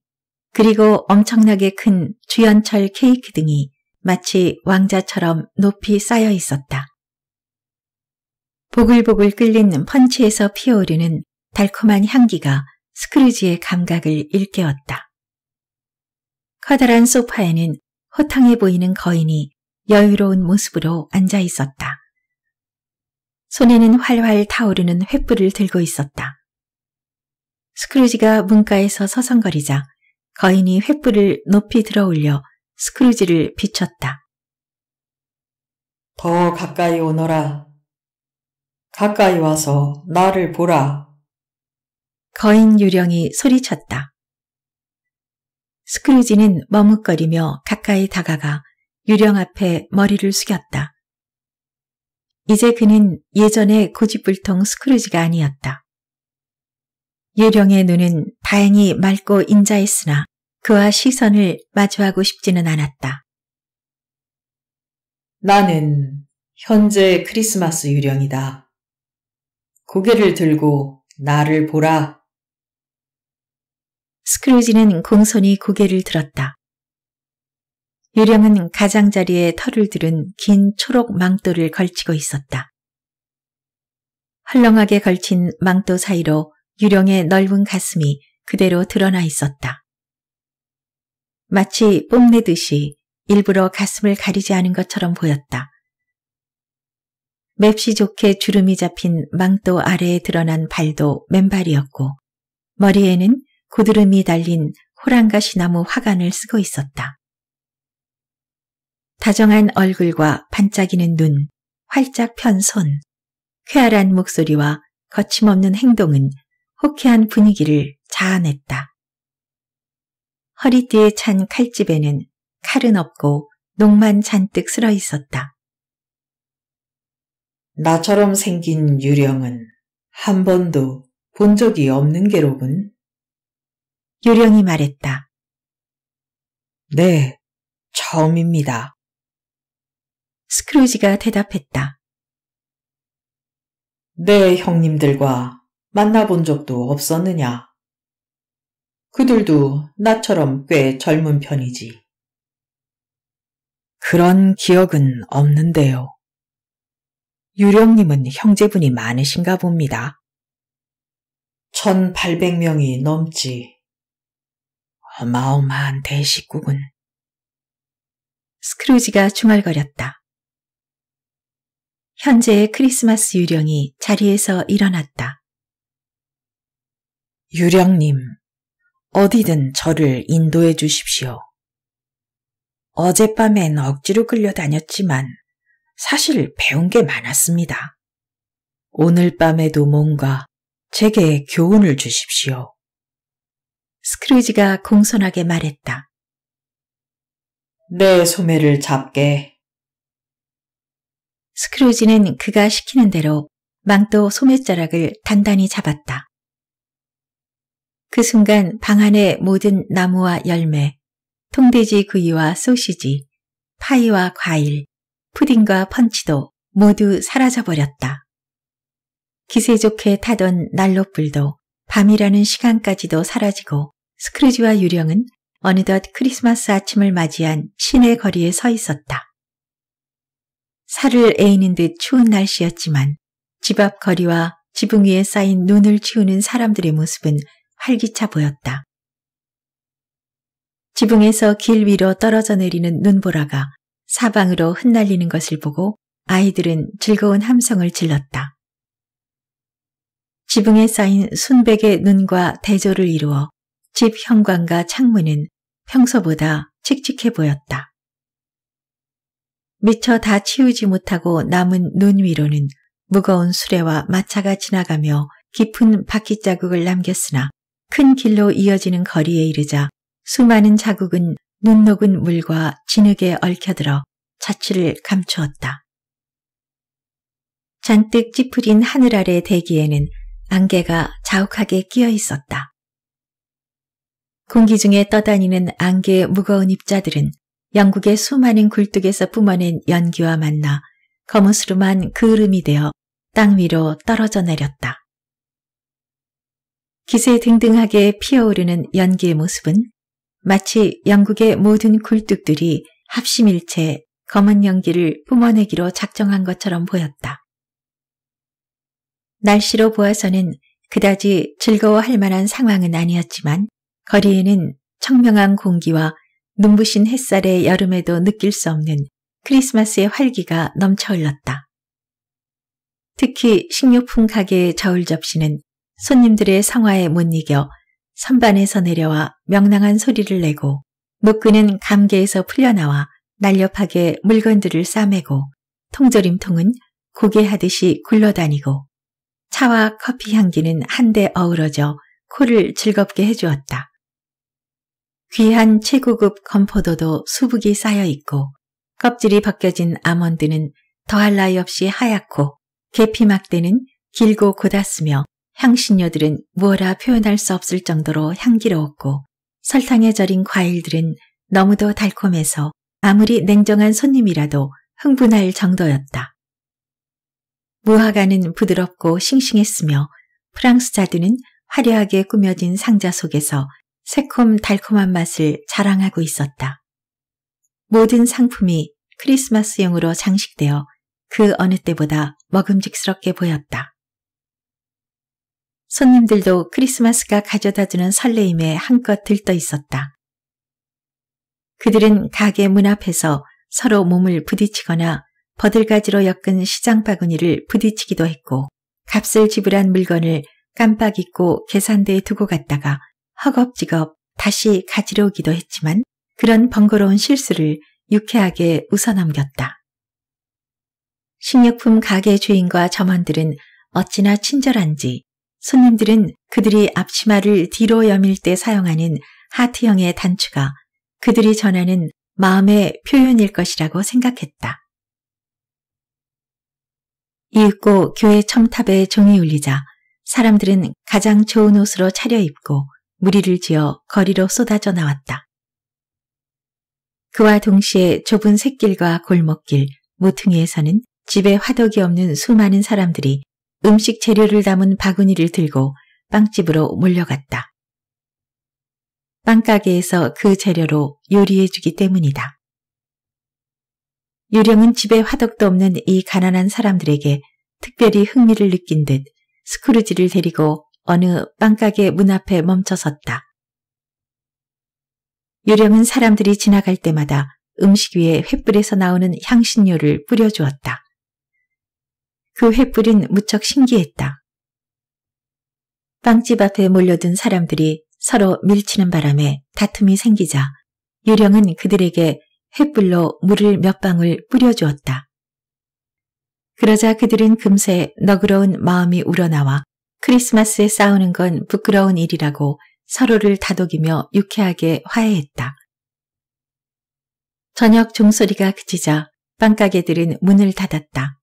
그리고 엄청나게 큰 주연철 케이크 등이 마치 왕자처럼 높이 쌓여 있었다. 보글보글 끓는 펀치에서 피어오르는 달콤한 향기가 스크루지의 감각을 일깨웠다. 커다란 소파에는 호탕해 보이는 거인이 여유로운 모습으로 앉아 있었다. 손에는 활활 타오르는 횃불을 들고 있었다. 스크루지가 문가에서 서성거리자 거인이 횃불을 높이 들어 올려 스크루지를 비쳤다더 가까이 오너라. 가까이 와서 나를 보라. 거인 유령이 소리쳤다. 스크루지는 머뭇거리며 가까이 다가가 유령 앞에 머리를 숙였다. 이제 그는 예전의 고집불통 스크루지가 아니었다. 유령의 눈은 다행히 맑고 인자했으나 그와 시선을 마주하고 싶지는 않았다. 나는 현재 크리스마스 유령이다. 고개를 들고 나를 보라. 스크루지는 공손히 고개를 들었다. 유령은 가장자리에 털을 들은 긴 초록 망토를 걸치고 있었다. 헐렁하게 걸친 망토 사이로 유령의 넓은 가슴이 그대로 드러나 있었다. 마치 뽐내듯이 일부러 가슴을 가리지 않은 것처럼 보였다. 맵시 좋게 주름이 잡힌 망토 아래에 드러난 발도 맨발이었고 머리에는 구드름이 달린 호랑가시나무 화관을 쓰고 있었다. 다정한 얼굴과 반짝이는 눈, 활짝 편 손, 쾌활한 목소리와 거침없는 행동은 호쾌한 분위기를 자아냈다. 허리띠에 찬 칼집에는 칼은 없고 녹만 잔뜩 쓸어 있었다. 나처럼 생긴 유령은 한 번도 본 적이 없는 게로군. 유령이 말했다. 네, 처음입니다. 스크루지가 대답했다. 네, 형님들과 만나본 적도 없었느냐? 그들도 나처럼 꽤 젊은 편이지. 그런 기억은 없는데요. 유령님은 형제분이 많으신가 봅니다. 1800명이 넘지. 어마어마한 대식국은. 스크루지가 중얼거렸다. 현재의 크리스마스 유령이 자리에서 일어났다. 유령님, 어디든 저를 인도해 주십시오. 어젯밤엔 억지로 끌려다녔지만 사실 배운 게 많았습니다. 오늘 밤에도 뭔가 제게 교훈을 주십시오. 스크루지가 공손하게 말했다. 내 소매를 잡게. 스크루지는 그가 시키는 대로 망토 소매자락을 단단히 잡았다. 그 순간 방 안의 모든 나무와 열매, 통돼지 구이와 소시지, 파이와 과일, 푸딩과 펀치도 모두 사라져버렸다. 기세 좋게 타던 난로불도 밤이라는 시간까지도 사라지고 스크루지와 유령은 어느덧 크리스마스 아침을 맞이한 시내 거리에 서 있었다. 살을 에이는듯 추운 날씨였지만 집 앞 거리와 지붕 위에 쌓인 눈을 치우는 사람들의 모습은 활기차 보였다. 지붕에서 길 위로 떨어져 내리는 눈보라가 사방으로 흩날리는 것을 보고 아이들은 즐거운 함성을 질렀다. 지붕에 쌓인 순백의 눈과 대조를 이루어 집 현관과 창문은 평소보다 칙칙해 보였다. 미처 다 치우지 못하고 남은 눈 위로는 무거운 수레와 마차가 지나가며 깊은 바퀴 자국을 남겼으나 큰 길로 이어지는 거리에 이르자 수많은 자국은 눈 녹은 물과 진흙에 얽혀들어 자취를 감추었다. 잔뜩 찌푸린 하늘 아래 대기에는 안개가 자욱하게 끼어 있었다. 공기 중에 떠다니는 안개의 무거운 입자들은 영국의 수많은 굴뚝에서 뿜어낸 연기와 만나 거무스름한 그을음이 되어 땅 위로 떨어져 내렸다. 기세 등등하게 피어오르는 연기의 모습은 마치 영국의 모든 굴뚝들이 합심일체 검은 연기를 뿜어내기로 작정한 것처럼 보였다. 날씨로 보아서는 그다지 즐거워할 만한 상황은 아니었지만 거리에는 청명한 공기와 눈부신 햇살의 여름에도 느낄 수 없는 크리스마스의 활기가 넘쳐 흘렀다. 특히 식료품 가게의 저울 접시는 손님들의 성화에 못 이겨 선반에서 내려와 명랑한 소리를 내고 묶그은 감개에서 풀려나와 날렵하게 물건들을 싸매고 통조림통은 고개하듯이 굴러다니고 차와 커피 향기는 한데 어우러져 코를 즐겁게 해주었다. 귀한 최고급 건포도도 수북이 쌓여있고 껍질이 벗겨진 아몬드는 더할 나위 없이 하얗고 계피막대는 길고 곧았으며 향신료들은 무어라 표현할 수 없을 정도로 향기로웠고 설탕에 절인 과일들은 너무도 달콤해서 아무리 냉정한 손님이라도 흥분할 정도였다. 무화과는 부드럽고 싱싱했으며 프랑스 자두는 화려하게 꾸며진 상자 속에서 새콤달콤한 맛을 자랑하고 있었다. 모든 상품이 크리스마스용으로 장식되어 그 어느 때보다 먹음직스럽게 보였다. 손님들도 크리스마스가 가져다주는 설레임에 한껏 들떠 있었다. 그들은 가게 문 앞에서 서로 몸을 부딪히거나 버들가지로 엮은 시장 바구니를 부딪히기도 했고 값을 지불한 물건을 깜빡 잊고 계산대에 두고 갔다가 허겁지겁 다시 가지러 오기도 했지만 그런 번거로운 실수를 유쾌하게 웃어넘겼다. 식료품 가게 주인과 점원들은 어찌나 친절한지 손님들은 그들이 앞치마를 뒤로 여밀 때 사용하는 하트형의 단추가 그들이 전하는 마음의 표현일 것이라고 생각했다. 이윽고 교회 첨탑에 종이 울리자 사람들은 가장 좋은 옷으로 차려입고 무리를 지어 거리로 쏟아져 나왔다. 그와 동시에 좁은 샛길과 골목길, 모퉁이에서는 집에 화덕이 없는 수많은 사람들이 음식 재료를 담은 바구니를 들고 빵집으로 몰려갔다. 빵가게에서 그 재료로 요리해주기 때문이다. 유령은 집에 화덕도 없는 이 가난한 사람들에게 특별히 흥미를 느낀 듯 스크루지를 데리고 어느 빵가게 문 앞에 멈춰섰다. 유령은 사람들이 지나갈 때마다 음식 위에 횃불에서 나오는 향신료를 뿌려주었다. 그 횃불은 무척 신기했다. 빵집 앞에 몰려든 사람들이 서로 밀치는 바람에 다툼이 생기자 유령은 그들에게 횃불로 물을 몇 방울 뿌려주었다. 그러자 그들은 금세 너그러운 마음이 우러나와 크리스마스에 싸우는 건 부끄러운 일이라고 서로를 다독이며 유쾌하게 화해했다. 저녁 종소리가 그치자 빵가게들은 문을 닫았다.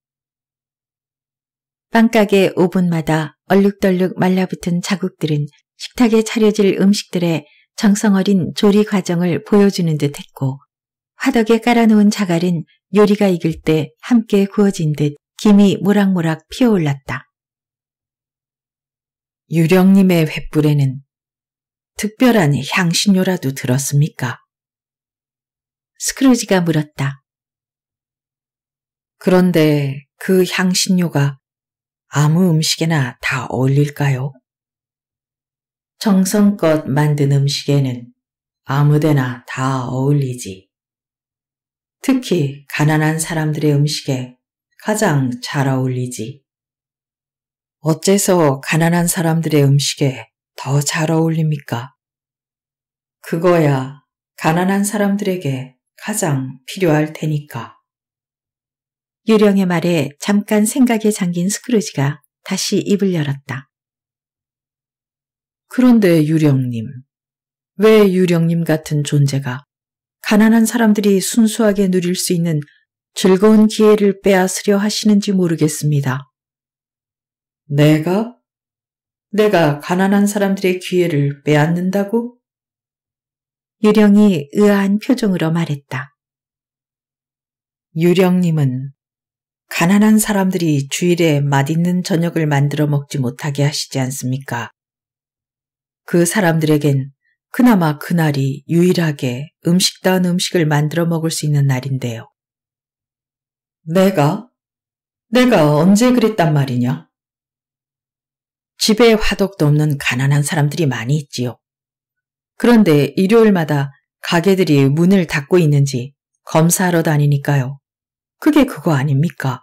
빵가게 오븐마다 얼룩덜룩 말라붙은 자국들은 식탁에 차려질 음식들의 정성어린 조리 과정을 보여주는 듯 했고 화덕에 깔아놓은 자갈은 요리가 익을 때 함께 구워진 듯 김이 모락모락 피어올랐다. 유령님의 횃불에는 특별한 향신료라도 들었습니까? 스크루지가 물었다. 그런데 그 향신료가 아무 음식이나 다 어울릴까요? 정성껏 만든 음식에는 아무데나 다 어울리지. 특히 가난한 사람들의 음식에 가장 잘 어울리지. 어째서 가난한 사람들의 음식에 더 잘 어울립니까? 그거야 가난한 사람들에게 가장 필요할 테니까. 유령의 말에 잠깐 생각에 잠긴 스크루지가 다시 입을 열었다. 그런데 유령님, 왜 유령님 같은 존재가 가난한 사람들이 순수하게 누릴 수 있는 즐거운 기회를 빼앗으려 하시는지 모르겠습니다. 내가? 내가 가난한 사람들의 기회를 빼앗는다고? 유령이 의아한 표정으로 말했다. 유령님은 가난한 사람들이 주일에 맛있는 저녁을 만들어 먹지 못하게 하시지 않습니까? 그 사람들에겐 그나마 그날이 유일하게 음식다운 음식을 만들어 먹을 수 있는 날인데요. 내가? 내가 언제 그랬단 말이냐? 집에 화덕도 없는 가난한 사람들이 많이 있지요. 그런데 일요일마다 가게들이 문을 닫고 있는지 검사하러 다니니까요. 그게 그거 아닙니까?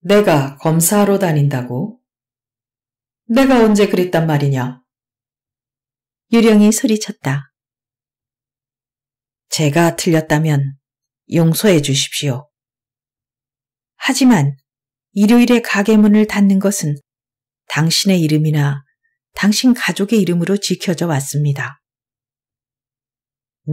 내가 검사하러 다닌다고? 내가 언제 그랬단 말이냐? 유령이 소리쳤다. 제가 틀렸다면 용서해 주십시오. 하지만 일요일에 가게 문을 닫는 것은 당신의 이름이나 당신 가족의 이름으로 지켜져 왔습니다.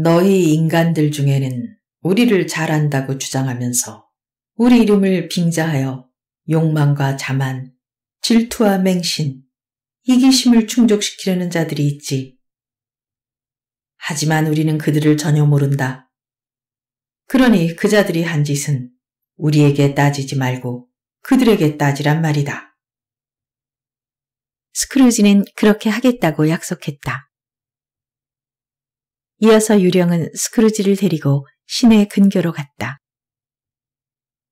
너희 인간들 중에는 우리를 잘 안다고 주장하면서 우리 이름을 빙자하여 욕망과 자만, 질투와 맹신, 이기심을 충족시키려는 자들이 있지. 하지만 우리는 그들을 전혀 모른다. 그러니 그 자들이 한 짓은 우리에게 따지지 말고 그들에게 따지란 말이다. 스크루지는 그렇게 하겠다고 약속했다. 이어서 유령은 스크루지를 데리고 신의 근교로 갔다.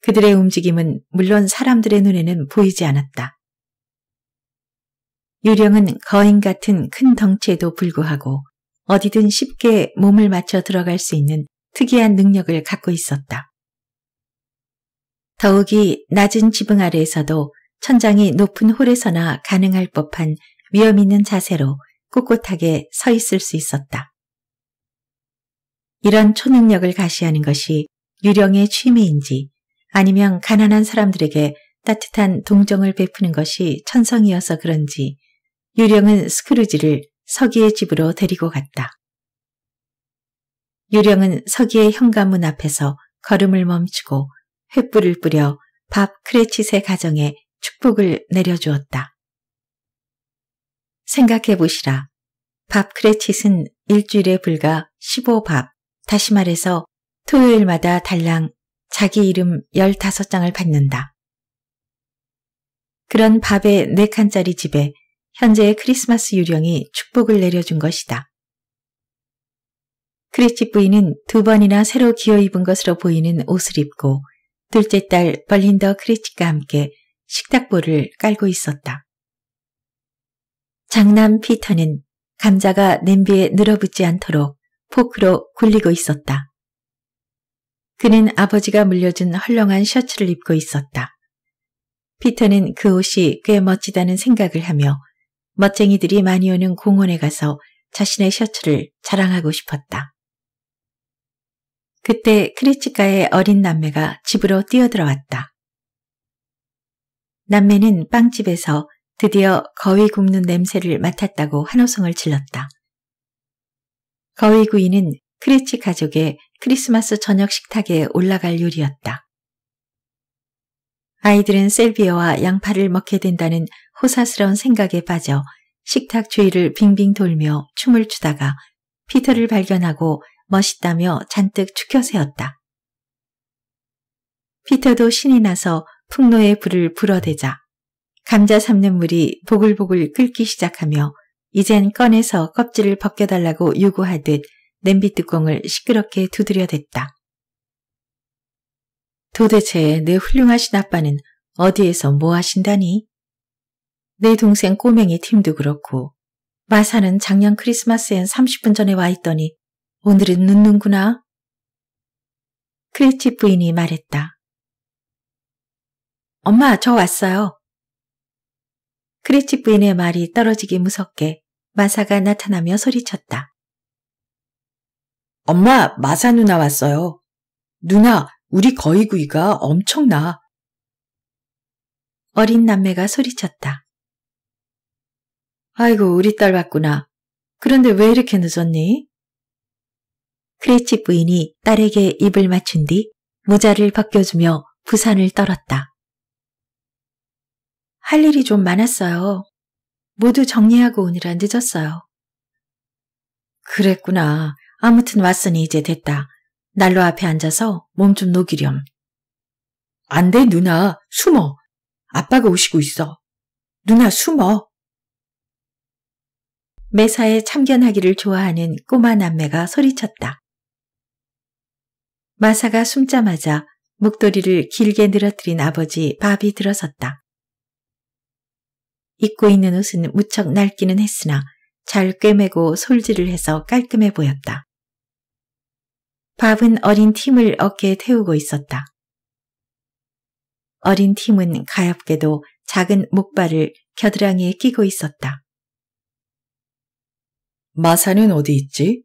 그들의 움직임은 물론 사람들의 눈에는 보이지 않았다. 유령은 거인 같은 큰 덩치에도 불구하고 어디든 쉽게 몸을 맞춰 들어갈 수 있는 특이한 능력을 갖고 있었다. 더욱이 낮은 지붕 아래에서도 천장이 높은 홀에서나 가능할 법한 위험 있는 자세로 꼿꼿하게 서 있을 수 있었다. 이런 초능력을 가시하는 것이 유령의 취미인지 아니면 가난한 사람들에게 따뜻한 동정을 베푸는 것이 천성이어서 그런지 유령은 스크루지를 서기의 집으로 데리고 갔다. 유령은 서기의 현관문 앞에서 걸음을 멈추고 횃불을 뿌려 밥 크레치세 가정에 축복을 내려주었다. 생각해 보시라. 밥 크레칫은 일주일에 불과 15밥, 다시 말해서 토요일마다 달랑 자기 이름 15장을 받는다. 그런 밥의 4칸짜리 집에 현재의 크리스마스 유령이 축복을 내려준 것이다. 크리스 부인은 두 번이나 새로 기어입은 것으로 보이는 옷을 입고 둘째 딸 벌린더 크리스가 함께 식탁보를 깔고 있었다. 장남 피터는 감자가 냄비에 늘어붙지 않도록 포크로 굴리고 있었다. 그는 아버지가 물려준 헐렁한 셔츠를 입고 있었다. 피터는 그 옷이 꽤 멋지다는 생각을 하며 멋쟁이들이 많이 오는 공원에 가서 자신의 셔츠를 자랑하고 싶었다. 그때 크리치카의 어린 남매가 집으로 뛰어들어왔다. 남매는 빵집에서 드디어 거위 굽는 냄새를 맡았다고 환호성을 질렀다. 거위구이는 크리치 가족의 크리스마스 저녁 식탁에 올라갈 요리였다. 아이들은 셀비어와 양파를 먹게 된다는 호사스러운 생각에 빠져 식탁 주위를 빙빙 돌며 춤을 추다가 피터를 발견하고 멋있다며 잔뜩 축혀 세웠다. 피터도 신이 나서 풍로의 불을 불어대자 감자 삶는 물이 보글보글 끓기 시작하며 이젠 꺼내서 껍질을 벗겨달라고 요구하듯 냄비 뚜껑을 시끄럽게 두드려댔다. 도대체 내 훌륭하신 아빠는 어디에서 뭐 하신다니? 내 동생 꼬맹이 팀도 그렇고 마사는 작년 크리스마스엔 30분 전에 와 있더니 오늘은 늦는구나. 크리치 부인이 말했다. 엄마, 저 왔어요. 크리치 부인의 말이 떨어지기 무섭게 마사가 나타나며 소리쳤다. 엄마, 마사 누나 왔어요. 누나, 우리 거위구이가 엄청나. 어린 남매가 소리쳤다. 아이고, 우리 딸 왔구나. 그런데 왜 이렇게 늦었니? 크레치 부인이 딸에게 입을 맞춘 뒤 모자를 벗겨주며 부산을 떨었다. 할 일이 좀 많았어요. 모두 정리하고 오느라 늦었어요. 그랬구나. 아무튼 왔으니 이제 됐다. 난로 앞에 앉아서 몸 좀 녹이렴. 안 돼, 누나. 숨어. 아빠가 오시고 있어. 누나 숨어. 매사에 참견하기를 좋아하는 꼬마 남매가 소리쳤다. 마사가 숨자마자 목도리를 길게 늘어뜨린 아버지 밥이 들어섰다. 입고 있는 옷은 무척 낡기는 했으나 잘 꿰매고 솔질을 해서 깔끔해 보였다. 밥은 어린 팀을 어깨에 태우고 있었다. 어린 팀은 가엾게도 작은 목발을 겨드랑이에 끼고 있었다. 마사는 어디 있지?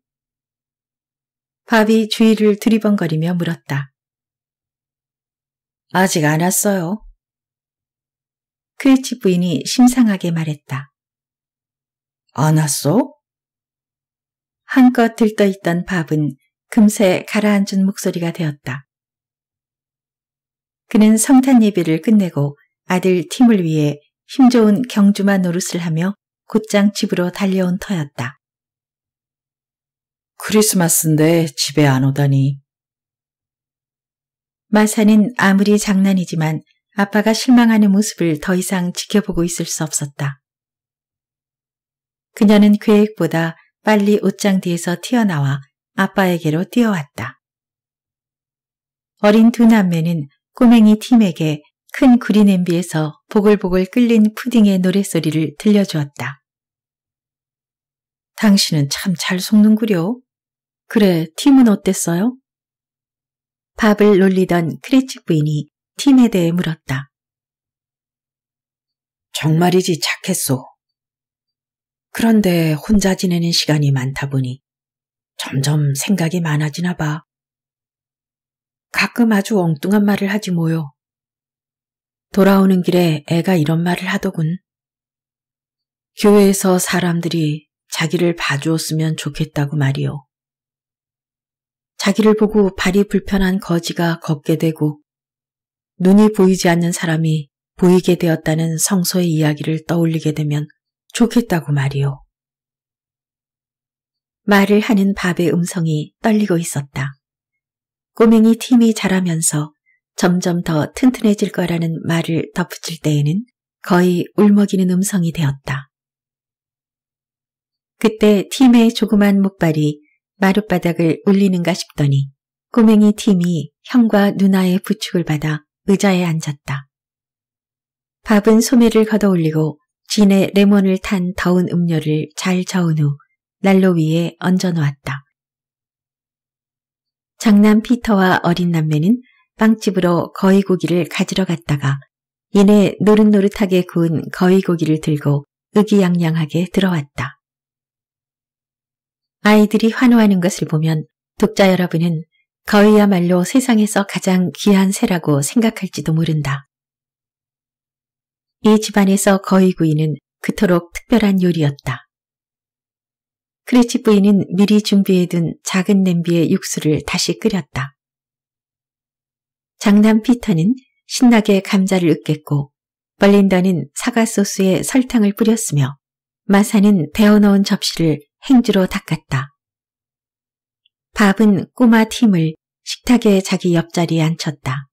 밥이 주위를 두리번거리며 물었다. 아직 안 왔어요. 그의 집부인이 심상하게 말했다. 안 왔어? 한껏 들떠있던 밥은 금세 가라앉은 목소리가 되었다. 그는 성탄 예배를 끝내고 아들 팀을 위해 힘 좋은 경주만 노릇을 하며 곧장 집으로 달려온 터였다. 크리스마스인데 집에 안 오다니. 마사는 아무리 장난이지만 아빠가 실망하는 모습을 더 이상 지켜보고 있을 수 없었다. 그녀는 계획보다 빨리 옷장 뒤에서 튀어나와 아빠에게로 뛰어왔다. 어린 두 남매는 꼬맹이 팀에게 큰 구리 냄비에서 보글보글 끓린 푸딩의 노랫소리를 들려주었다. 당신은 참 잘 속는구려. 그래, 팀은 어땠어요? 밥을 놀리던 크레치 부인이 팀에 대해 물었다. 정말이지 착했소. 그런데 혼자 지내는 시간이 많다 보니 점점 생각이 많아지나 봐. 가끔 아주 엉뚱한 말을 하지 뭐요. 돌아오는 길에 애가 이런 말을 하더군. 교회에서 사람들이 자기를 봐주었으면 좋겠다고 말이요. 자기를 보고 발이 불편한 거지가 걷게 되고 눈이 보이지 않는 사람이 보이게 되었다는 성서의 이야기를 떠올리게 되면 좋겠다고 말이오 말을 하는 밥의 음성이 떨리고 있었다. 꼬맹이 팀이 자라면서 점점 더 튼튼해질 거라는 말을 덧붙일 때에는 거의 울먹이는 음성이 되었다. 그때 팀의 조그만 목발이 마룻바닥을 울리는가 싶더니 꼬맹이 팀이 형과 누나의 부축을 받아 의자에 앉았다. 밥은 소매를 걷어올리고 진에 레몬을 탄 더운 음료를 잘 저은 후 난로 위에 얹어놓았다. 장남 피터와 어린 남매는 빵집으로 거위고기를 가지러 갔다가 이내 노릇노릇하게 구운 거위고기를 들고 의기양양하게 들어왔다. 아이들이 환호하는 것을 보면 독자 여러분은 거의야말로 세상에서 가장 귀한 새라고 생각할지도 모른다. 이 집안에서 거위구이는 그토록 특별한 요리였다. 크리치 부인은 미리 준비해둔 작은 냄비에 육수를 다시 끓였다. 장남 피터는 신나게 감자를 으깼고 벌린더는 사과 소스에 설탕을 뿌렸으며 마사는 데워놓은 접시를 행주로 닦았다. 밥은 꼬마 팀을 식탁에 자기 옆자리에 앉혔다.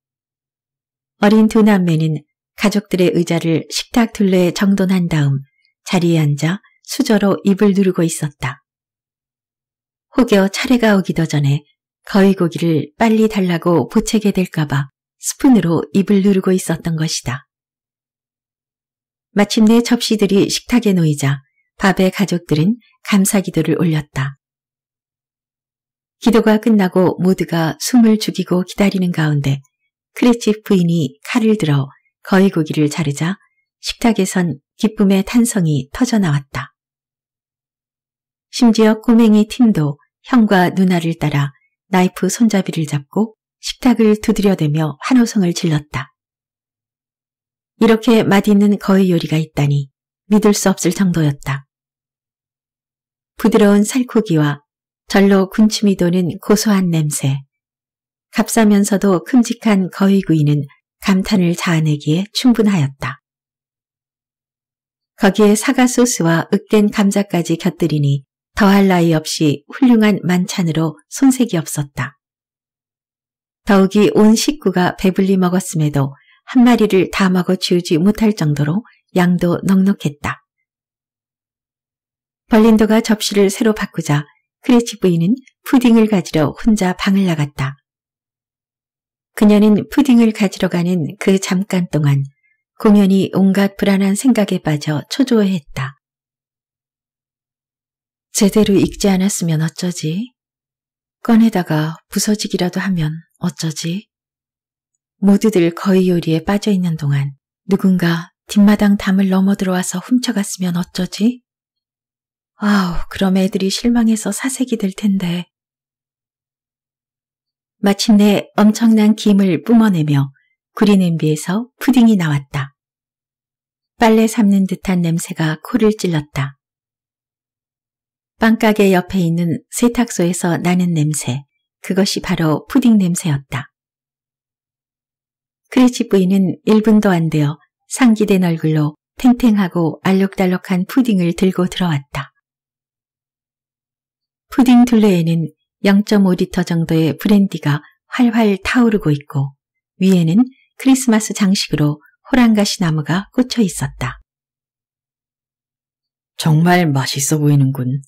어린 두 남매는 가족들의 의자를 식탁 둘레에 정돈한 다음 자리에 앉아 수저로 입을 누르고 있었다. 혹여 차례가 오기도 전에 거위고기를 빨리 달라고 보채게 될까봐 스푼으로 입을 누르고 있었던 것이다. 마침내 접시들이 식탁에 놓이자 밥의 가족들은 감사기도를 올렸다. 기도가 끝나고 모두가 숨을 죽이고 기다리는 가운데 크레치 부인이 칼을 들어 거위고기를 자르자 식탁에선 기쁨의 탄성이 터져나왔다. 심지어 꼬맹이 팀도 형과 누나를 따라 나이프 손잡이를 잡고 식탁을 두드려대며 환호성을 질렀다. 이렇게 맛있는 거위 요리가 있다니 믿을 수 없을 정도였다. 부드러운 살코기와 절로 군침이 도는 고소한 냄새. 값싸면서도 큼직한 거위구이는 감탄을 자아내기에 충분하였다. 거기에 사과 소스와 으깬 감자까지 곁들이니 더할 나위 없이 훌륭한 만찬으로 손색이 없었다. 더욱이 온 식구가 배불리 먹었음에도 한 마리를 다 먹어 치우지 못할 정도로 양도 넉넉했다. 벌린도가 접시를 새로 바꾸자 크레치 부인은 푸딩을 가지러 혼자 방을 나갔다. 그녀는 푸딩을 가지러 가는 그 잠깐 동안 공연이 온갖 불안한 생각에 빠져 초조해했다. 제대로 익지 않았으면 어쩌지? 꺼내다가 부서지기라도 하면 어쩌지? 모두들 거의 요리에 빠져 있는 동안 누군가 뒷마당 담을 넘어 들어와서 훔쳐갔으면 어쩌지? 아우, 그럼 애들이 실망해서 사색이 될 텐데. 마침내 엄청난 김을 뿜어내며 구리 냄비에서 푸딩이 나왔다. 빨래 삶는 듯한 냄새가 코를 찔렀다. 빵가게 옆에 있는 세탁소에서 나는 냄새, 그것이 바로 푸딩 냄새였다. 크리치 부인은 1분도 안 되어 상기된 얼굴로 탱탱하고 알록달록한 푸딩을 들고 들어왔다. 푸딩 둘레에는 0.5리터 정도의 브랜디가 활활 타오르고 있고 위에는 크리스마스 장식으로 호랑가시 나무가 꽂혀 있었다. 정말 맛있어 보이는군.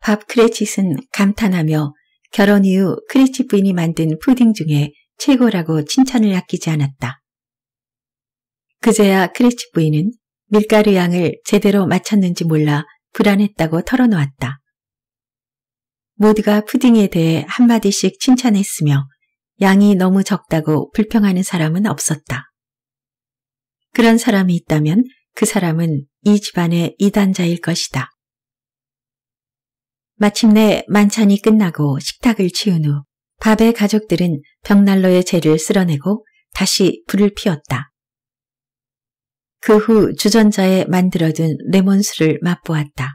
밥크레칫은 감탄하며 결혼 이후 크리치 부인이 만든 푸딩 중에 최고라고 칭찬을 아끼지 않았다. 그제야 크리치 부인은 밀가루 양을 제대로 맞췄는지 몰라 불안했다고 털어놓았다. 모두가 푸딩에 대해 한마디씩 칭찬했으며 양이 너무 적다고 불평하는 사람은 없었다. 그런 사람이 있다면 그 사람은 이 집안의 이단자일 것이다. 마침내 만찬이 끝나고 식탁을 치운 후 밥의 가족들은 벽난로의 재를 쓸어내고 다시 불을 피웠다. 그후 주전자에 만들어둔 레몬술을 맛보았다.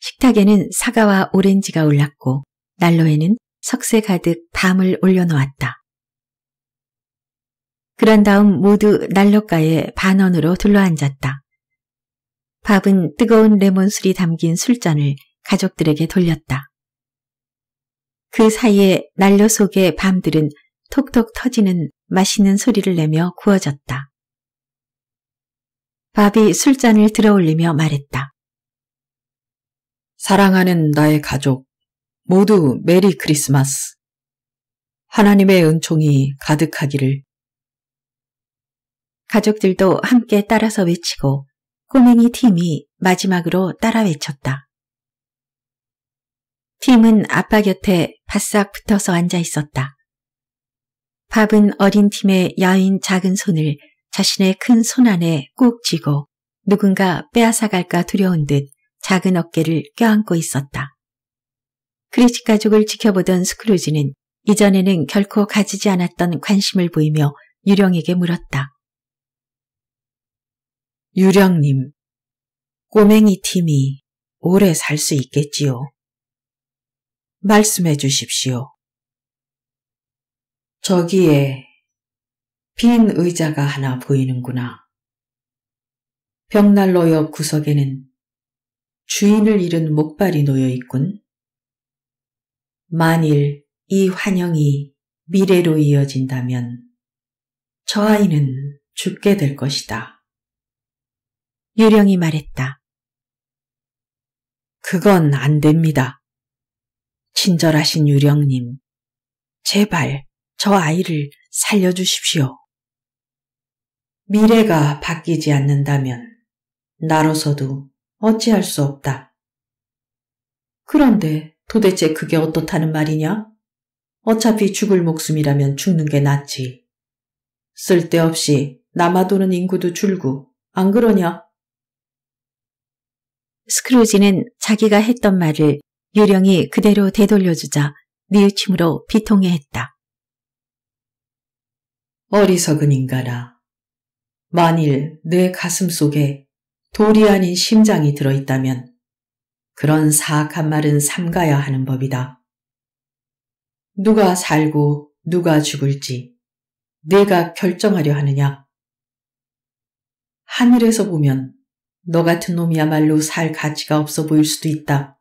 식탁에는 사과와 오렌지가 올랐고 난로에는 석쇠 가득 밤을 올려놓았다. 그런 다음 모두 난로가에 반원으로 둘러앉았다. 밥은 뜨거운 레몬술이 담긴 술잔을 가족들에게 돌렸다. 그 사이에 난로 속의 밤들은 톡톡 터지는 맛있는 소리를 내며 구워졌다. 밥이 술잔을 들어올리며 말했다. 사랑하는 나의 가족, 모두 메리 크리스마스. 하나님의 은총이 가득하기를. 가족들도 함께 따라서 외치고 꼬맹이 팀이 마지막으로 따라 외쳤다. 팀은 아빠 곁에 바싹 붙어서 앉아 있었다. 밥은 어린 팀의 여인 작은 손을 자신의 큰 손안에 꼭 쥐고 누군가 빼앗아갈까 두려운 듯 작은 어깨를 껴안고 있었다. 크리치 가족을 지켜보던 스크루지는 이전에는 결코 가지지 않았던 관심을 보이며 유령에게 물었다. 유령님, 꼬맹이 팀이 오래 살 수 있겠지요? 말씀해 주십시오. 저기에 빈 의자가 하나 보이는구나. 벽난로 옆 구석에는 주인을 잃은 목발이 놓여 있군. 만일 이 환영이 미래로 이어진다면 저 아이는 죽게 될 것이다. 유령이 말했다. 그건 안 됩니다. 친절하신 유령님, 제발 저 아이를 살려주십시오. 미래가 바뀌지 않는다면 나로서도 어찌할 수 없다. 그런데 도대체 그게 어떻다는 말이냐? 어차피 죽을 목숨이라면 죽는 게 낫지. 쓸데없이 남아도는 인구도 줄고 안 그러냐? 스크루지는 자기가 했던 말을 유령이 그대로 되돌려주자 뉘우침으로 비통해했다. 어리석은 인간아. 만일 내 가슴 속에 돌이 아닌 심장이 들어있다면 그런 사악한 말은 삼가야 하는 법이다. 누가 살고 누가 죽을지 내가 결정하려 하느냐. 하늘에서 보면 너 같은 놈이야말로 살 가치가 없어 보일 수도 있다.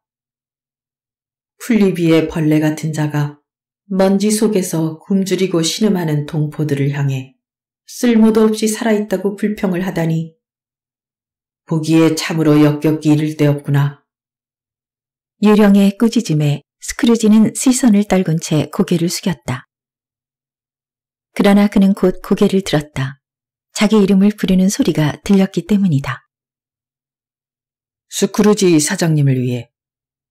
풀리비의 벌레 같은 자가 먼지 속에서 굶주리고 신음하는 동포들을 향해 쓸모도 없이 살아있다고 불평을 하다니 보기에 참으로 역겹기 이를 데 없구나. 유령의 꾸짖음에 스크루지는 시선을 떨군 채 고개를 숙였다. 그러나 그는 곧 고개를 들었다. 자기 이름을 부르는 소리가 들렸기 때문이다. 스크루지 사장님을 위해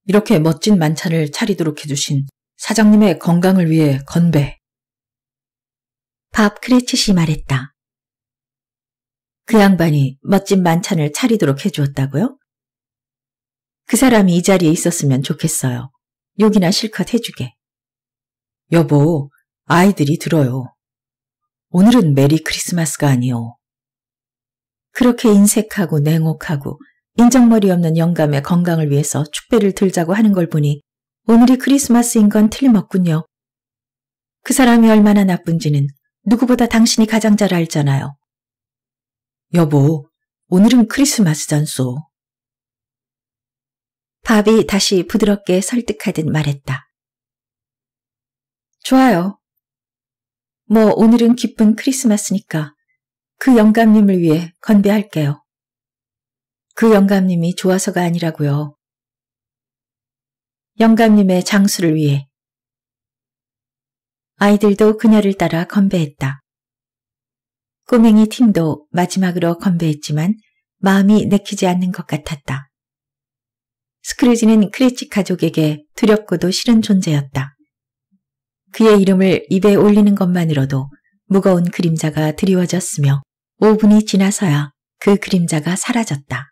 이렇게 멋진 만찬을 차리도록 해주신 사장님의 건강을 위해 건배. 밥 크레치시 말했다. 그 양반이 멋진 만찬을 차리도록 해주었다고요? 그 사람이 이 자리에 있었으면 좋겠어요. 욕이나 실컷 해주게. 여보, 아이들이 들어요. 오늘은 메리 크리스마스가 아니오 그렇게 인색하고 냉혹하고 인정머리 없는 영감의 건강을 위해서 축배를 들자고 하는 걸 보니 오늘이 크리스마스인 건 틀림없군요. 그 사람이 얼마나 나쁜지는 누구보다 당신이 가장 잘 알잖아요. 여보, 오늘은 크리스마스잖소. 밥이 다시 부드럽게 설득하듯 말했다. 좋아요. 뭐 오늘은 기쁜 크리스마스니까 그 영감님을 위해 건배할게요. 그 영감님이 좋아서가 아니라고요. 영감님의 장수를 위해 아이들도 그녀를 따라 건배했다. 꼬맹이 팀도 마지막으로 건배했지만 마음이 내키지 않는 것 같았다. 스크루지는 크리치 가족에게 두렵고도 싫은 존재였다. 그의 이름을 입에 올리는 것만으로도 무거운 그림자가 드리워졌으며 5분이 지나서야 그 그림자가 사라졌다.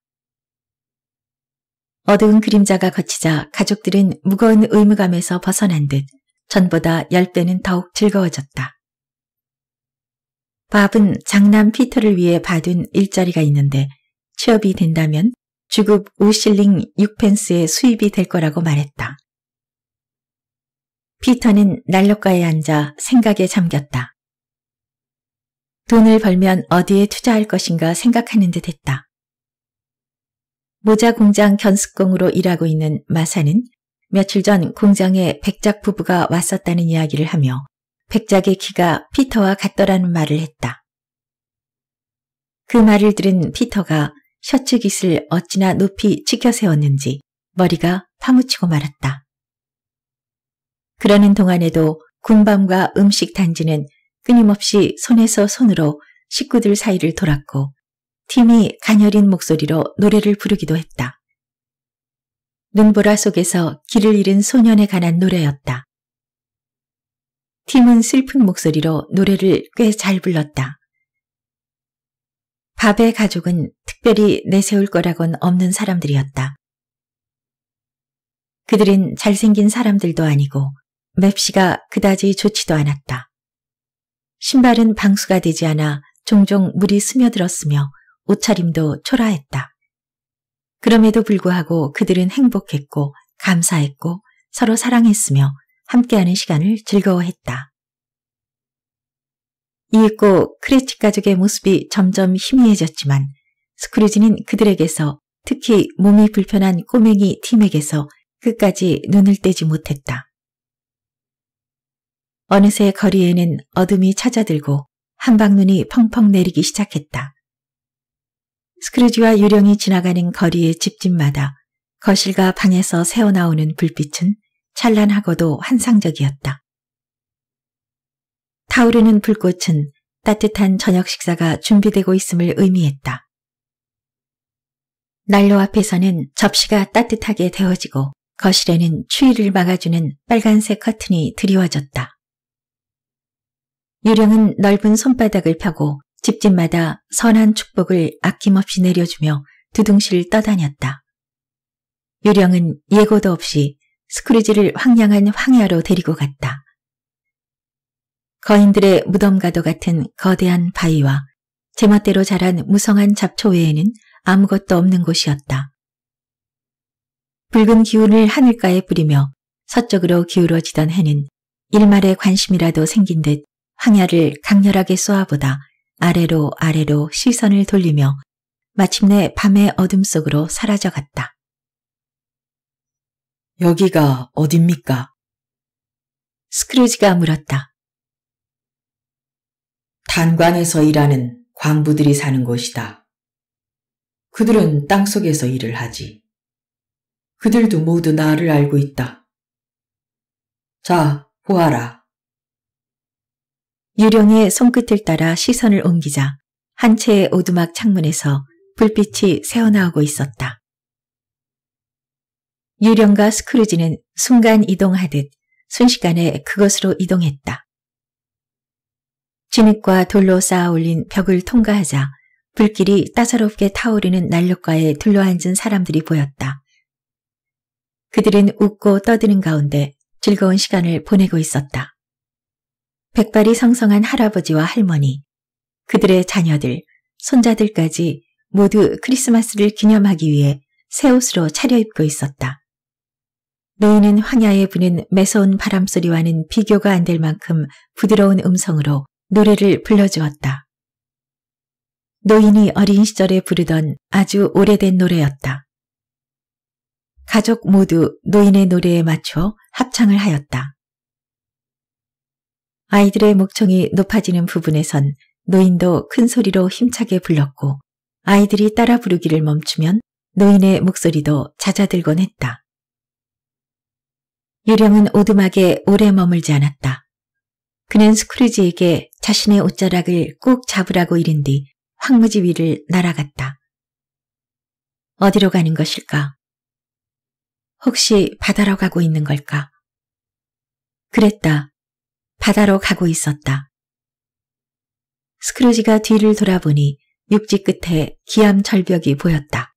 어두운 그림자가 거치자 가족들은 무거운 의무감에서 벗어난 듯 전보다 10배는 더욱 즐거워졌다. 밥은 장남 피터를 위해 받은 일자리가 있는데 취업이 된다면 주급 5실링 6펜스의 수입이 될 거라고 말했다. 피터는 난로가에 앉아 생각에 잠겼다. 돈을 벌면 어디에 투자할 것인가 생각하는 듯 했다. 모자 공장 견습공으로 일하고 있는 마사는 며칠 전 공장에 백작 부부가 왔었다는 이야기를 하며 백작의 키가 피터와 같더라는 말을 했다. 그 말을 들은 피터가 셔츠 깃을 어찌나 높이 치켜 세웠는지 머리가 파묻히고 말았다. 그러는 동안에도 군밤과 음식 단지는 끊임없이 손에서 손으로 식구들 사이를 돌았고 팀이 가녀린 목소리로 노래를 부르기도 했다. 눈보라 속에서 길을 잃은 소년에 관한 노래였다. 팀은 슬픈 목소리로 노래를 꽤 잘 불렀다. 밥의 가족은 특별히 내세울 거라곤 없는 사람들이었다. 그들은 잘생긴 사람들도 아니고 맵시가 그다지 좋지도 않았다. 신발은 방수가 되지 않아 종종 물이 스며들었으며 옷차림도 초라했다. 그럼에도 불구하고 그들은 행복했고 감사했고 서로 사랑했으며 함께하는 시간을 즐거워했다. 이윽고 크레치 가족의 모습이 점점 희미해졌지만 스크루지는 그들에게서 특히 몸이 불편한 꼬맹이 팀에게서 끝까지 눈을 떼지 못했다. 어느새 거리에는 어둠이 찾아들고 한방눈이 펑펑 내리기 시작했다. 스크루지와 유령이 지나가는 거리의 집집마다 거실과 방에서 새어나오는 불빛은 찬란하고도 환상적이었다. 타오르는 불꽃은 따뜻한 저녁 식사가 준비되고 있음을 의미했다. 난로 앞에서는 접시가 따뜻하게 데워지고 거실에는 추위를 막아주는 빨간색 커튼이 드리워졌다. 유령은 넓은 손바닥을 펴고 집집마다 선한 축복을 아낌없이 내려주며 두둥실 떠다녔다. 유령은 예고도 없이 스크루지를 황량한 황야로 데리고 갔다. 거인들의 무덤가도 같은 거대한 바위와 제멋대로 자란 무성한 잡초 외에는 아무것도 없는 곳이었다. 붉은 기운을 하늘가에 뿌리며 서쪽으로 기울어지던 해는 일말의 관심이라도 생긴 듯 황야를 강렬하게 쏘아보다 아래로 아래로 시선을 돌리며 마침내 밤의 어둠 속으로 사라져갔다. 여기가 어딥니까? 스크루지가 물었다. 단관에서 일하는 광부들이 사는 곳이다. 그들은 땅속에서 일을 하지. 그들도 모두 나를 알고 있다. 자, 보아라. 유령의 손끝을 따라 시선을 옮기자 한 채의 오두막 창문에서 불빛이 새어나오고 있었다. 유령과 스크루지는 순간 이동하듯 순식간에 그것으로 이동했다. 진흙과 돌로 쌓아 올린 벽을 통과하자 불길이 따사롭게 타오르는 난로가에 둘러앉은 사람들이 보였다. 그들은 웃고 떠드는 가운데 즐거운 시간을 보내고 있었다. 백발이 성성한 할아버지와 할머니, 그들의 자녀들, 손자들까지 모두 크리스마스를 기념하기 위해 새 옷으로 차려입고 있었다. 노인은 황야에 부는 매서운 바람소리와는 비교가 안 될 만큼 부드러운 음성으로 노래를 불러주었다. 노인이 어린 시절에 부르던 아주 오래된 노래였다. 가족 모두 노인의 노래에 맞춰 합창을 하였다. 아이들의 목청이 높아지는 부분에선 노인도 큰 소리로 힘차게 불렀고 아이들이 따라 부르기를 멈추면 노인의 목소리도 잦아들곤 했다. 유령은 오두막에 오래 머물지 않았다. 그는 스크루지에게 자신의 옷자락을 꼭 잡으라고 이른 뒤 황무지 위를 날아갔다. 어디로 가는 것일까? 혹시 바다로 가고 있는 걸까? 그랬다. 바다로 가고 있었다. 스크루지가 뒤를 돌아보니 육지 끝에 기암 절벽이 보였다.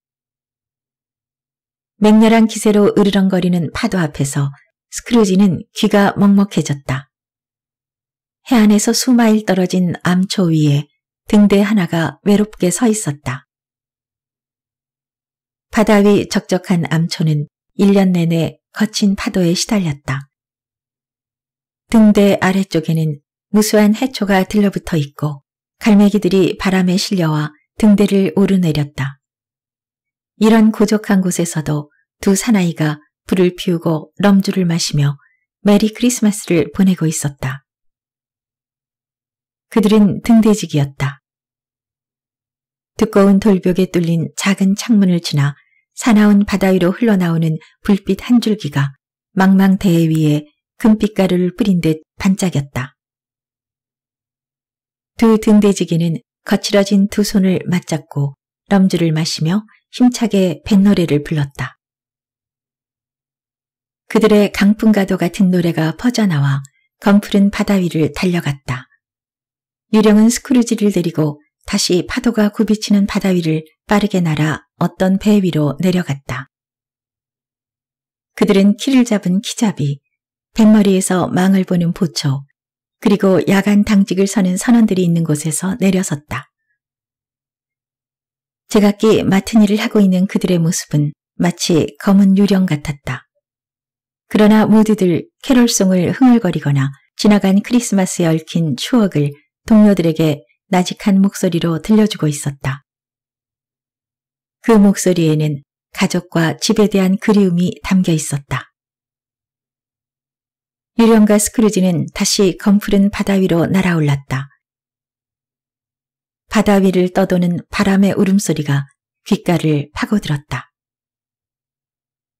맹렬한 기세로 으르렁거리는 파도 앞에서 스크루지는 귀가 먹먹해졌다. 해안에서 수마일 떨어진 암초 위에 등대 하나가 외롭게 서 있었다. 바다 위 적적한 암초는 1년 내내 거친 파도에 시달렸다. 등대 아래쪽에는 무수한 해초가 들러붙어 있고 갈매기들이 바람에 실려와 등대를 오르내렸다. 이런 고적한 곳에서도 두 사나이가 불을 피우고 럼주를 마시며 메리 크리스마스를 보내고 있었다. 그들은 등대지기였다 두꺼운 돌벽에 뚫린 작은 창문을 지나 사나운 바다 위로 흘러나오는 불빛 한 줄기가 망망대해 위에 금빛가루를 뿌린 듯 반짝였다. 두 등대지기는 거칠어진 두 손을 맞잡고 럼주를 마시며 힘차게 뱃노래를 불렀다. 그들의 강풍가도 같은 노래가 퍼져나와 검푸른 바다 위를 달려갔다. 유령은 스크루지를 데리고 다시 파도가 굽이치는 바다 위를 빠르게 날아 어떤 배 위로 내려갔다. 그들은 키를 잡은 키잡이, 백머리에서 망을 보는 보초, 그리고 야간 당직을 서는 선원들이 있는 곳에서 내려섰다. 제각기 맡은 일을 하고 있는 그들의 모습은 마치 검은 유령 같았다. 그러나 모두들 캐롤송을 흥얼거리거나 지나간 크리스마스에 얽힌 추억을 동료들에게 나직한 목소리로 들려주고 있었다. 그 목소리에는 가족과 집에 대한 그리움이 담겨 있었다. 유령과 스크루지는 다시 검푸른 바다 위로 날아올랐다. 바다 위를 떠도는 바람의 울음소리가 귓가를 파고들었다.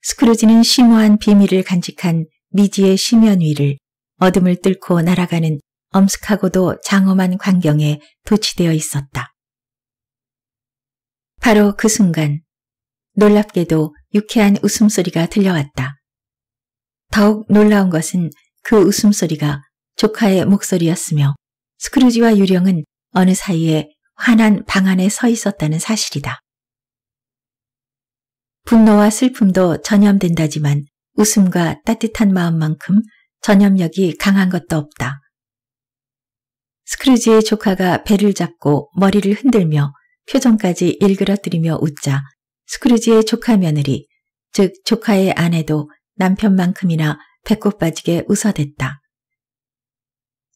스크루지는 심오한 비밀을 간직한 미지의 심연 위를 어둠을 뚫고 날아가는 엄숙하고도 장엄한 광경에 도취되어 있었다. 바로 그 순간 놀랍게도 유쾌한 웃음소리가 들려왔다. 더욱 놀라운 것은 그 웃음소리가 조카의 목소리였으며 스크루지와 유령은 어느 사이에 환한 방 안에 서 있었다는 사실이다. 분노와 슬픔도 전염된다지만 웃음과 따뜻한 마음만큼 전염력이 강한 것도 없다. 스크루지의 조카가 배를 잡고 머리를 흔들며 표정까지 일그러뜨리며 웃자 스크루지의 조카 며느리, 즉 조카의 아내도 남편만큼이나 배꼽 빠지게 웃어댔다.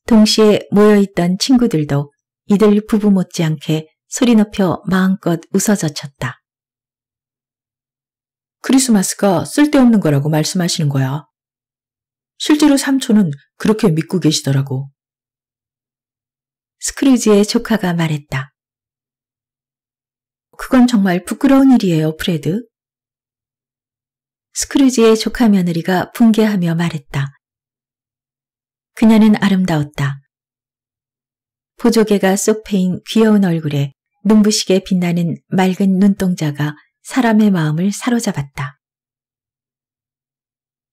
동시에 모여있던 친구들도 이들 부부 못지않게 소리 높여 마음껏 웃어젖혔다. 크리스마스가 쓸데없는 거라고 말씀하시는 거야. 실제로 삼촌은 그렇게 믿고 계시더라고. 스크루지의 조카가 말했다. 그건 정말 부끄러운 일이에요, 프레드. 스크루지의 조카 며느리가 붕괴하며 말했다. 그녀는 아름다웠다. 보조개가 쏙 패인 귀여운 얼굴에 눈부시게 빛나는 맑은 눈동자가 사람의 마음을 사로잡았다.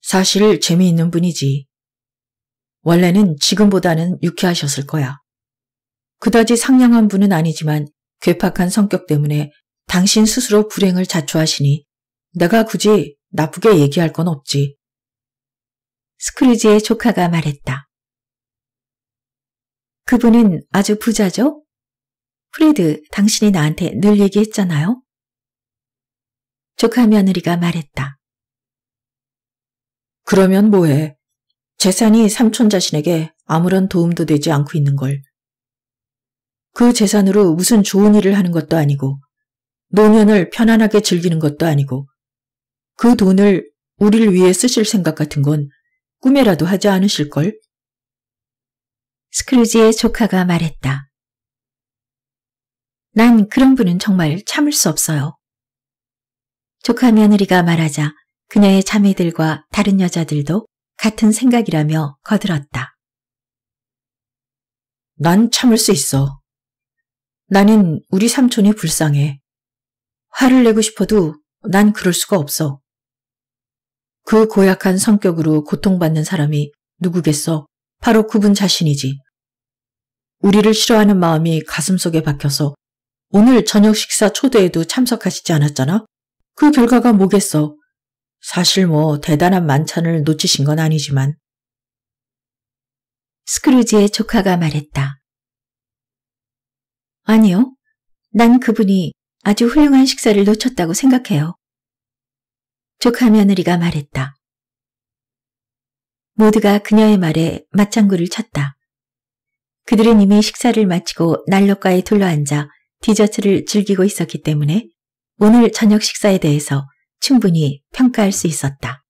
사실 재미있는 분이지. 원래는 지금보다는 유쾌하셨을 거야. 그다지 상냥한 분은 아니지만 괴팍한 성격 때문에 당신 스스로 불행을 자초하시니 내가 굳이 나쁘게 얘기할 건 없지. 스크루지의 조카가 말했다. 그분은 아주 부자죠? 프레드, 당신이 나한테 늘 얘기했잖아요? 조카 며느리가 말했다. 그러면 뭐해? 재산이 삼촌 자신에게 아무런 도움도 되지 않고 있는 걸. 그 재산으로 무슨 좋은 일을 하는 것도 아니고, 노년을 편안하게 즐기는 것도 아니고, 그 돈을 우리를 위해 쓰실 생각 같은 건 꿈에라도 하지 않으실걸? 스크루지의 조카가 말했다. 난 그런 분은 정말 참을 수 없어요. 조카 며느리가 말하자 그녀의 자매들과 다른 여자들도 같은 생각이라며 거들었다. 난 참을 수 있어. 나는 우리 삼촌이 불쌍해. 화를 내고 싶어도 난 그럴 수가 없어. 그 고약한 성격으로 고통받는 사람이 누구겠어? 바로 그분 자신이지. 우리를 싫어하는 마음이 가슴속에 박혀서 오늘 저녁 식사 초대에도 참석하시지 않았잖아? 그 결과가 뭐겠어? 사실 뭐 대단한 만찬을 놓치신 건 아니지만. 스크루지의 조카가 말했다. 아니요. 난 그분이 아주 훌륭한 식사를 놓쳤다고 생각해요. 조카 며느리가 말했다. 모두가 그녀의 말에 맞장구를 쳤다. 그들은 이미 식사를 마치고 난로가에 둘러앉아 디저트를 즐기고 있었기 때문에 오늘 저녁 식사에 대해서 충분히 평가할 수 있었다.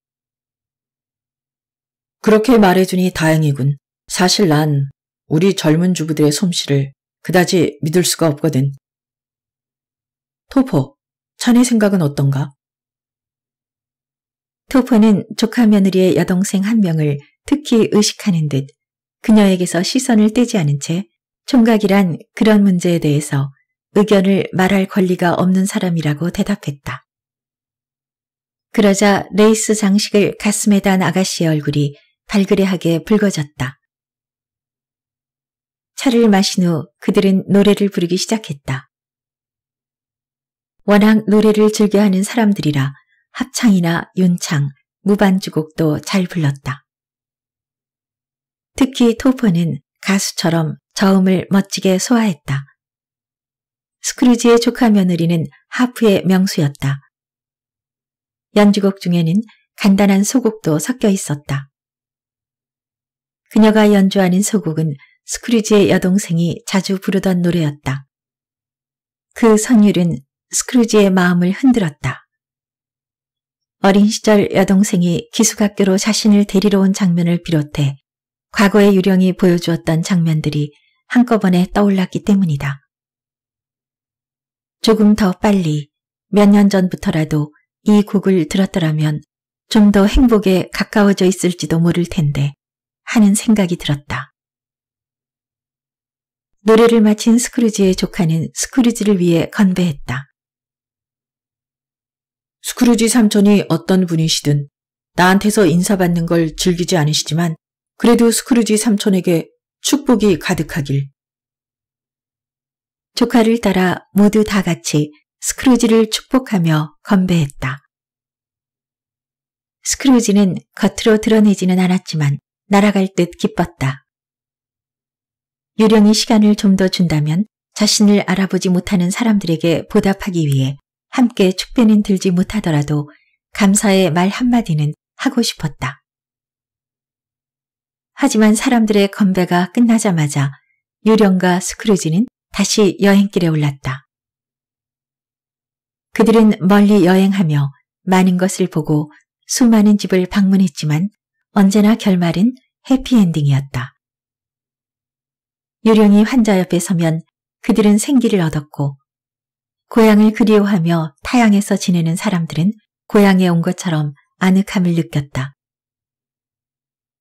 그렇게 말해주니 다행이군. 사실 난 우리 젊은 주부들의 솜씨를 그다지 믿을 수가 없거든. 토포, 자네 생각은 어떤가? 토퍼는 조카 며느리의 여동생 한 명을 특히 의식하는 듯 그녀에게서 시선을 떼지 않은 채 총각이란 그런 문제에 대해서 의견을 말할 권리가 없는 사람이라고 대답했다. 그러자 레이스 장식을 가슴에 단 아가씨의 얼굴이 발그레하게 붉어졌다. 차를 마신 후 그들은 노래를 부르기 시작했다. 워낙 노래를 즐겨하는 사람들이라 합창이나 윤창, 무반주곡도 잘 불렀다. 특히 토퍼는 가수처럼 저음을 멋지게 소화했다. 스크루지의 조카 며느리는 하프의 명수였다. 연주곡 중에는 간단한 소곡도 섞여 있었다. 그녀가 연주하는 소곡은 스크루지의 여동생이 자주 부르던 노래였다. 그 선율은 스크루지의 마음을 흔들었다. 어린 시절 여동생이 기숙학교로 자신을 데리러 온 장면을 비롯해 과거의 유령이 보여주었던 장면들이 한꺼번에 떠올랐기 때문이다. 조금 더 빨리 몇 년 전부터라도 이 곡을 들었더라면 좀 더 행복에 가까워져 있을지도 모를 텐데 하는 생각이 들었다. 노래를 마친 스크루지의 조카는 스크루지를 위해 건배했다. 스크루지 삼촌이 어떤 분이시든 나한테서 인사받는 걸 즐기지 않으시지만 그래도 스크루지 삼촌에게 축복이 가득하길. 조카를 따라 모두 다 같이 스크루지를 축복하며 건배했다. 스크루지는 겉으로 드러내지는 않았지만 날아갈 듯 기뻤다. 유령이 시간을 좀 더 준다면 자신을 알아보지 못하는 사람들에게 보답하기 위해 함께 축배는 들지 못하더라도 감사의 말 한마디는 하고 싶었다. 하지만 사람들의 건배가 끝나자마자 유령과 스크루지는 다시 여행길에 올랐다. 그들은 멀리 여행하며 많은 것을 보고 수많은 집을 방문했지만 언제나 결말은 해피엔딩이었다. 유령이 환자 옆에 서면 그들은 생기를 얻었고 고향을 그리워하며 타향에서 지내는 사람들은 고향에 온 것처럼 아늑함을 느꼈다.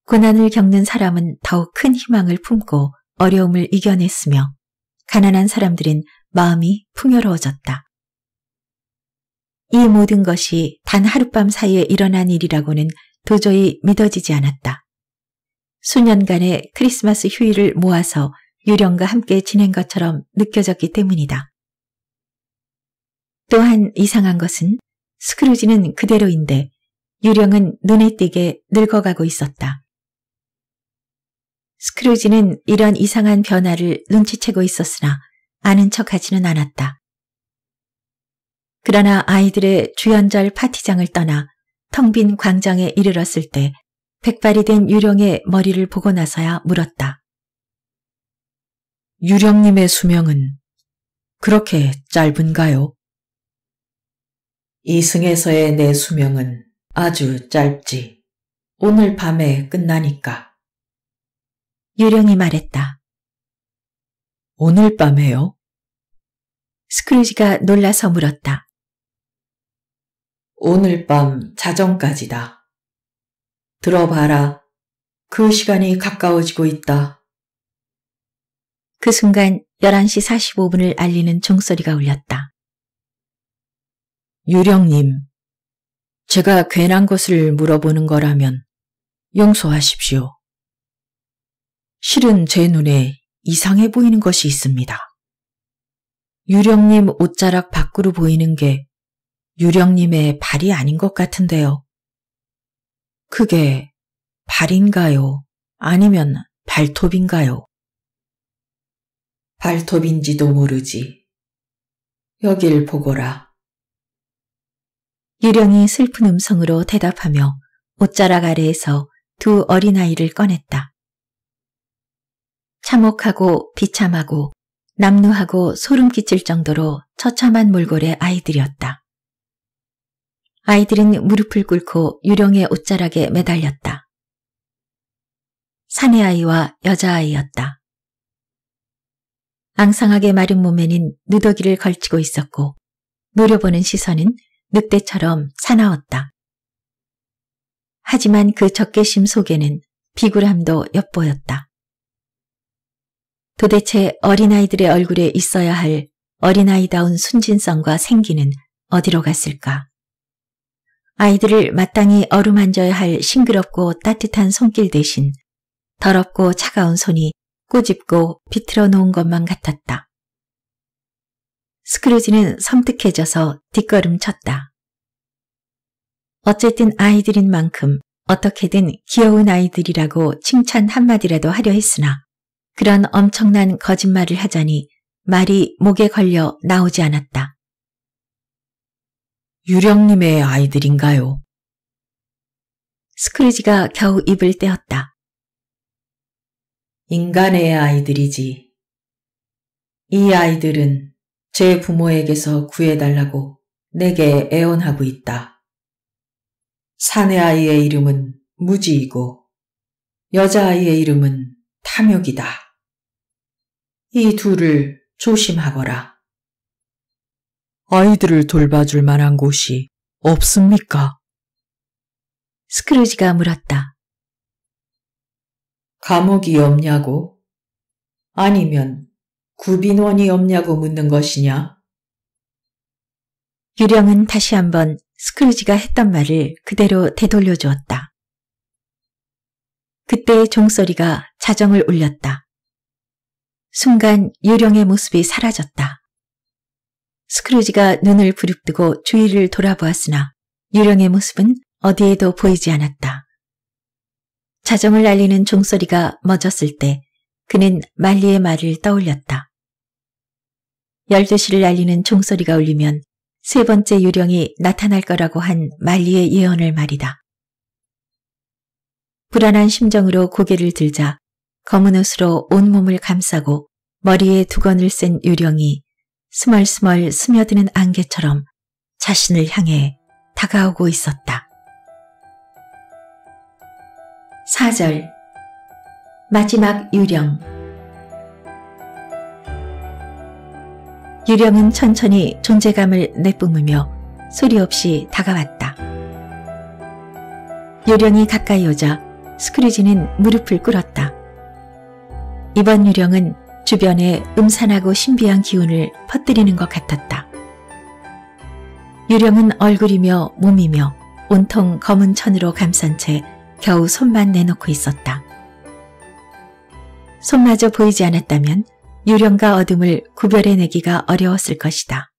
고난을 겪는 사람은 더욱 큰 희망을 품고 어려움을 이겨냈으며 가난한 사람들은 마음이 풍요로워졌다. 이 모든 것이 단 하룻밤 사이에 일어난 일이라고는 도저히 믿어지지 않았다. 수년간의 크리스마스 휴일을 모아서 유령과 함께 지낸 것처럼 느껴졌기 때문이다. 또한 이상한 것은 스크루지는 그대로인데 유령은 눈에 띄게 늙어가고 있었다. 스크루지는 이런 이상한 변화를 눈치채고 있었으나 아는 척하지는 않았다. 그러나 아이들의 주연절 파티장을 떠나 텅 빈 광장에 이르렀을 때 백발이 된 유령의 머리를 보고 나서야 물었다. 유령님의 수명은 그렇게 짧은가요? 이승에서의 내 수명은 아주 짧지. 오늘 밤에 끝나니까. 유령이 말했다. 오늘 밤에요? 스크루지가 놀라서 물었다. 오늘 밤 자정까지다. 들어봐라. 그 시간이 가까워지고 있다. 그 순간 11시 45분을 알리는 종소리가 울렸다. 유령님, 제가 괜한 것을 물어보는 거라면 용서하십시오. 실은 제 눈에 이상해 보이는 것이 있습니다. 유령님 옷자락 밖으로 보이는 게 유령님의 발이 아닌 것 같은데요. 그게 발인가요? 아니면 발톱인가요? 발톱인지도 모르지. 여길 보거라. 유령이 슬픈 음성으로 대답하며 옷자락 아래에서 두 어린아이를 꺼냈다. 참혹하고 비참하고 남루하고 소름 끼칠 정도로 처참한 몰골의 아이들이었다. 아이들은 무릎을 꿇고 유령의 옷자락에 매달렸다. 사내 아이와 여자아이였다. 앙상하게 마른 몸에는 누더기를 걸치고 있었고 노려보는 시선은 늑대처럼 사나웠다. 하지만 그 적개심 속에는 비굴함도 엿보였다. 도대체 어린아이들의 얼굴에 있어야 할 어린아이다운 순진성과 생기는 어디로 갔을까? 아이들을 마땅히 어루만져야 할 싱그럽고 따뜻한 손길 대신 더럽고 차가운 손이 꼬집고 비틀어 놓은 것만 같았다. 스크루지는 섬뜩해져서 뒷걸음 쳤다. 어쨌든 아이들인 만큼 어떻게든 귀여운 아이들이라고 칭찬 한마디라도 하려 했으나 그런 엄청난 거짓말을 하자니 말이 목에 걸려 나오지 않았다. 유령님의 아이들인가요? 스크루지가 겨우 입을 떼었다. 인간의 아이들이지. 이 아이들은 제 부모에게서 구해달라고 내게 애원하고 있다. 사내 아이의 이름은 무지이고 여자아이의 이름은 탐욕이다. 이 둘을 조심하거라. 아이들을 돌봐줄 만한 곳이 없습니까? 스크루지가 물었다. 감옥이 없냐고? 아니면 구빈원이 없냐고 묻는 것이냐? 유령은 다시 한번 스크루지가 했던 말을 그대로 되돌려 주었다. 그때의 종소리가 자정을 울렸다. 순간 유령의 모습이 사라졌다. 스크루지가 눈을 부릅뜨고 주위를 돌아보았으나 유령의 모습은 어디에도 보이지 않았다. 자정을 알리는 종소리가 멎었을 때 그는 말리의 말을 떠올렸다. 12시를 알리는 종소리가 울리면 세 번째 유령이 나타날 거라고 한 말리의 예언을 말이다. 불안한 심정으로 고개를 들자 검은 옷으로 온몸을 감싸고 머리에 두건을 쓴 유령이 스멀스멀 스며드는 안개처럼 자신을 향해 다가오고 있었다. 4절 마지막 유령 유령은 천천히 존재감을 내뿜으며 소리 없이 다가왔다. 유령이 가까이 오자 스크루지는 무릎을 꿇었다. 이번 유령은 주변에 음산하고 신비한 기운을 퍼뜨리는 것 같았다. 유령은 얼굴이며 몸이며 온통 검은 천으로 감싼 채 겨우 손만 내놓고 있었다. 손마저 보이지 않았다면 유령과 어둠을 구별해내기가 어려웠을 것이다.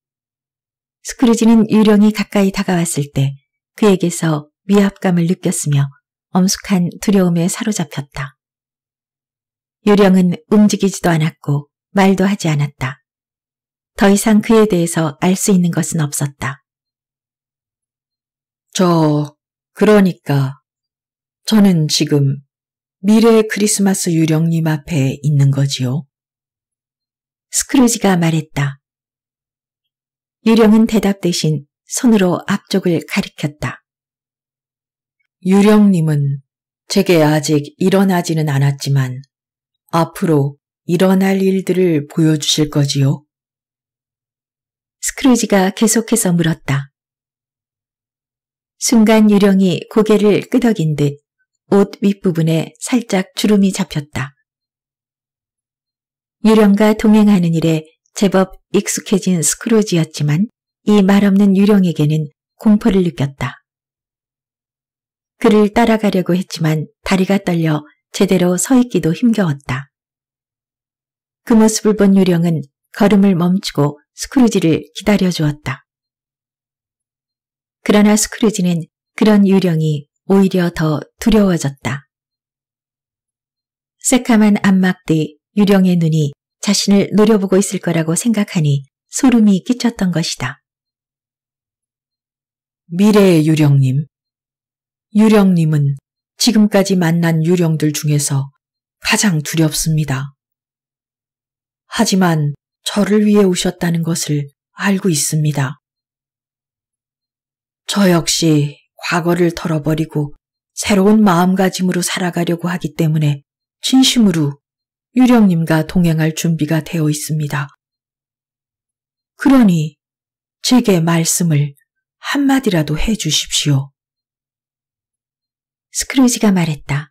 스크루지는 유령이 가까이 다가왔을 때 그에게서 위압감을 느꼈으며 엄숙한 두려움에 사로잡혔다. 유령은 움직이지도 않았고 말도 하지 않았다. 더 이상 그에 대해서 알 수 있는 것은 없었다. 저, 그러니까, 저는 지금 미래의 크리스마스 유령님 앞에 있는 거지요. 스크루지가 말했다. 유령은 대답 대신 손으로 앞쪽을 가리켰다. 유령님은 제게 아직 일어나지는 않았지만 앞으로 일어날 일들을 보여주실 거지요? 스크루지가 계속해서 물었다. 순간 유령이 고개를 끄덕인 듯 옷 윗부분에 살짝 주름이 잡혔다. 유령과 동행하는 일에 제법 익숙해진 스크루지였지만 이 말없는 유령에게는 공포를 느꼈다. 그를 따라가려고 했지만 다리가 떨려 제대로 서 있기도 힘겨웠다. 그 모습을 본 유령은 걸음을 멈추고 스크루지를 기다려 주었다. 그러나 스크루지는 그런 유령이 오히려 더 두려워졌다. 새카만 암막뒤 유령의 눈이 자신을 노려보고 있을 거라고 생각하니 소름이 끼쳤던 것이다. 미래의 유령님. 유령님은 지금까지 만난 유령들 중에서 가장 두렵습니다. 하지만 저를 위해 오셨다는 것을 알고 있습니다. 저 역시 과거를 털어버리고 새로운 마음가짐으로 살아가려고 하기 때문에 진심으로 유령님과 동행할 준비가 되어 있습니다. 그러니 제게 말씀을 한마디라도 해 주십시오. 스크루지가 말했다.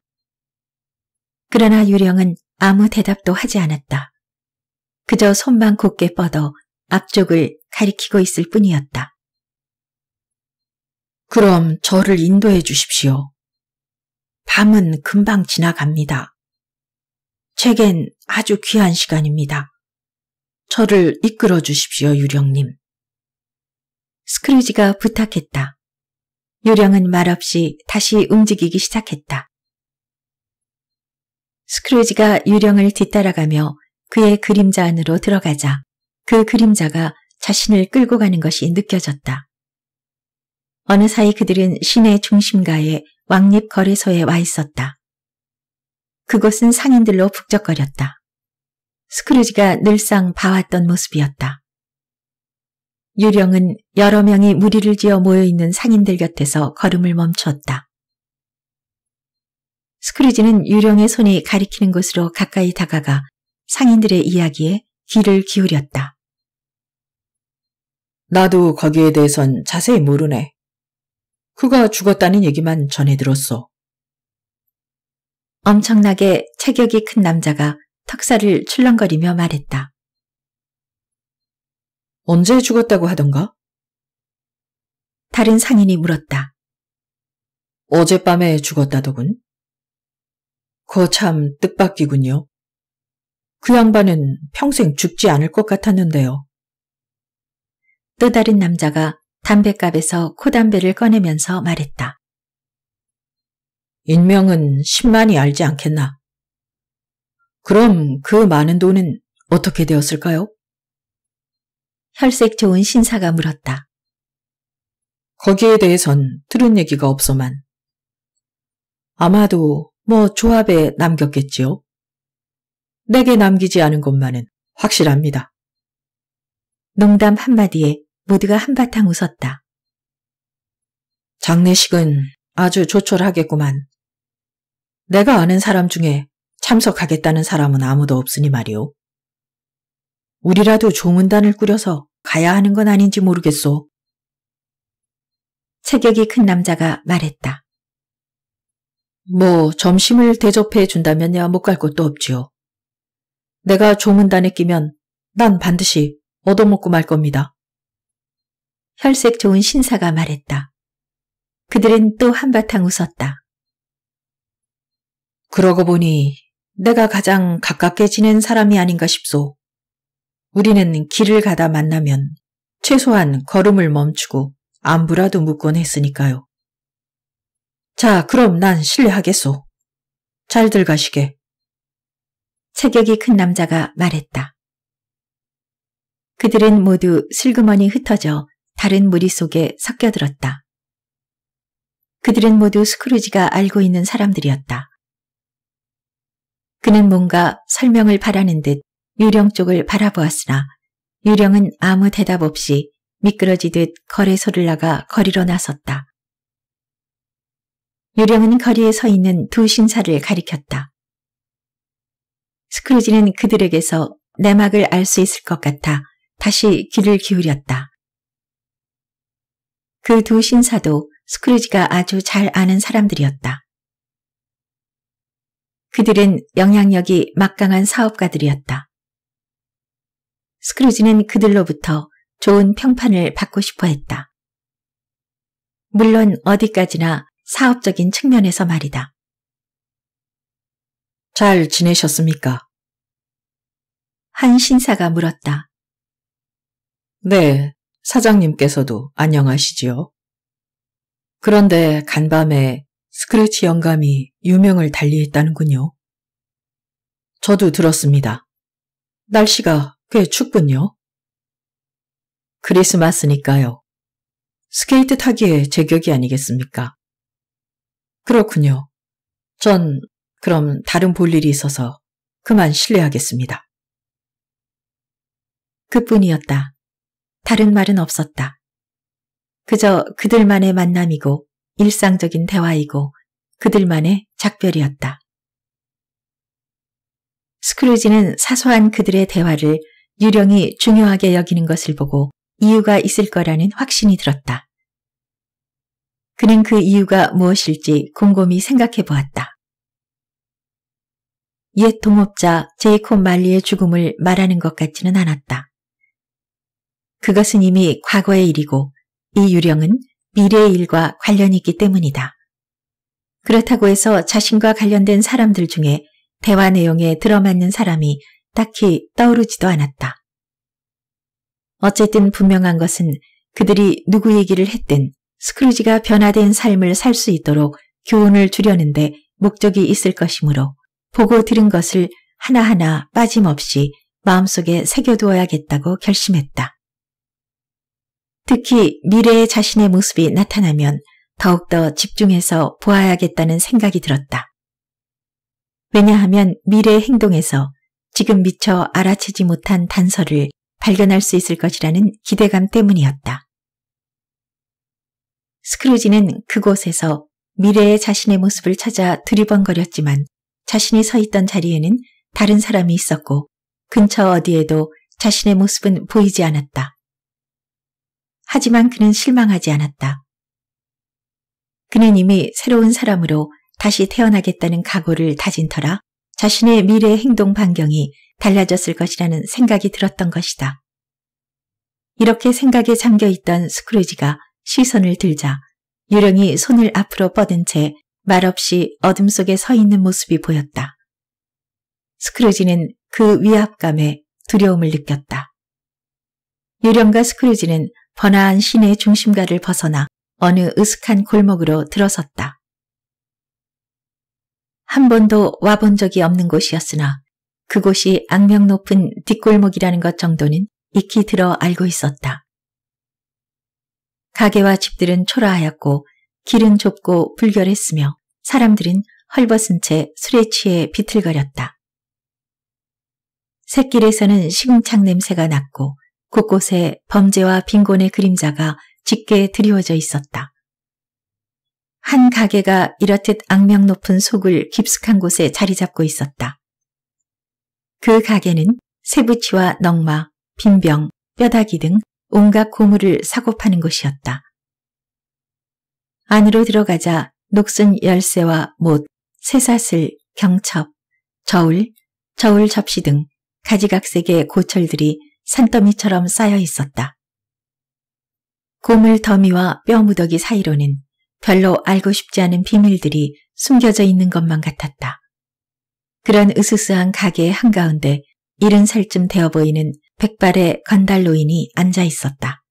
그러나 유령은 아무 대답도 하지 않았다. 그저 손만 곧게 뻗어 앞쪽을 가리키고 있을 뿐이었다. 그럼 저를 인도해 주십시오. 밤은 금방 지나갑니다. 제겐 아주 귀한 시간입니다. 저를 이끌어 주십시오, 유령님. 스크루지가 부탁했다. 유령은 말없이 다시 움직이기 시작했다. 스크루지가 유령을 뒤따라가며 그의 그림자 안으로 들어가자 그 그림자가 자신을 끌고 가는 것이 느껴졌다. 어느 사이 그들은 시내 중심가의 왕립 거래소에 와 있었다. 그곳은 상인들로 북적거렸다. 스크루지가 늘상 봐왔던 모습이었다. 유령은 여러 명이 무리를 지어 모여있는 상인들 곁에서 걸음을 멈추었다 스크루지는 유령의 손이 가리키는 곳으로 가까이 다가가 상인들의 이야기에 귀를 기울였다. 나도 거기에 대해선 자세히 모르네. 그가 죽었다는 얘기만 전해 들었어. 엄청나게 체격이 큰 남자가 턱살을 출렁거리며 말했다. 언제 죽었다고 하던가? 다른 상인이 물었다. 어젯밤에 죽었다더군. 거참 뜻밖이군요. 그 양반은 평생 죽지 않을 것 같았는데요. 또 다른 남자가 담뱃갑에서 코담배를 꺼내면서 말했다. 인명은 10만이 알지 않겠나. 그럼 그 많은 돈은 어떻게 되었을까요? 혈색 좋은 신사가 물었다. 거기에 대해선 들은 얘기가 없어만. 아마도 뭐 조합에 남겼겠지요. 내게 남기지 않은 것만은 확실합니다. 농담 한마디에 모두가 한바탕 웃었다. 장례식은 아주 조촐하겠구만. 내가 아는 사람 중에 참석하겠다는 사람은 아무도 없으니 말이오. 우리라도 조문단을 꾸려서 가야 하는 건 아닌지 모르겠소. 체격이 큰 남자가 말했다. 뭐 점심을 대접해 준다면야 못 갈 것도 없지요. 내가 조문단에 끼면 난 반드시 얻어먹고 말 겁니다. 혈색 좋은 신사가 말했다. 그들은 또 한바탕 웃었다. 그러고 보니 내가 가장 가깝게 지낸 사람이 아닌가 싶소. 우리는 길을 가다 만나면 최소한 걸음을 멈추고 안부라도 묻곤 했으니까요. 자, 그럼 난신뢰하겠소 잘들 가시게. 체격이 큰 남자가 말했다. 그들은 모두 슬그머니 흩어져 다른 무리 속에 섞여들었다. 그들은 모두 스크루지가 알고 있는 사람들이었다. 그는 뭔가 설명을 바라는 듯 유령 쪽을 바라보았으나 유령은 아무 대답 없이 미끄러지듯 거래소를 나가 거리로 나섰다. 유령은 거리에 서 있는 두 신사를 가리켰다. 스크루지는 그들에게서 내막을 알 수 있을 것 같아 다시 귀를 기울였다. 그 두 신사도 스크루지가 아주 잘 아는 사람들이었다. 그들은 영향력이 막강한 사업가들이었다. 스크루지는 그들로부터 좋은 평판을 받고 싶어 했다. 물론 어디까지나 사업적인 측면에서 말이다. 잘 지내셨습니까? 한 신사가 물었다. 네, 사장님께서도 안녕하시지요. 그런데 간밤에 스크래치 영감이 유명을 달리했다는군요. 저도 들었습니다. 날씨가 꽤 춥군요. 크리스마스니까요. 스케이트 타기에 제격이 아니겠습니까? 그렇군요. 전 그럼 다른 볼 일이 있어서 그만 실례하겠습니다. 그뿐이었다. 다른 말은 없었다. 그저 그들만의 만남이고 일상적인 대화이고 그들만의 작별이었다. 스크루지는 사소한 그들의 대화를 유령이 중요하게 여기는 것을 보고 이유가 있을 거라는 확신이 들었다. 그는 그 이유가 무엇일지 곰곰이 생각해 보았다. 옛 동업자 제이콥 말리의 죽음을 말하는 것 같지는 않았다. 그것은 이미 과거의 일이고 이 유령은 미래의 일과 관련이 있기 때문이다. 그렇다고 해서 자신과 관련된 사람들 중에 대화 내용에 들어맞는 사람이 딱히 떠오르지도 않았다. 어쨌든 분명한 것은 그들이 누구 얘기를 했든 스크루지가 변화된 삶을 살 수 있도록 교훈을 주려는데 목적이 있을 것이므로 보고 들은 것을 하나하나 빠짐없이 마음속에 새겨두어야겠다고 결심했다. 특히 미래의 자신의 모습이 나타나면 더욱더 집중해서 보아야겠다는 생각이 들었다. 왜냐하면 미래의 행동에서 지금 미처 알아채지 못한 단서를 발견할 수 있을 것이라는 기대감 때문이었다. 스크루지는 그곳에서 미래의 자신의 모습을 찾아 두리번거렸지만 자신이 서 있던 자리에는 다른 사람이 있었고 근처 어디에도 자신의 모습은 보이지 않았다. 하지만 그는 실망하지 않았다. 그는 이미 새로운 사람으로 다시 태어나겠다는 각오를 다진 터라 자신의 미래 행동 반경이 달라졌을 것이라는 생각이 들었던 것이다. 이렇게 생각에 잠겨있던 스크루지가 시선을 들자 유령이 손을 앞으로 뻗은 채 말없이 어둠 속에 서 있는 모습이 보였다. 스크루지는 그 위압감에 두려움을 느꼈다. 유령과 스크루지는 번화한 시내 중심가를 벗어나 어느 으슥한 골목으로 들어섰다. 한 번도 와본 적이 없는 곳이었으나 그곳이 악명 높은 뒷골목이라는 것 정도는 익히 들어 알고 있었다. 가게와 집들은 초라하였고 길은 좁고 불결했으며 사람들은 헐벗은 채 술에 취해 비틀거렸다. 샛길에서는 시궁창 냄새가 났고 곳곳에 범죄와 빈곤의 그림자가 짙게 드리워져 있었다. 한 가게가 이렇듯 악명 높은 속을 깊숙한 곳에 자리 잡고 있었다. 그 가게는 세부치와 넝마, 빈병, 뼈다귀 등 온갖 고물을 사고 파는 곳이었다. 안으로 들어가자 녹슨 열쇠와 못, 새사슬, 경첩, 저울, 저울 접시 등 가지각색의 고철들이 산더미처럼 쌓여 있었다. 고물 더미와 뼈무더기 사이로는 별로 알고 싶지 않은 비밀들이 숨겨져 있는 것만 같았다. 그런 으스스한 가게의 한가운데 이른 살쯤 되어 보이는 백발의 건달로인이 앉아 있었다.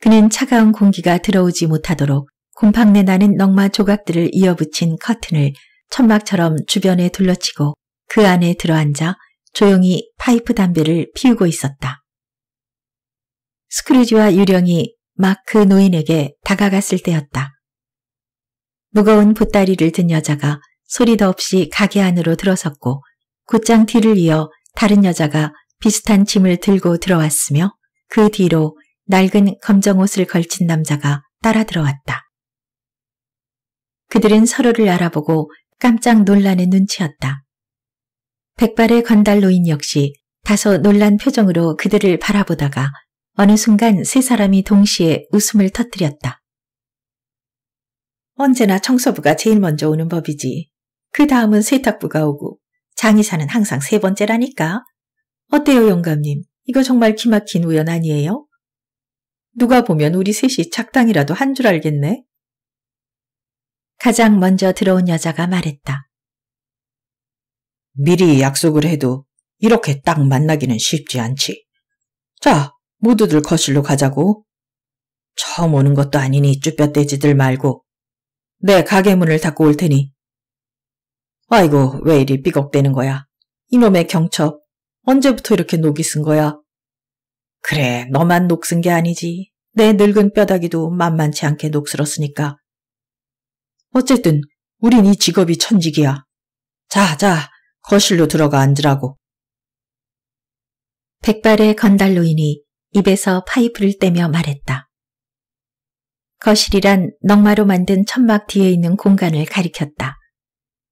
그는 차가운 공기가 들어오지 못하도록 곰팡내 나는 넝마 조각들을 이어붙인 커튼을 천막처럼 주변에 둘러치고 그 안에 들어앉아 조용히 파이프 담배를 피우고 있었다. 스크루지와 유령이 마크 노인에게 다가갔을 때였다. 무거운 붓다리를든 여자가 소리도 없이 가게 안으로 들어섰고 곧장 뒤를 이어 다른 여자가 비슷한 짐을 들고 들어왔으며 그 뒤로 낡은 검정 옷을 걸친 남자가 따라 들어왔다. 그들은 서로를 알아보고 깜짝 놀라는 눈치였다. 백발의 건달노인 역시 다소 놀란 표정으로 그들을 바라보다가 어느 순간 세 사람이 동시에 웃음을 터뜨렸다. 언제나 청소부가 제일 먼저 오는 법이지. 그 다음은 세탁부가 오고 장의사는 항상 세 번째라니까. 어때요 영감님? 이거 정말 기막힌 우연 아니에요? 누가 보면 우리 셋이 작당이라도 한 줄 알겠네. 가장 먼저 들어온 여자가 말했다. 미리 약속을 해도 이렇게 딱 만나기는 쉽지 않지. 자, 모두들 거실로 가자고. 처음 오는 것도 아니니 쭈뼛대지들 말고 내 가게 문을 닫고 올 테니. 아이고, 왜 이리 삐걱대는 거야. 이놈의 경첩, 언제부터 이렇게 녹이 쓴 거야? 그래, 너만 녹슨 게 아니지. 내 늙은 뼈다귀도 만만치 않게 녹슬었으니까. 어쨌든 우린 이 직업이 천직이야. 자, 자, 거실로 들어가 앉으라고. 백발의 건달로인이 입에서 파이프를 떼며 말했다. 거실이란 넝마로 만든 천막 뒤에 있는 공간을 가리켰다.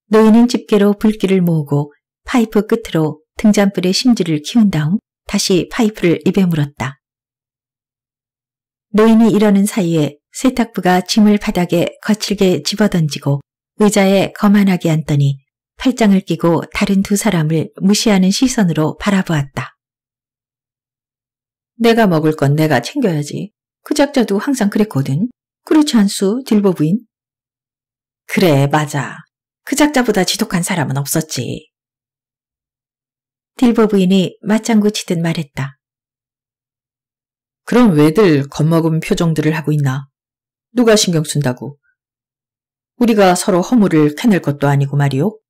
노인은 집게로 불길을 모으고 파이프 끝으로 등잔불의 심지를 키운 다음 다시 파이프를 입에 물었다. 노인이 이러는 사이에 세탁부가 짐을 바닥에 거칠게 집어던지고 의자에 거만하게 앉더니 팔짱을 끼고 다른 두 사람을 무시하는 시선으로 바라보았다. 내가 먹을 건 내가 챙겨야지. 그 작자도 항상 그랬거든. 그렇지 않수, 딜보 부인? 그래, 맞아. 그 작자보다 지독한 사람은 없었지. 딜보 부인이 맞장구 치듯 말했다. 그럼 왜들 겁먹은 표정들을 하고 있나? 누가 신경 쓴다고? 우리가 서로 허물을 캐낼 것도 아니고 말이오.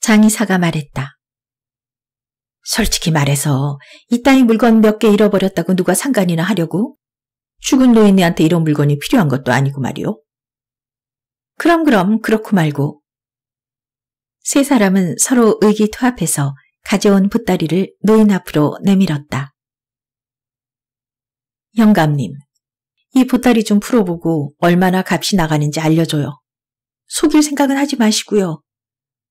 장의사가 말했다. 솔직히 말해서 이땅위 물건 몇 개 잃어버렸다고 누가 상관이나 하려고? 죽은 노인네한테 이런 물건이 필요한 것도 아니고 말이오. 그럼 그럼 그렇고 말고. 세 사람은 서로 의기투합해서 가져온 보따리를 노인 앞으로 내밀었다. 영감님, 이 보따리 좀 풀어보고 얼마나 값이 나가는지 알려줘요. 속일 생각은 하지 마시고요.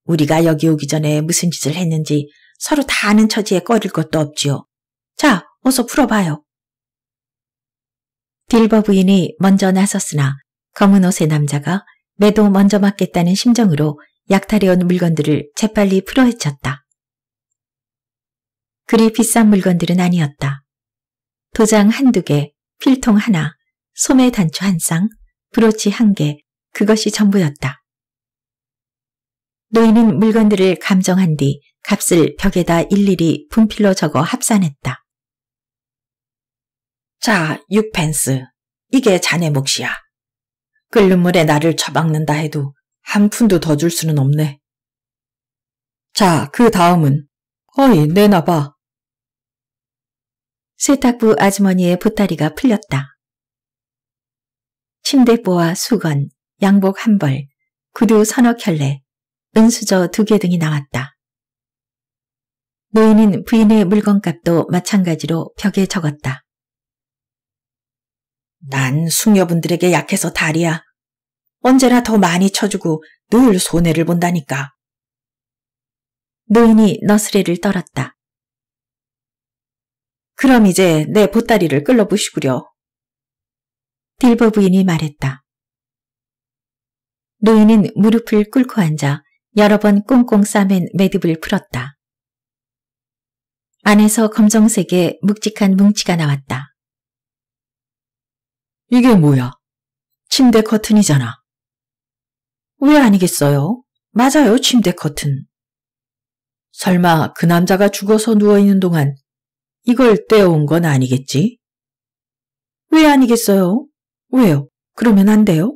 우리가 여기 오기 전에 무슨 짓을 했는지 서로 다 아는 처지에 꺼릴 것도 없지요. 자, 어서 풀어봐요. 딜버 부인이 먼저 나섰으나 검은 옷의 남자가 매도 먼저 맞겠다는 심정으로 약탈해 온 물건들을 재빨리 풀어헤쳤다. 그리 비싼 물건들은 아니었다. 도장 한두 개, 필통 하나, 소매 단추 한 쌍, 브로치 한 개, 그것이 전부였다. 노인은 물건들을 감정한 뒤 값을 벽에다 일일이 분필로 적어 합산했다. 자, 6펜스. 이게 자네 몫이야. 끓는 물에 나를 처박는다 해도 한 푼도 더 줄 수는 없네. 자, 그 다음은 어이, 내놔봐. 세탁부 아주머니의 보따리가 풀렸다. 침대보와 수건, 양복 한 벌, 구두 서너 켤레, 은수저 두 개 등이 나왔다. 노인은 부인의 물건값도 마찬가지로 벽에 적었다. 난 숙녀분들에게 약해서 다리야. 언제나 더 많이 쳐주고 늘 손해를 본다니까. 노인이 너스레를 떨었다. 그럼 이제 내 보따리를 끌어보시구려. 딜버 부인이 말했다. 노인은 무릎을 꿇고 앉아 여러 번 꽁꽁 싸맨 매듭을 풀었다. 안에서 검정색의 묵직한 뭉치가 나왔다. 이게 뭐야? 침대 커튼이잖아. 왜 아니겠어요? 맞아요, 침대 커튼. 설마 그 남자가 죽어서 누워있는 동안 이걸 떼어온 건 아니겠지? 왜 아니겠어요? 왜요? 그러면 안 돼요?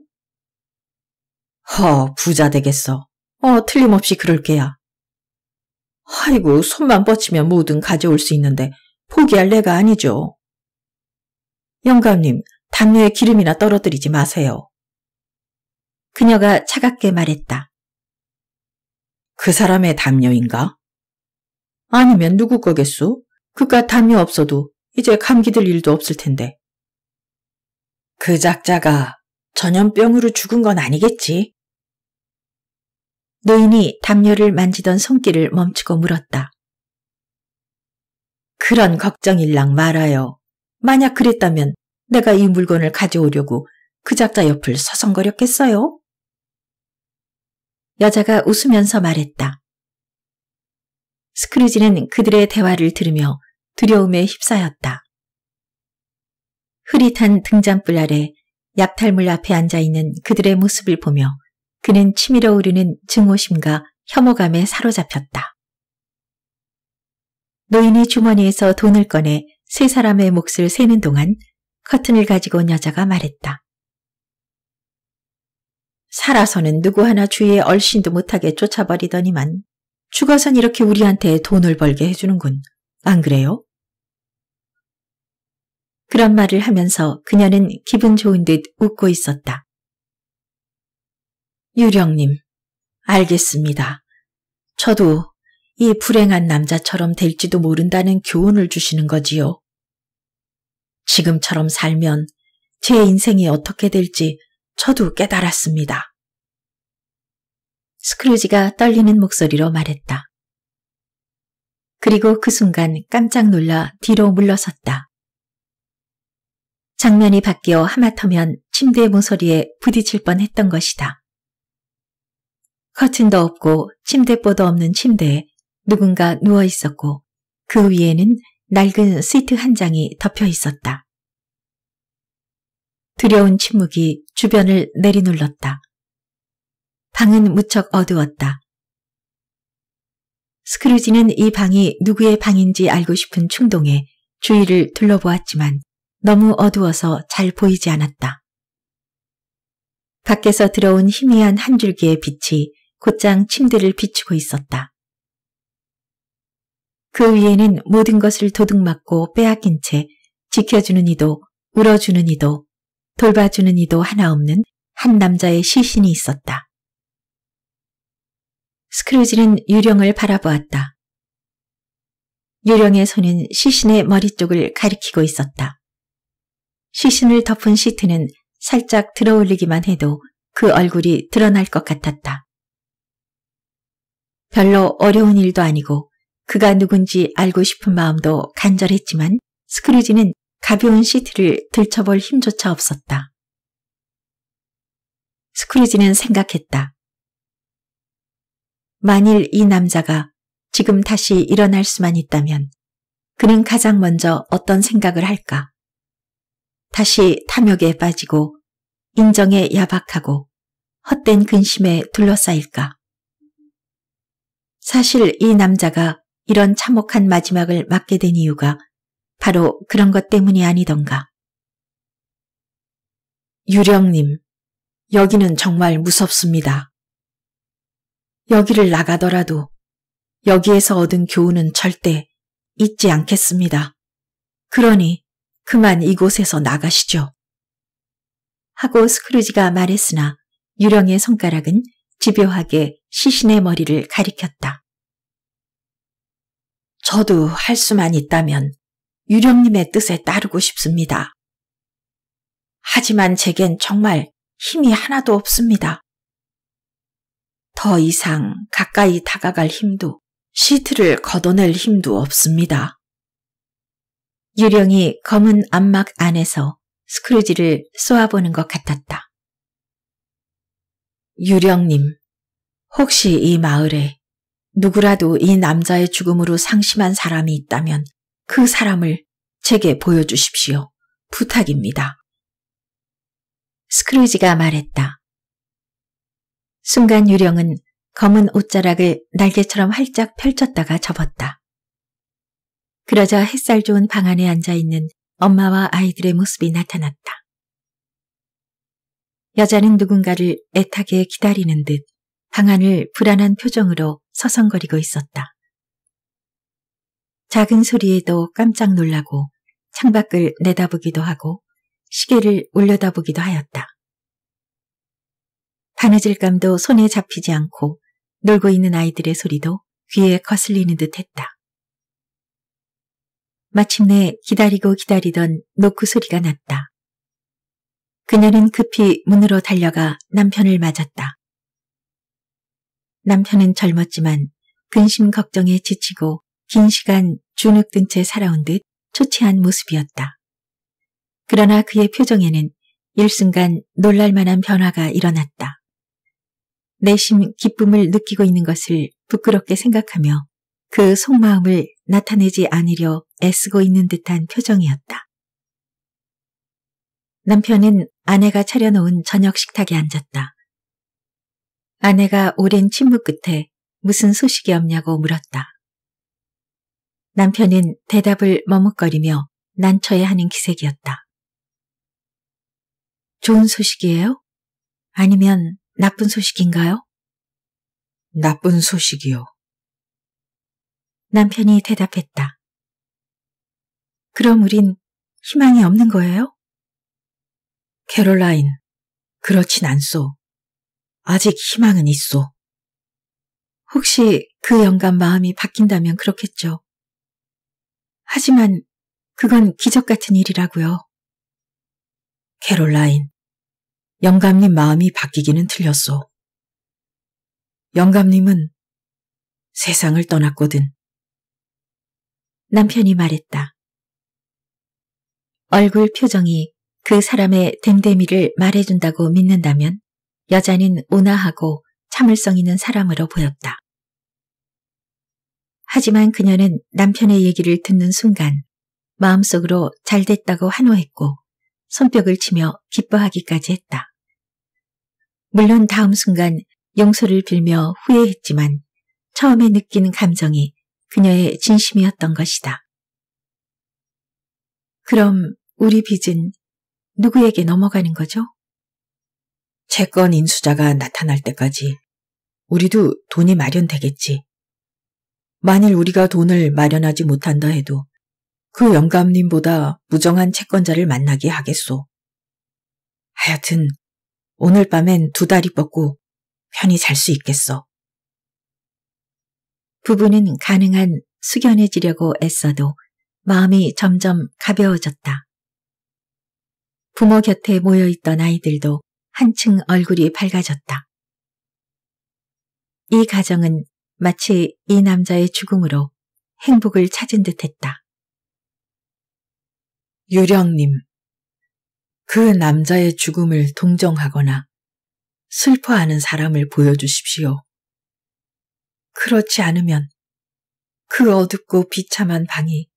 허, 부자 되겠어. 어, 틀림없이 그럴게요. 아이고, 손만 뻗치면 뭐든 가져올 수 있는데 포기할 내가 아니죠. 영감님, 담요에 기름이나 떨어뜨리지 마세요. 그녀가 차갑게 말했다. 그 사람의 담요인가? 아니면 누구 거겠소? 그깟 담요 없어도 이제 감기 들 일도 없을 텐데. 그 작자가 전염병으로 죽은 건 아니겠지? 노인이 담요를 만지던 손길을 멈추고 물었다. 그런 걱정일랑 말아요. 만약 그랬다면 내가 이 물건을 가져오려고 그 작자 옆을 서성거렸겠어요? 여자가 웃으면서 말했다. 스크루지는 그들의 대화를 들으며 두려움에 휩싸였다. 흐릿한 등잔불 아래 약탈물 앞에 앉아 있는 그들의 모습을 보며 그는 치밀어 오르는 증오심과 혐오감에 사로잡혔다. 노인이 주머니에서 돈을 꺼내 세 사람의 몫을 세는 동안 커튼을 가지고 온 여자가 말했다. 살아서는 누구 하나 주위에 얼씬도 못하게 쫓아버리더니만 죽어선 이렇게 우리한테 돈을 벌게 해주는군. 안 그래요? 그런 말을 하면서 그녀는 기분 좋은 듯 웃고 있었다. 유령님, 알겠습니다. 저도 이 불행한 남자처럼 될지도 모른다는 교훈을 주시는 거지요. 지금처럼 살면 제 인생이 어떻게 될지 저도 깨달았습니다. 스크루지가 떨리는 목소리로 말했다. 그리고 그 순간 깜짝 놀라 뒤로 물러섰다. 장면이 바뀌어 하마터면 침대 의 모서리에 부딪힐 뻔했던 것이다. 커튼도 없고 침대보도 없는 침대에 누군가 누워 있었고 그 위에는 낡은 시트 한 장이 덮여 있었다. 두려운 침묵이 주변을 내리눌렀다. 방은 무척 어두웠다. 스크루지는 이 방이 누구의 방인지 알고 싶은 충동에 주위를 둘러보았지만 너무 어두워서 잘 보이지 않았다. 밖에서 들어온 희미한 한 줄기의 빛이 곧장 침대를 비추고 있었다. 그 위에는 모든 것을 도둑맞고 빼앗긴 채 지켜주는 이도 울어주는 이도 돌봐주는 이도 하나 없는 한 남자의 시신이 있었다. 스크루지는 유령을 바라보았다. 유령의 손은 시신의 머리 쪽을 가리키고 있었다. 시신을 덮은 시트는 살짝 들어올리기만 해도 그 얼굴이 드러날 것 같았다. 별로 어려운 일도 아니고 그가 누군지 알고 싶은 마음도 간절했지만 스크루지는 가벼운 시트를 들쳐볼 힘조차 없었다. 스크루지는 생각했다. 만일 이 남자가 지금 다시 일어날 수만 있다면 그는 가장 먼저 어떤 생각을 할까? 다시 탐욕에 빠지고 인정에 야박하고 헛된 근심에 둘러싸일까? 사실 이 남자가 이런 참혹한 마지막을 맞게 된 이유가 바로 그런 것 때문이 아니던가. 유령님, 여기는 정말 무섭습니다. 여기를 나가더라도 여기에서 얻은 교훈은 절대 잊지 않겠습니다. 그러니 그만 이곳에서 나가시죠. 하고 스크루지가 말했으나 유령의 손가락은 집요하게 시신의 머리를 가리켰다. 저도 할 수만 있다면 유령님의 뜻에 따르고 싶습니다. 하지만 제겐 정말 힘이 하나도 없습니다. 더 이상 가까이 다가갈 힘도 시트를 걷어낼 힘도 없습니다. 유령이 검은 암막 안에서 스크루지를 쏘아보는 것 같았다. 유령님, 혹시 이 마을에 누구라도 이 남자의 죽음으로 상심한 사람이 있다면 그 사람을 제게 보여주십시오. 부탁입니다. 스크루지가 말했다. 순간 유령은 검은 옷자락을 날개처럼 활짝 펼쳤다가 접었다. 그러자 햇살 좋은 방 안에 앉아있는 엄마와 아이들의 모습이 나타났다. 여자는 누군가를 애타게 기다리는 듯 방안을 불안한 표정으로 서성거리고 있었다. 작은 소리에도 깜짝 놀라고 창밖을 내다보기도 하고 시계를 올려다보기도 하였다. 바느질감도 손에 잡히지 않고 놀고 있는 아이들의 소리도 귀에 거슬리는 듯 했다. 마침내 기다리고 기다리던 노크 소리가 났다. 그녀는 급히 문으로 달려가 남편을 맞았다. 남편은 젊었지만 근심 걱정에 지치고 긴 시간 주눅든 채 살아온 듯 초췌한 모습이었다. 그러나 그의 표정에는 일순간 놀랄만한 변화가 일어났다. 내심 기쁨을 느끼고 있는 것을 부끄럽게 생각하며 그 속마음을 나타내지 않으려 애쓰고 있는 듯한 표정이었다. 남편은 아내가 차려놓은 저녁 식탁에 앉았다. 아내가 오랜 침묵 끝에 무슨 소식이 없냐고 물었다. 남편은 대답을 머뭇거리며 난처해 하는 기색이었다. 좋은 소식이에요? 아니면 나쁜 소식인가요? 나쁜 소식이요. 남편이 대답했다. 그럼 우린 희망이 없는 거예요? 캐롤라인, 그렇진 않소. 아직 희망은 있어. 혹시 그 영감 마음이 바뀐다면 그렇겠죠. 하지만 그건 기적 같은 일이라고요. 캐롤라인, 영감님 마음이 바뀌기는 틀렸어 영감님은 세상을 떠났거든. 남편이 말했다. 얼굴 표정이 그 사람의 댐댐이를 말해준다고 믿는다면 여자는 온화하고 참을성 있는 사람으로 보였다. 하지만 그녀는 남편의 얘기를 듣는 순간 마음속으로 잘 됐다고 환호했고 손뼉을 치며 기뻐하기까지 했다. 물론 다음 순간 용서를 빌며 후회했지만 처음에 느낀 감정이 그녀의 진심이었던 것이다. 그럼 우리 빚은 누구에게 넘어가는 거죠? 채권 인수자가 나타날 때까지 우리도 돈이 마련되겠지. 만일 우리가 돈을 마련하지 못한다 해도 그 영감님보다 무정한 채권자를 만나게 하겠소. 하여튼 오늘 밤엔 두 다리 뻗고 편히 잘 수 있겠어. 부부는 가능한 숙연해지려고 애써도 마음이 점점 가벼워졌다. 부모 곁에 모여있던 아이들도 한층 얼굴이 밝아졌다. 이 가정은 마치 이 남자의 죽음으로 행복을 찾은 듯했다. 유령님, 그 남자의 죽음을 동정하거나 슬퍼하는 사람을 보여주십시오. 그렇지 않으면 그 어둡고 비참한 방이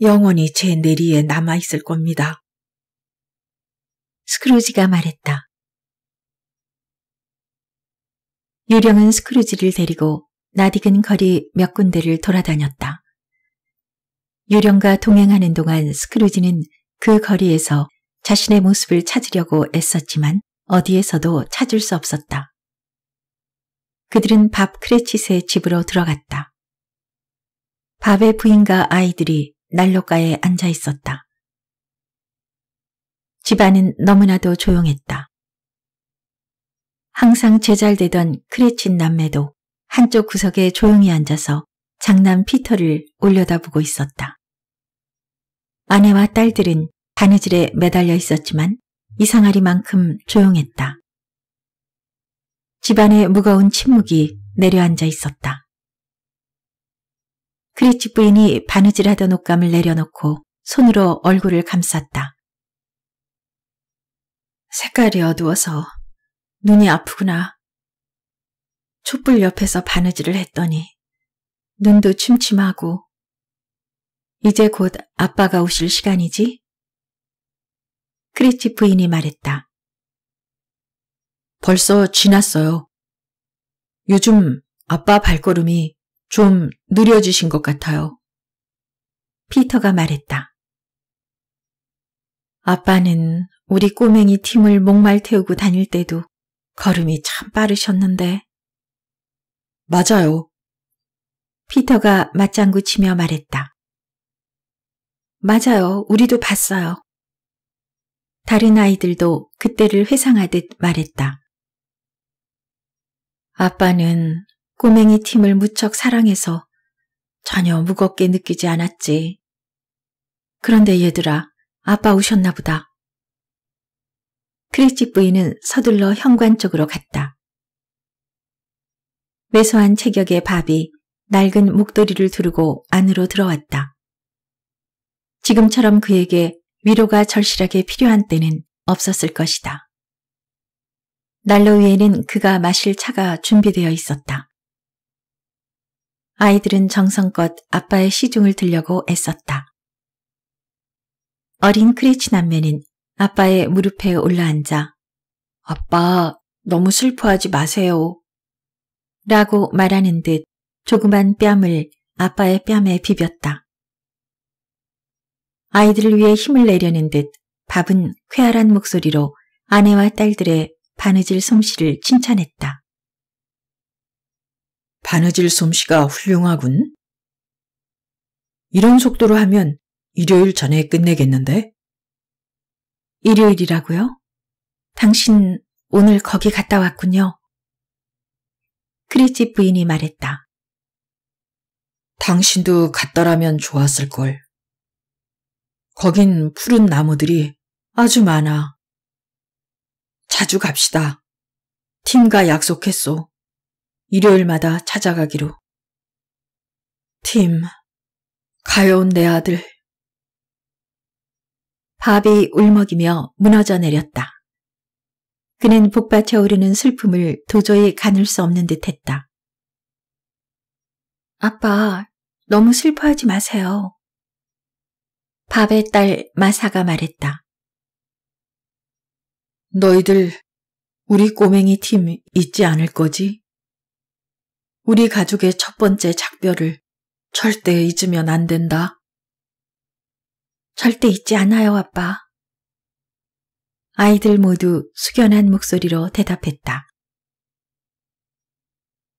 영원히 제 내리에 남아있을 겁니다. 스크루지가 말했다. 유령은 스크루지를 데리고 나디근 거리 몇 군데를 돌아다녔다. 유령과 동행하는 동안 스크루지는 그 거리에서 자신의 모습을 찾으려고 애썼지만 어디에서도 찾을 수 없었다. 그들은 밥 크레치스의 집으로 들어갔다. 밥의 부인과 아이들이 난로가에 앉아 있었다. 집안은 너무나도 조용했다. 항상 제잘되던 크레친 남매도 한쪽 구석에 조용히 앉아서 장남 피터를 올려다보고 있었다. 아내와 딸들은 바느질에 매달려 있었지만 이상하리만큼 조용했다. 집안의 무거운 침묵이 내려앉아 있었다. 크리치 부인이 바느질하던 옷감을 내려놓고 손으로 얼굴을 감쌌다. 색깔이 어두워서 눈이 아프구나. 촛불 옆에서 바느질을 했더니 눈도 침침하고 이제 곧 아빠가 오실 시간이지? 크리치 부인이 말했다. 벌써 지났어요. 요즘 아빠 발걸음이 좀 느려지신 것 같아요. 피터가 말했다. 아빠는 우리 꼬맹이 팀을 목말 태우고 다닐 때도 걸음이 참 빠르셨는데. 맞아요. 피터가 맞장구 치며 말했다. 맞아요. 우리도 봤어요. 다른 아이들도 그때를 회상하듯 말했다. 아빠는 꼬맹이 팀을 무척 사랑해서 전혀 무겁게 느끼지 않았지. 그런데 얘들아, 아빠 오셨나 보다. 크리스틱 부인은 서둘러 현관 쪽으로 갔다. 매소한 체격의 밥이 낡은 목도리를 두르고 안으로 들어왔다. 지금처럼 그에게 위로가 절실하게 필요한 때는 없었을 것이다. 난로 위에는 그가 마실 차가 준비되어 있었다. 아이들은 정성껏 아빠의 시중을 들려고 애썼다. 어린 크리치 남매는 아빠의 무릎에 올라앉아 아빠, 너무 슬퍼하지 마세요. 라고 말하는 듯 조그만 뺨을 아빠의 뺨에 비볐다. 아이들을 위해 힘을 내려는 듯 밥은 쾌활한 목소리로 아내와 딸들의 바느질 솜씨를 칭찬했다. 바느질 솜씨가 훌륭하군. 이런 속도로 하면 일요일 전에 끝내겠는데? 일요일이라고요? 당신 오늘 거기 갔다 왔군요. 크리지 부인이 말했다. 당신도 갔더라면 좋았을걸. 거긴 푸른 나무들이 아주 많아. 자주 갑시다. 팀과 약속했소. 일요일마다 찾아가기로. 팀, 가여운 내 아들. 밥이 울먹이며 무너져 내렸다. 그는 복받쳐 오르는 슬픔을 도저히 가눌 수 없는 듯 했다. 아빠, 너무 슬퍼하지 마세요. 밥의 딸 마사가 말했다. 너희들 우리 꼬맹이 팀 잊지 않을 거지? 우리 가족의 첫 번째 작별을 절대 잊으면 안 된다. 절대 잊지 않아요, 아빠. 아이들 모두 숙연한 목소리로 대답했다.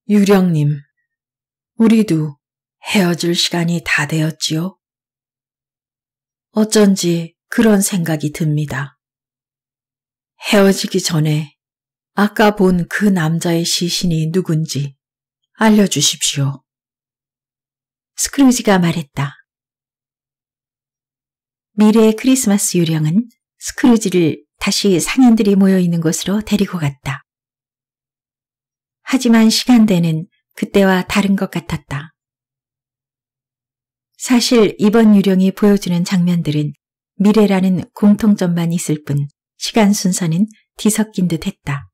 유령님, 우리도 헤어질 시간이 다 되었지요. 어쩐지 그런 생각이 듭니다. 헤어지기 전에 아까 본 그 남자의 시신이 누군지 알려주십시오. 스크루지가 말했다. 미래의 크리스마스 유령은 스크루지를 다시 상인들이 모여 있는 곳으로 데리고 갔다. 하지만 시간대는 그때와 다른 것 같았다. 사실 이번 유령이 보여주는 장면들은 미래라는 공통점만 있을 뿐 시간 순서는 뒤섞인 듯 했다.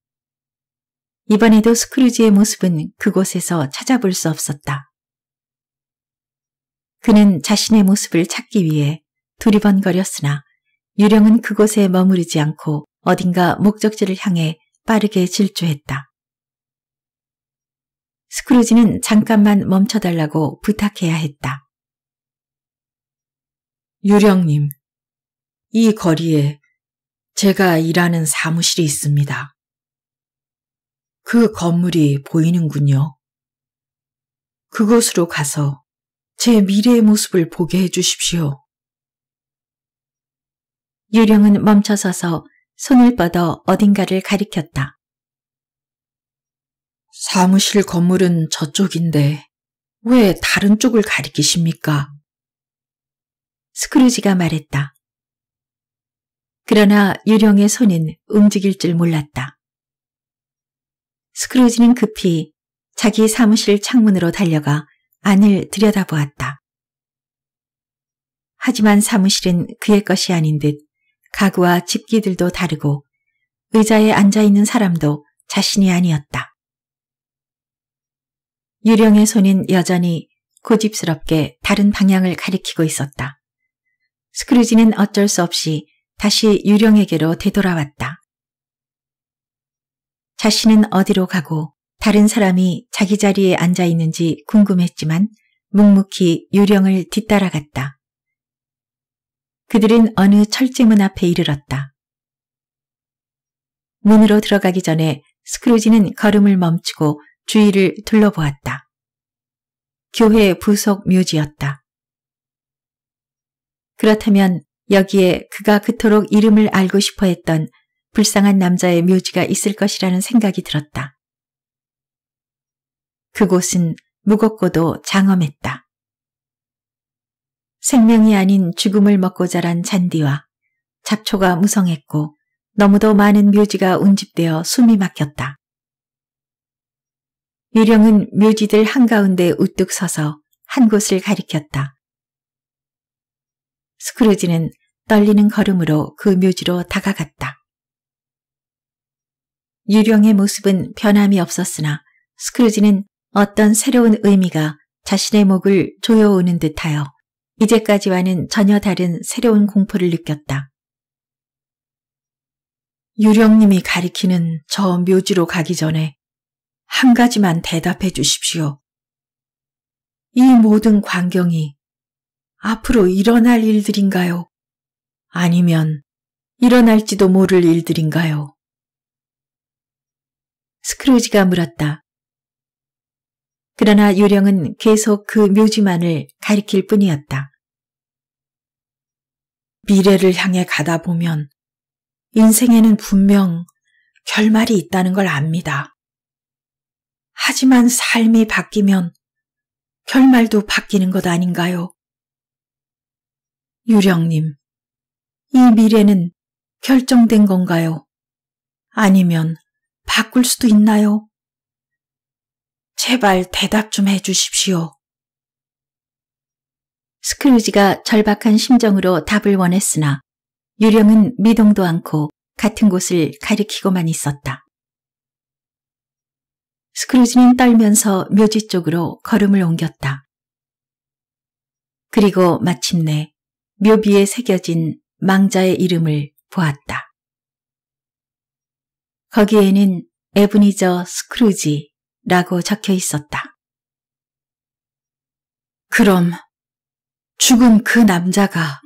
이번에도 스크루지의 모습은 그곳에서 찾아볼 수 없었다. 그는 자신의 모습을 찾기 위해 두리번거렸으나 유령은 그곳에 머무르지 않고 어딘가 목적지를 향해 빠르게 질주했다. 스크루지는 잠깐만 멈춰달라고 부탁해야 했다. 유령님, 이 거리에 제가 일하는 사무실이 있습니다. 그 건물이 보이는군요. 그곳으로 가서 제 미래의 모습을 보게 해주십시오. 유령은 멈춰서서 손을 뻗어 어딘가를 가리켰다. 사무실 건물은 저쪽인데 왜 다른 쪽을 가리키십니까? 스크루지가 말했다. 그러나 유령의 손은 움직일 줄 몰랐다. 스크루지는 급히 자기 사무실 창문으로 달려가 안을 들여다보았다. 하지만 사무실은 그의 것이 아닌 듯 가구와 집기들도 다르고 의자에 앉아있는 사람도 자신이 아니었다. 유령의 손은 여전히 고집스럽게 다른 방향을 가리키고 있었다. 스크루지는 어쩔 수 없이 다시 유령에게로 되돌아왔다. 자신은 어디로 가고 다른 사람이 자기 자리에 앉아 있는지 궁금했지만 묵묵히 유령을 뒤따라갔다. 그들은 어느 철제문 앞에 이르렀다. 문으로 들어가기 전에 스크루지는 걸음을 멈추고 주위를 둘러보았다. 교회 부속 묘지였다. 그렇다면 여기에 그가 그토록 이름을 알고 싶어 했던 불쌍한 남자의 묘지가 있을 것이라는 생각이 들었다. 그곳은 무겁고도 장엄했다. 생명이 아닌 죽음을 먹고 자란 잔디와 잡초가 무성했고 너무도 많은 묘지가 운집되어 숨이 막혔다. 유령은 묘지들 한가운데 우뚝 서서 한 곳을 가리켰다. 스크루지는 떨리는 걸음으로 그 묘지로 다가갔다. 유령의 모습은 변함이 없었으나 스크루지는 어떤 새로운 의미가 자신의 목을 조여오는 듯하여 이제까지와는 전혀 다른 새로운 공포를 느꼈다. 유령님이 가리키는 저 묘지로 가기 전에 한 가지만 대답해 주십시오. 이 모든 광경이 앞으로 일어날 일들인가요? 아니면 일어날지도 모를 일들인가요? 스크루지가 물었다. 그러나 유령은 계속 그 묘지만을 가리킬 뿐이었다. 미래를 향해 가다 보면 인생에는 분명 결말이 있다는 걸 압니다. 하지만 삶이 바뀌면 결말도 바뀌는 것 아닌가요? 유령님, 이 미래는 결정된 건가요? 아니면 바꿀 수도 있나요? 제발 대답 좀 해주십시오. 스크루지가 절박한 심정으로 답을 원했으나 유령은 미동도 않고 같은 곳을 가리키고만 있었다. 스크루지는 떨면서 묘지 쪽으로 걸음을 옮겼다. 그리고 마침내 묘비에 새겨진 망자의 이름을 보았다. 거기에는 에브니저 스크루지라고 적혀 있었다. 그럼 죽은 그 남자가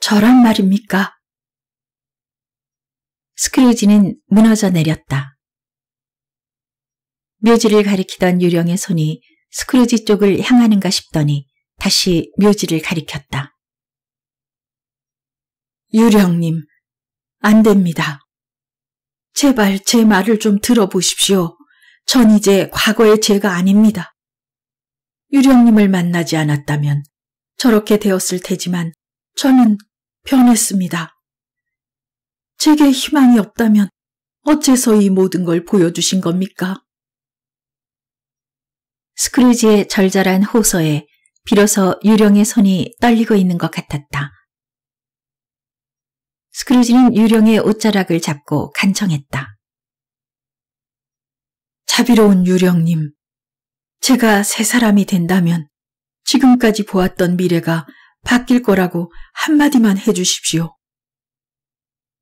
저란 말입니까? 스크리지는 무너져 내렸다. 묘지를 가리키던 유령의 손이 스크루지 쪽을 향하는가 싶더니 다시 묘지를 가리켰다. 유령님, 안 됩니다. 제발 제 말을 좀 들어보십시오. 전 이제 과거의 죄가 아닙니다. 유령님을 만나지 않았다면 저렇게 되었을 테지만 저는 변했습니다. 제게 희망이 없다면 어째서 이 모든 걸 보여주신 겁니까? 스크루지의 절절한 호소에 비로소 유령의 손이 떨리고 있는 것 같았다. 스크루지는 유령의 옷자락을 잡고 간청했다. 자비로운 유령님, 제가 새 사람이 된다면 지금까지 보았던 미래가 바뀔 거라고 한마디만 해주십시오.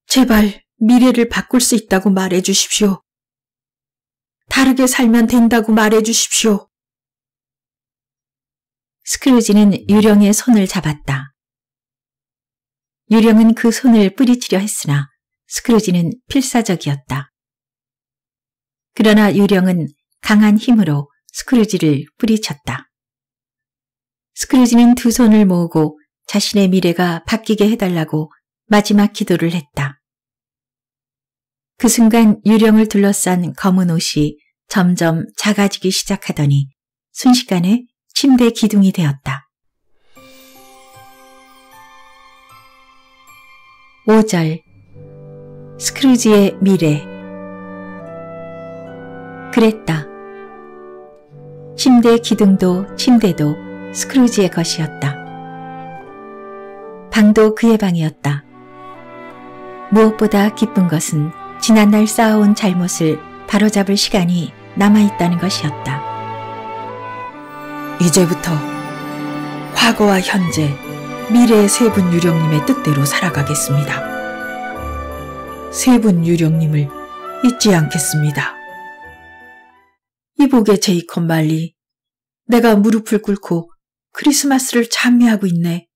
제발 미래를 바꿀 수 있다고 말해 주십시오. 다르게 살면 된다고 말해 주십시오. 스크루지는 유령의 손을 잡았다. 유령은 그 손을 뿌리치려 했으나 스크루지는 필사적이었다. 그러나 유령은 강한 힘으로 스크루지를 뿌리쳤다. 스크루지는 두 손을 모으고 자신의 미래가 바뀌게 해달라고 마지막 기도를 했다. 그 순간 유령을 둘러싼 검은 옷이 점점 작아지기 시작하더니 순식간에 침대 기둥이 되었다. 5절 스크루지의 미래 그랬다. 침대 기둥도 침대도 스크루지의 것이었다. 방도 그의 방이었다. 무엇보다 기쁜 것은 지난날 쌓아온 잘못을 바로잡을 시간이 남아있다는 것이었다. 이제부터 과거와 현재, 미래의 세 분 유령님의 뜻대로 살아가겠습니다. 세 분 유령님을 잊지 않겠습니다. 이복의 제이컵 말리, 내가 무릎을 꿇고 크리스마스를 참여하고 있네.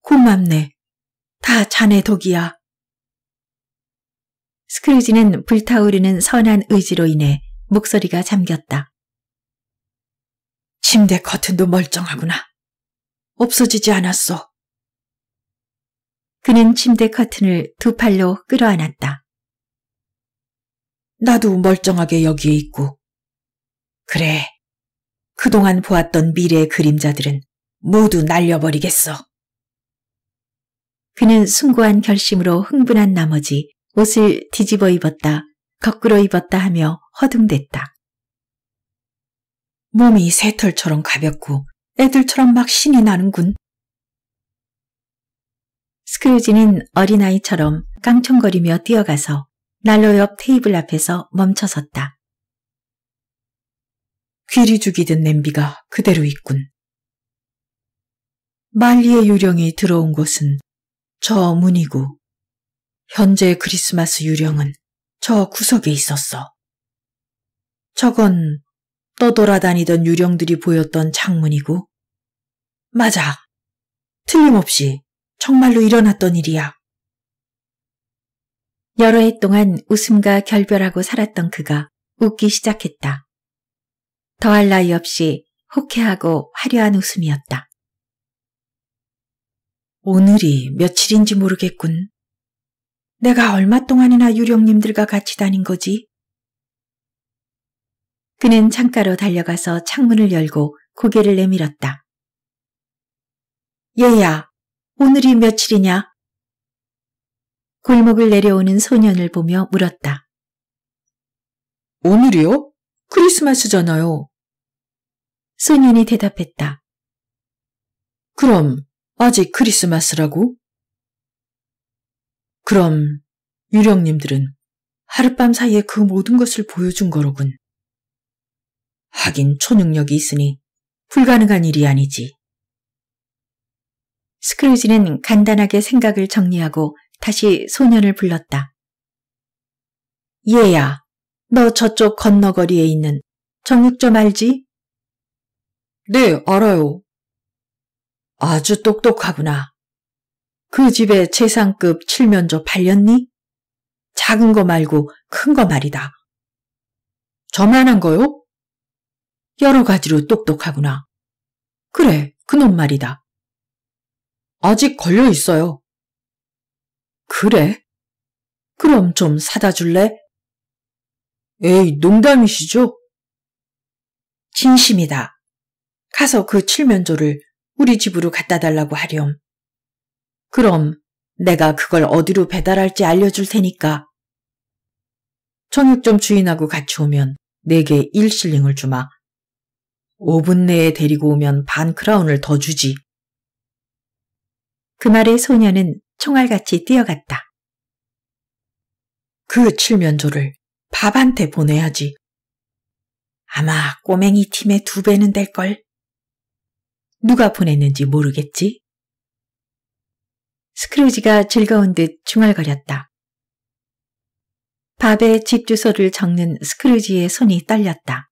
고맙네. 다 자네 덕이야. 스크루지는 불타오르는 선한 의지로 인해 목소리가 잠겼다. 침대 커튼도 멀쩡하구나. 없어지지 않았어. 그는 침대 커튼을 두 팔로 끌어안았다. 나도 멀쩡하게 여기에 있고. 그래, 그동안 보았던 미래의 그림자들은 모두 날려버리겠어. 그는 숭고한 결심으로 흥분한 나머지 옷을 뒤집어 입었다, 거꾸로 입었다 하며 허둥댔다. 몸이 새털처럼 가볍고 애들처럼 막 신이 나는군. 스크루지는 어린아이처럼 깡총거리며 뛰어가서 난로 옆 테이블 앞에서 멈춰섰다. 귀리 죽이던 냄비가 그대로 있군. 말리의 유령이 들어온 곳은 저 문이고 현재 크리스마스 유령은 저 구석에 있었어. 저건 떠돌아다니던 유령들이 보였던 창문이고 맞아. 틀림없이 정말로 일어났던 일이야. 여러 해 동안 웃음과 결별하고 살았던 그가 웃기 시작했다. 더할 나위 없이 호쾌하고 화려한 웃음이었다. 오늘이 며칠인지 모르겠군. 내가 얼마 동안이나 유령님들과 같이 다닌 거지? 그는 창가로 달려가서 창문을 열고 고개를 내밀었다. 얘야, 오늘이 며칠이냐? 골목을 내려오는 소년을 보며 물었다. 오늘이요? 크리스마스잖아요. 소년이 대답했다. 그럼 아직 크리스마스라고? 그럼 유령님들은 하룻밤 사이에 그 모든 것을 보여준 거로군. 하긴 초능력이 있으니 불가능한 일이 아니지. 스크루지는 간단하게 생각을 정리하고 다시 소년을 불렀다. 얘야, 너 저쪽 건너거리에 있는 정육점 알지? 네, 알아요. 아주 똑똑하구나. 그 집에 최상급 7면조 팔렸니? 작은 거 말고 큰 거 말이다. 저만한 거요? 여러 가지로 똑똑하구나. 그래, 그 놈 말이다. 아직 걸려 있어요. 그래? 그럼 좀 사다 줄래? 에이, 농담이시죠? 진심이다. 가서 그 칠면조를 우리 집으로 갖다 달라고 하렴. 그럼 내가 그걸 어디로 배달할지 알려줄 테니까. 청육점 주인하고 같이 오면 내게 1실링을 주마. 5분 내에 데리고 오면 반 크라운을 더 주지. 그 말에 소녀는 총알같이 뛰어갔다. 그 칠면조를 밥한테 보내야지. 아마 꼬맹이 팀의 두 배는 될걸. 누가 보냈는지 모르겠지? 스크루지가 즐거운 듯 중얼거렸다. 밥에 집 주소를 적는 스크루지의 손이 떨렸다.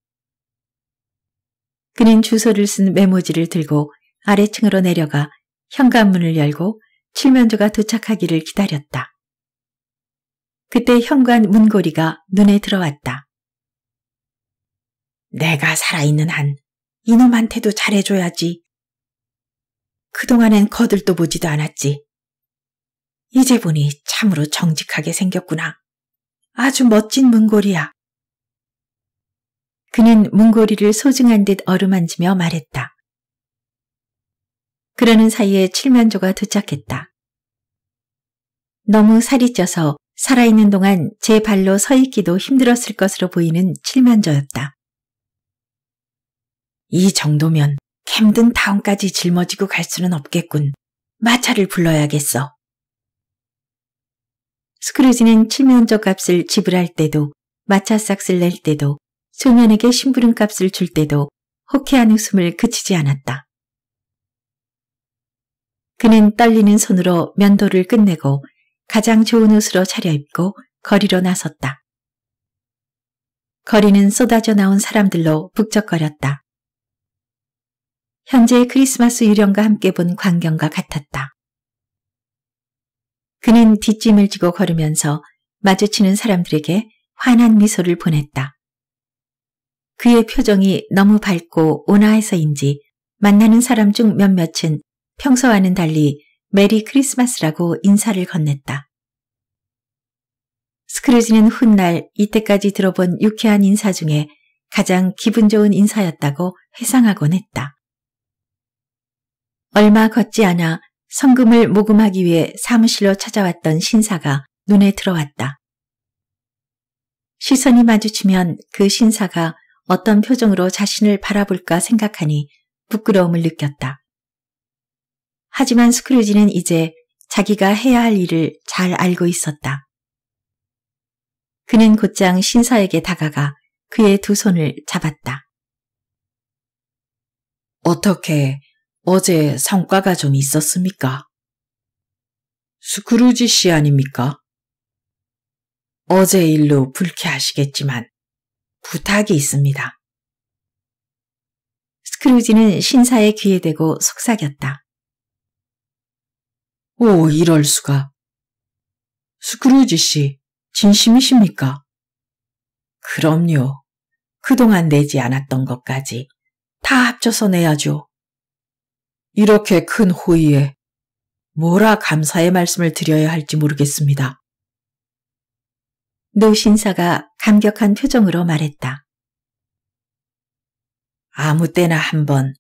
그는 주소를 쓴 메모지를 들고 아래층으로 내려가 현관문을 열고 칠면조가 도착하기를 기다렸다. 그때 현관 문고리가 눈에 들어왔다. 내가 살아있는 한 이놈한테도 잘해줘야지 그동안엔 거들떠 보지도 않았지. 이제 보니 참으로 정직하게 생겼구나. 아주 멋진 문고리야. 그는 문고리를 소중한 듯 어루만지며 말했다. 그러는 사이에 칠면조가 도착했다. 너무 살이 쪄서 살아있는 동안 제 발로 서 있기도 힘들었을 것으로 보이는 칠면조였다. 이 정도면 캠든 타운까지 짊어지고 갈 수는 없겠군. 마차를 불러야겠어. 스크루지는 칠면조 값을 지불할 때도 마차 싹을 낼 때도 소년에게 심부름 값을 줄 때도 호쾌한 웃음을 그치지 않았다. 그는 떨리는 손으로 면도를 끝내고 가장 좋은 옷으로 차려입고 거리로 나섰다. 거리는 쏟아져 나온 사람들로 북적거렸다. 현재의 크리스마스 유령과 함께 본 광경과 같았다. 그는 뒷짐을 지고 걸으면서 마주치는 사람들에게 환한 미소를 보냈다. 그의 표정이 너무 밝고 온화해서인지 만나는 사람 중 몇몇은 평소와는 달리 메리 크리스마스라고 인사를 건넸다. 스크루지는 훗날 이때까지 들어본 유쾌한 인사 중에 가장 기분 좋은 인사였다고 회상하곤 했다. 얼마 걷지 않아 성금을 모금하기 위해 사무실로 찾아왔던 신사가 눈에 들어왔다. 시선이 마주치면 그 신사가 어떤 표정으로 자신을 바라볼까 생각하니 부끄러움을 느꼈다. 하지만 스크루지는 이제 자기가 해야 할 일을 잘 알고 있었다. 그는 곧장 신사에게 다가가 그의 두 손을 잡았다. 어떻게 어제 성과가 좀 있었습니까? 스크루지 씨 아닙니까? 어제 일로 불쾌하시겠지만 부탁이 있습니다. 스크루지는 신사의 귀에 대고 속삭였다. 오, 이럴 수가. 스크루지 씨, 진심이십니까? 그럼요. 그동안 내지 않았던 것까지 다 합쳐서 내야죠. 이렇게 큰 호의에 뭐라 감사의 말씀을 드려야 할지 모르겠습니다. 노신사가 감격한 표정으로 말했다. 아무 때나 한번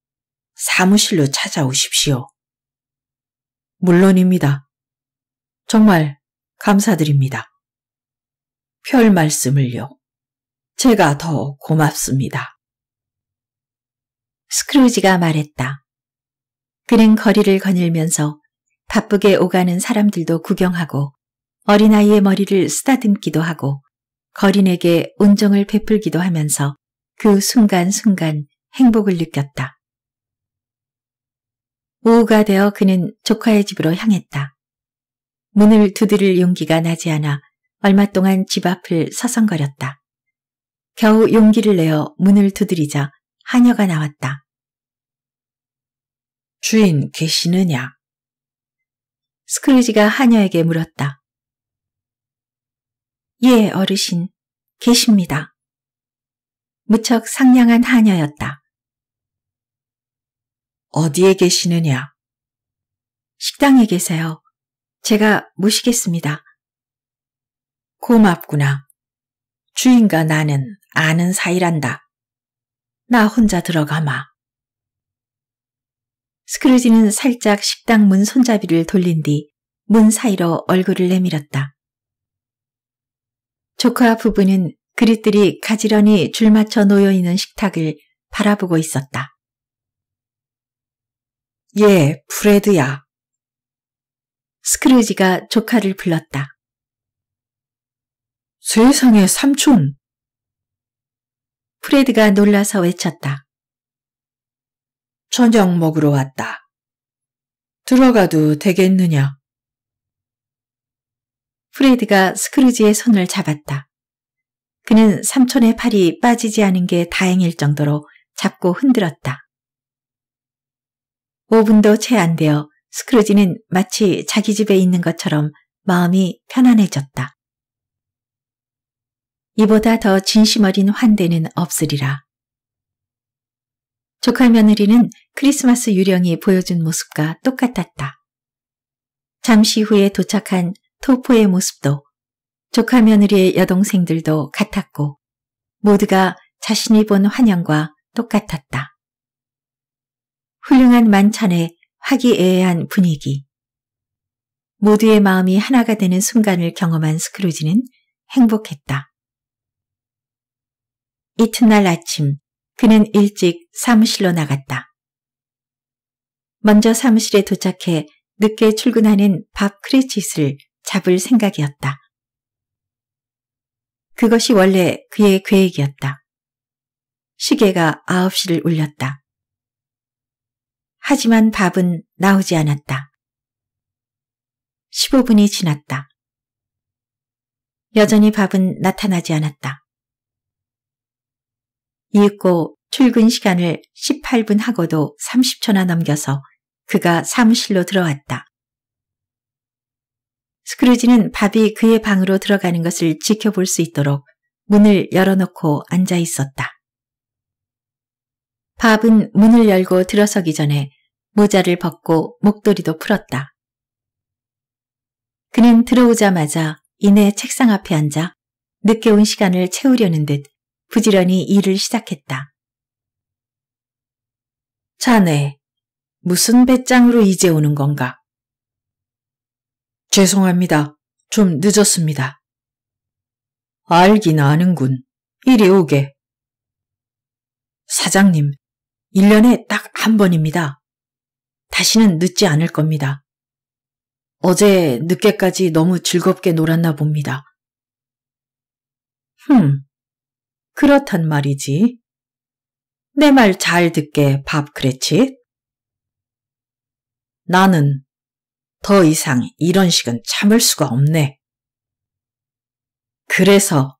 사무실로 찾아오십시오. 물론입니다. 정말 감사드립니다. 별 말씀을요. 제가 더 고맙습니다. 스크루지가 말했다. 그는 거리를 거닐면서 바쁘게 오가는 사람들도 구경하고 어린아이의 머리를 쓰다듬기도 하고 거린에게 온정을 베풀기도 하면서 그 순간순간 행복을 느꼈다. 오후가 되어 그는 조카의 집으로 향했다. 문을 두드릴 용기가 나지 않아 얼마 동안 집 앞을 서성거렸다. 겨우 용기를 내어 문을 두드리자 하녀가 나왔다. 주인 계시느냐? 스크루지가 하녀에게 물었다. 예, 어르신, 계십니다. 무척 상냥한 하녀였다. 어디에 계시느냐? 식당에 계세요. 제가 모시겠습니다. 고맙구나. 주인과 나는 아는 사이란다. 나 혼자 들어가마. 스크루지는 살짝 식당 문 손잡이를 돌린 뒤 문 사이로 얼굴을 내밀었다. 조카 부부는 그릇들이 가지런히 줄 맞춰 놓여있는 식탁을 바라보고 있었다. 예, 프레드야. 스크루지가 조카를 불렀다. 세상에 삼촌! 프레드가 놀라서 외쳤다. 저녁 먹으러 왔다. 들어가도 되겠느냐? 프레드가 스크루지의 손을 잡았다. 그는 삼촌의 팔이 빠지지 않은 게 다행일 정도로 잡고 흔들었다. 5분도 채 안 되어 스크루지는 마치 자기 집에 있는 것처럼 마음이 편안해졌다. 이보다 더 진심 어린 환대는 없으리라. 조카 며느리는 크리스마스 유령이 보여준 모습과 똑같았다. 잠시 후에 도착한 토포의 모습도 조카 며느리의 여동생들도 같았고 모두가 자신이 본 환영과 똑같았다. 훌륭한 만찬에 화기애애한 분위기. 모두의 마음이 하나가 되는 순간을 경험한 스크루지는 행복했다. 이튿날 아침 그는 일찍 사무실로 나갔다. 먼저 사무실에 도착해 늦게 출근하는 밥 크레짓을 잡을 생각이었다. 그것이 원래 그의 계획이었다. 시계가 9시를 울렸다. 하지만 밥은 나오지 않았다. 15분이 지났다. 여전히 밥은 나타나지 않았다. 이윽고 출근 시간을 18분 하고도 30초나 넘겨서 그가 사무실로 들어왔다. 스크루지는 밥이 그의 방으로 들어가는 것을 지켜볼 수 있도록 문을 열어놓고 앉아 있었다. 밥은 문을 열고 들어서기 전에 모자를 벗고 목도리도 풀었다. 그는 들어오자마자 이내 책상 앞에 앉아 늦게 온 시간을 채우려는 듯 부지런히 일을 시작했다. 자네, 무슨 배짱으로 이제 오는 건가? 죄송합니다. 좀 늦었습니다. 알긴 아는군. 이리 오게. 사장님, 1년에 딱 한 번입니다. 다시는 늦지 않을 겁니다. 어제 늦게까지 너무 즐겁게 놀았나 봅니다. 흠, 그렇단 말이지. 내 말 잘 듣게 밥 그랬지? 나는 더 이상 이런 식은 참을 수가 없네. 그래서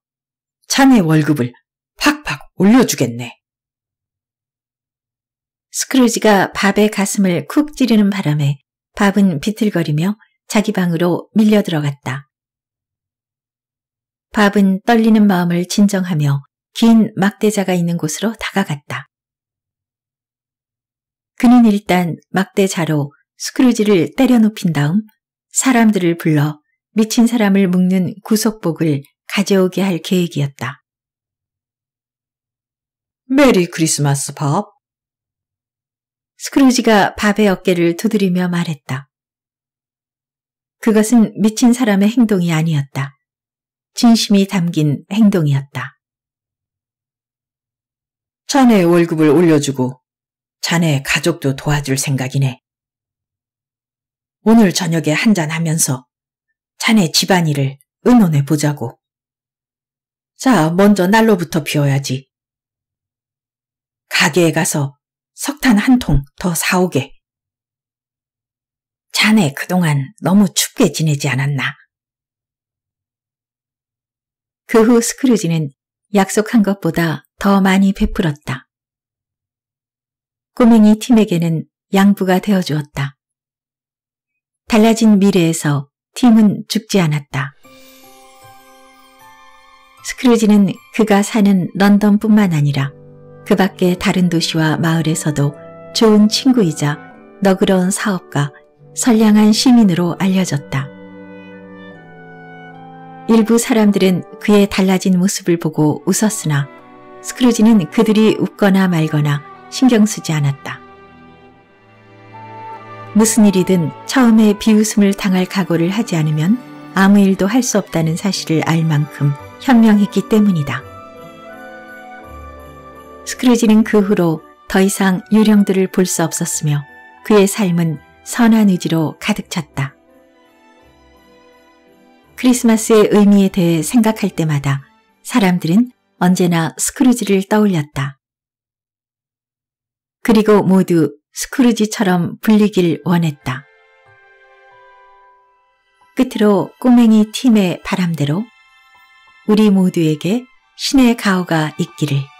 자네 월급을 팍팍 올려주겠네. 스크루지가 밥의 가슴을 쿡 찌르는 바람에 밥은 비틀거리며 자기 방으로 밀려 들어갔다. 밥은 떨리는 마음을 진정하며 긴 막대자가 있는 곳으로 다가갔다. 그는 일단 막대자로 스크루지를 때려눕힌 다음 사람들을 불러 미친 사람을 묶는 구속복을 가져오게 할 계획이었다. 메리 크리스마스 밥. 스크루지가 밥의 어깨를 두드리며 말했다. 그것은 미친 사람의 행동이 아니었다. 진심이 담긴 행동이었다. 자네 월급을 올려주고 자네 가족도 도와줄 생각이네. 오늘 저녁에 한잔하면서 자네 집안일을 의논해 보자고. 자, 먼저 난로부터 비워야지 가게에 가서 석탄 한 통 더 사오게. 자네 그동안 너무 춥게 지내지 않았나? 그 후 스크루지는 약속한 것보다 더 많이 베풀었다. 꼬맹이 팀에게는 양부가 되어주었다. 달라진 미래에서 팀은 죽지 않았다. 스크루지는 그가 사는 런던뿐만 아니라 그 밖의 다른 도시와 마을에서도 좋은 친구이자 너그러운 사업가, 선량한 시민으로 알려졌다. 일부 사람들은 그의 달라진 모습을 보고 웃었으나 스크루지는 그들이 웃거나 말거나 신경 쓰지 않았다. 무슨 일이든 처음에 비웃음을 당할 각오를 하지 않으면 아무 일도 할 수 없다는 사실을 알 만큼 현명했기 때문이다. 스크루지는 그 후로 더 이상 유령들을 볼 수 없었으며 그의 삶은 선한 의지로 가득 찼다. 크리스마스의 의미에 대해 생각할 때마다 사람들은 언제나 스크루지를 떠올렸다. 그리고 모두 스크루지처럼 불리길 원했다. 끝으로 꼬맹이 팀의 바람대로 우리 모두에게 신의 가호가 있기를.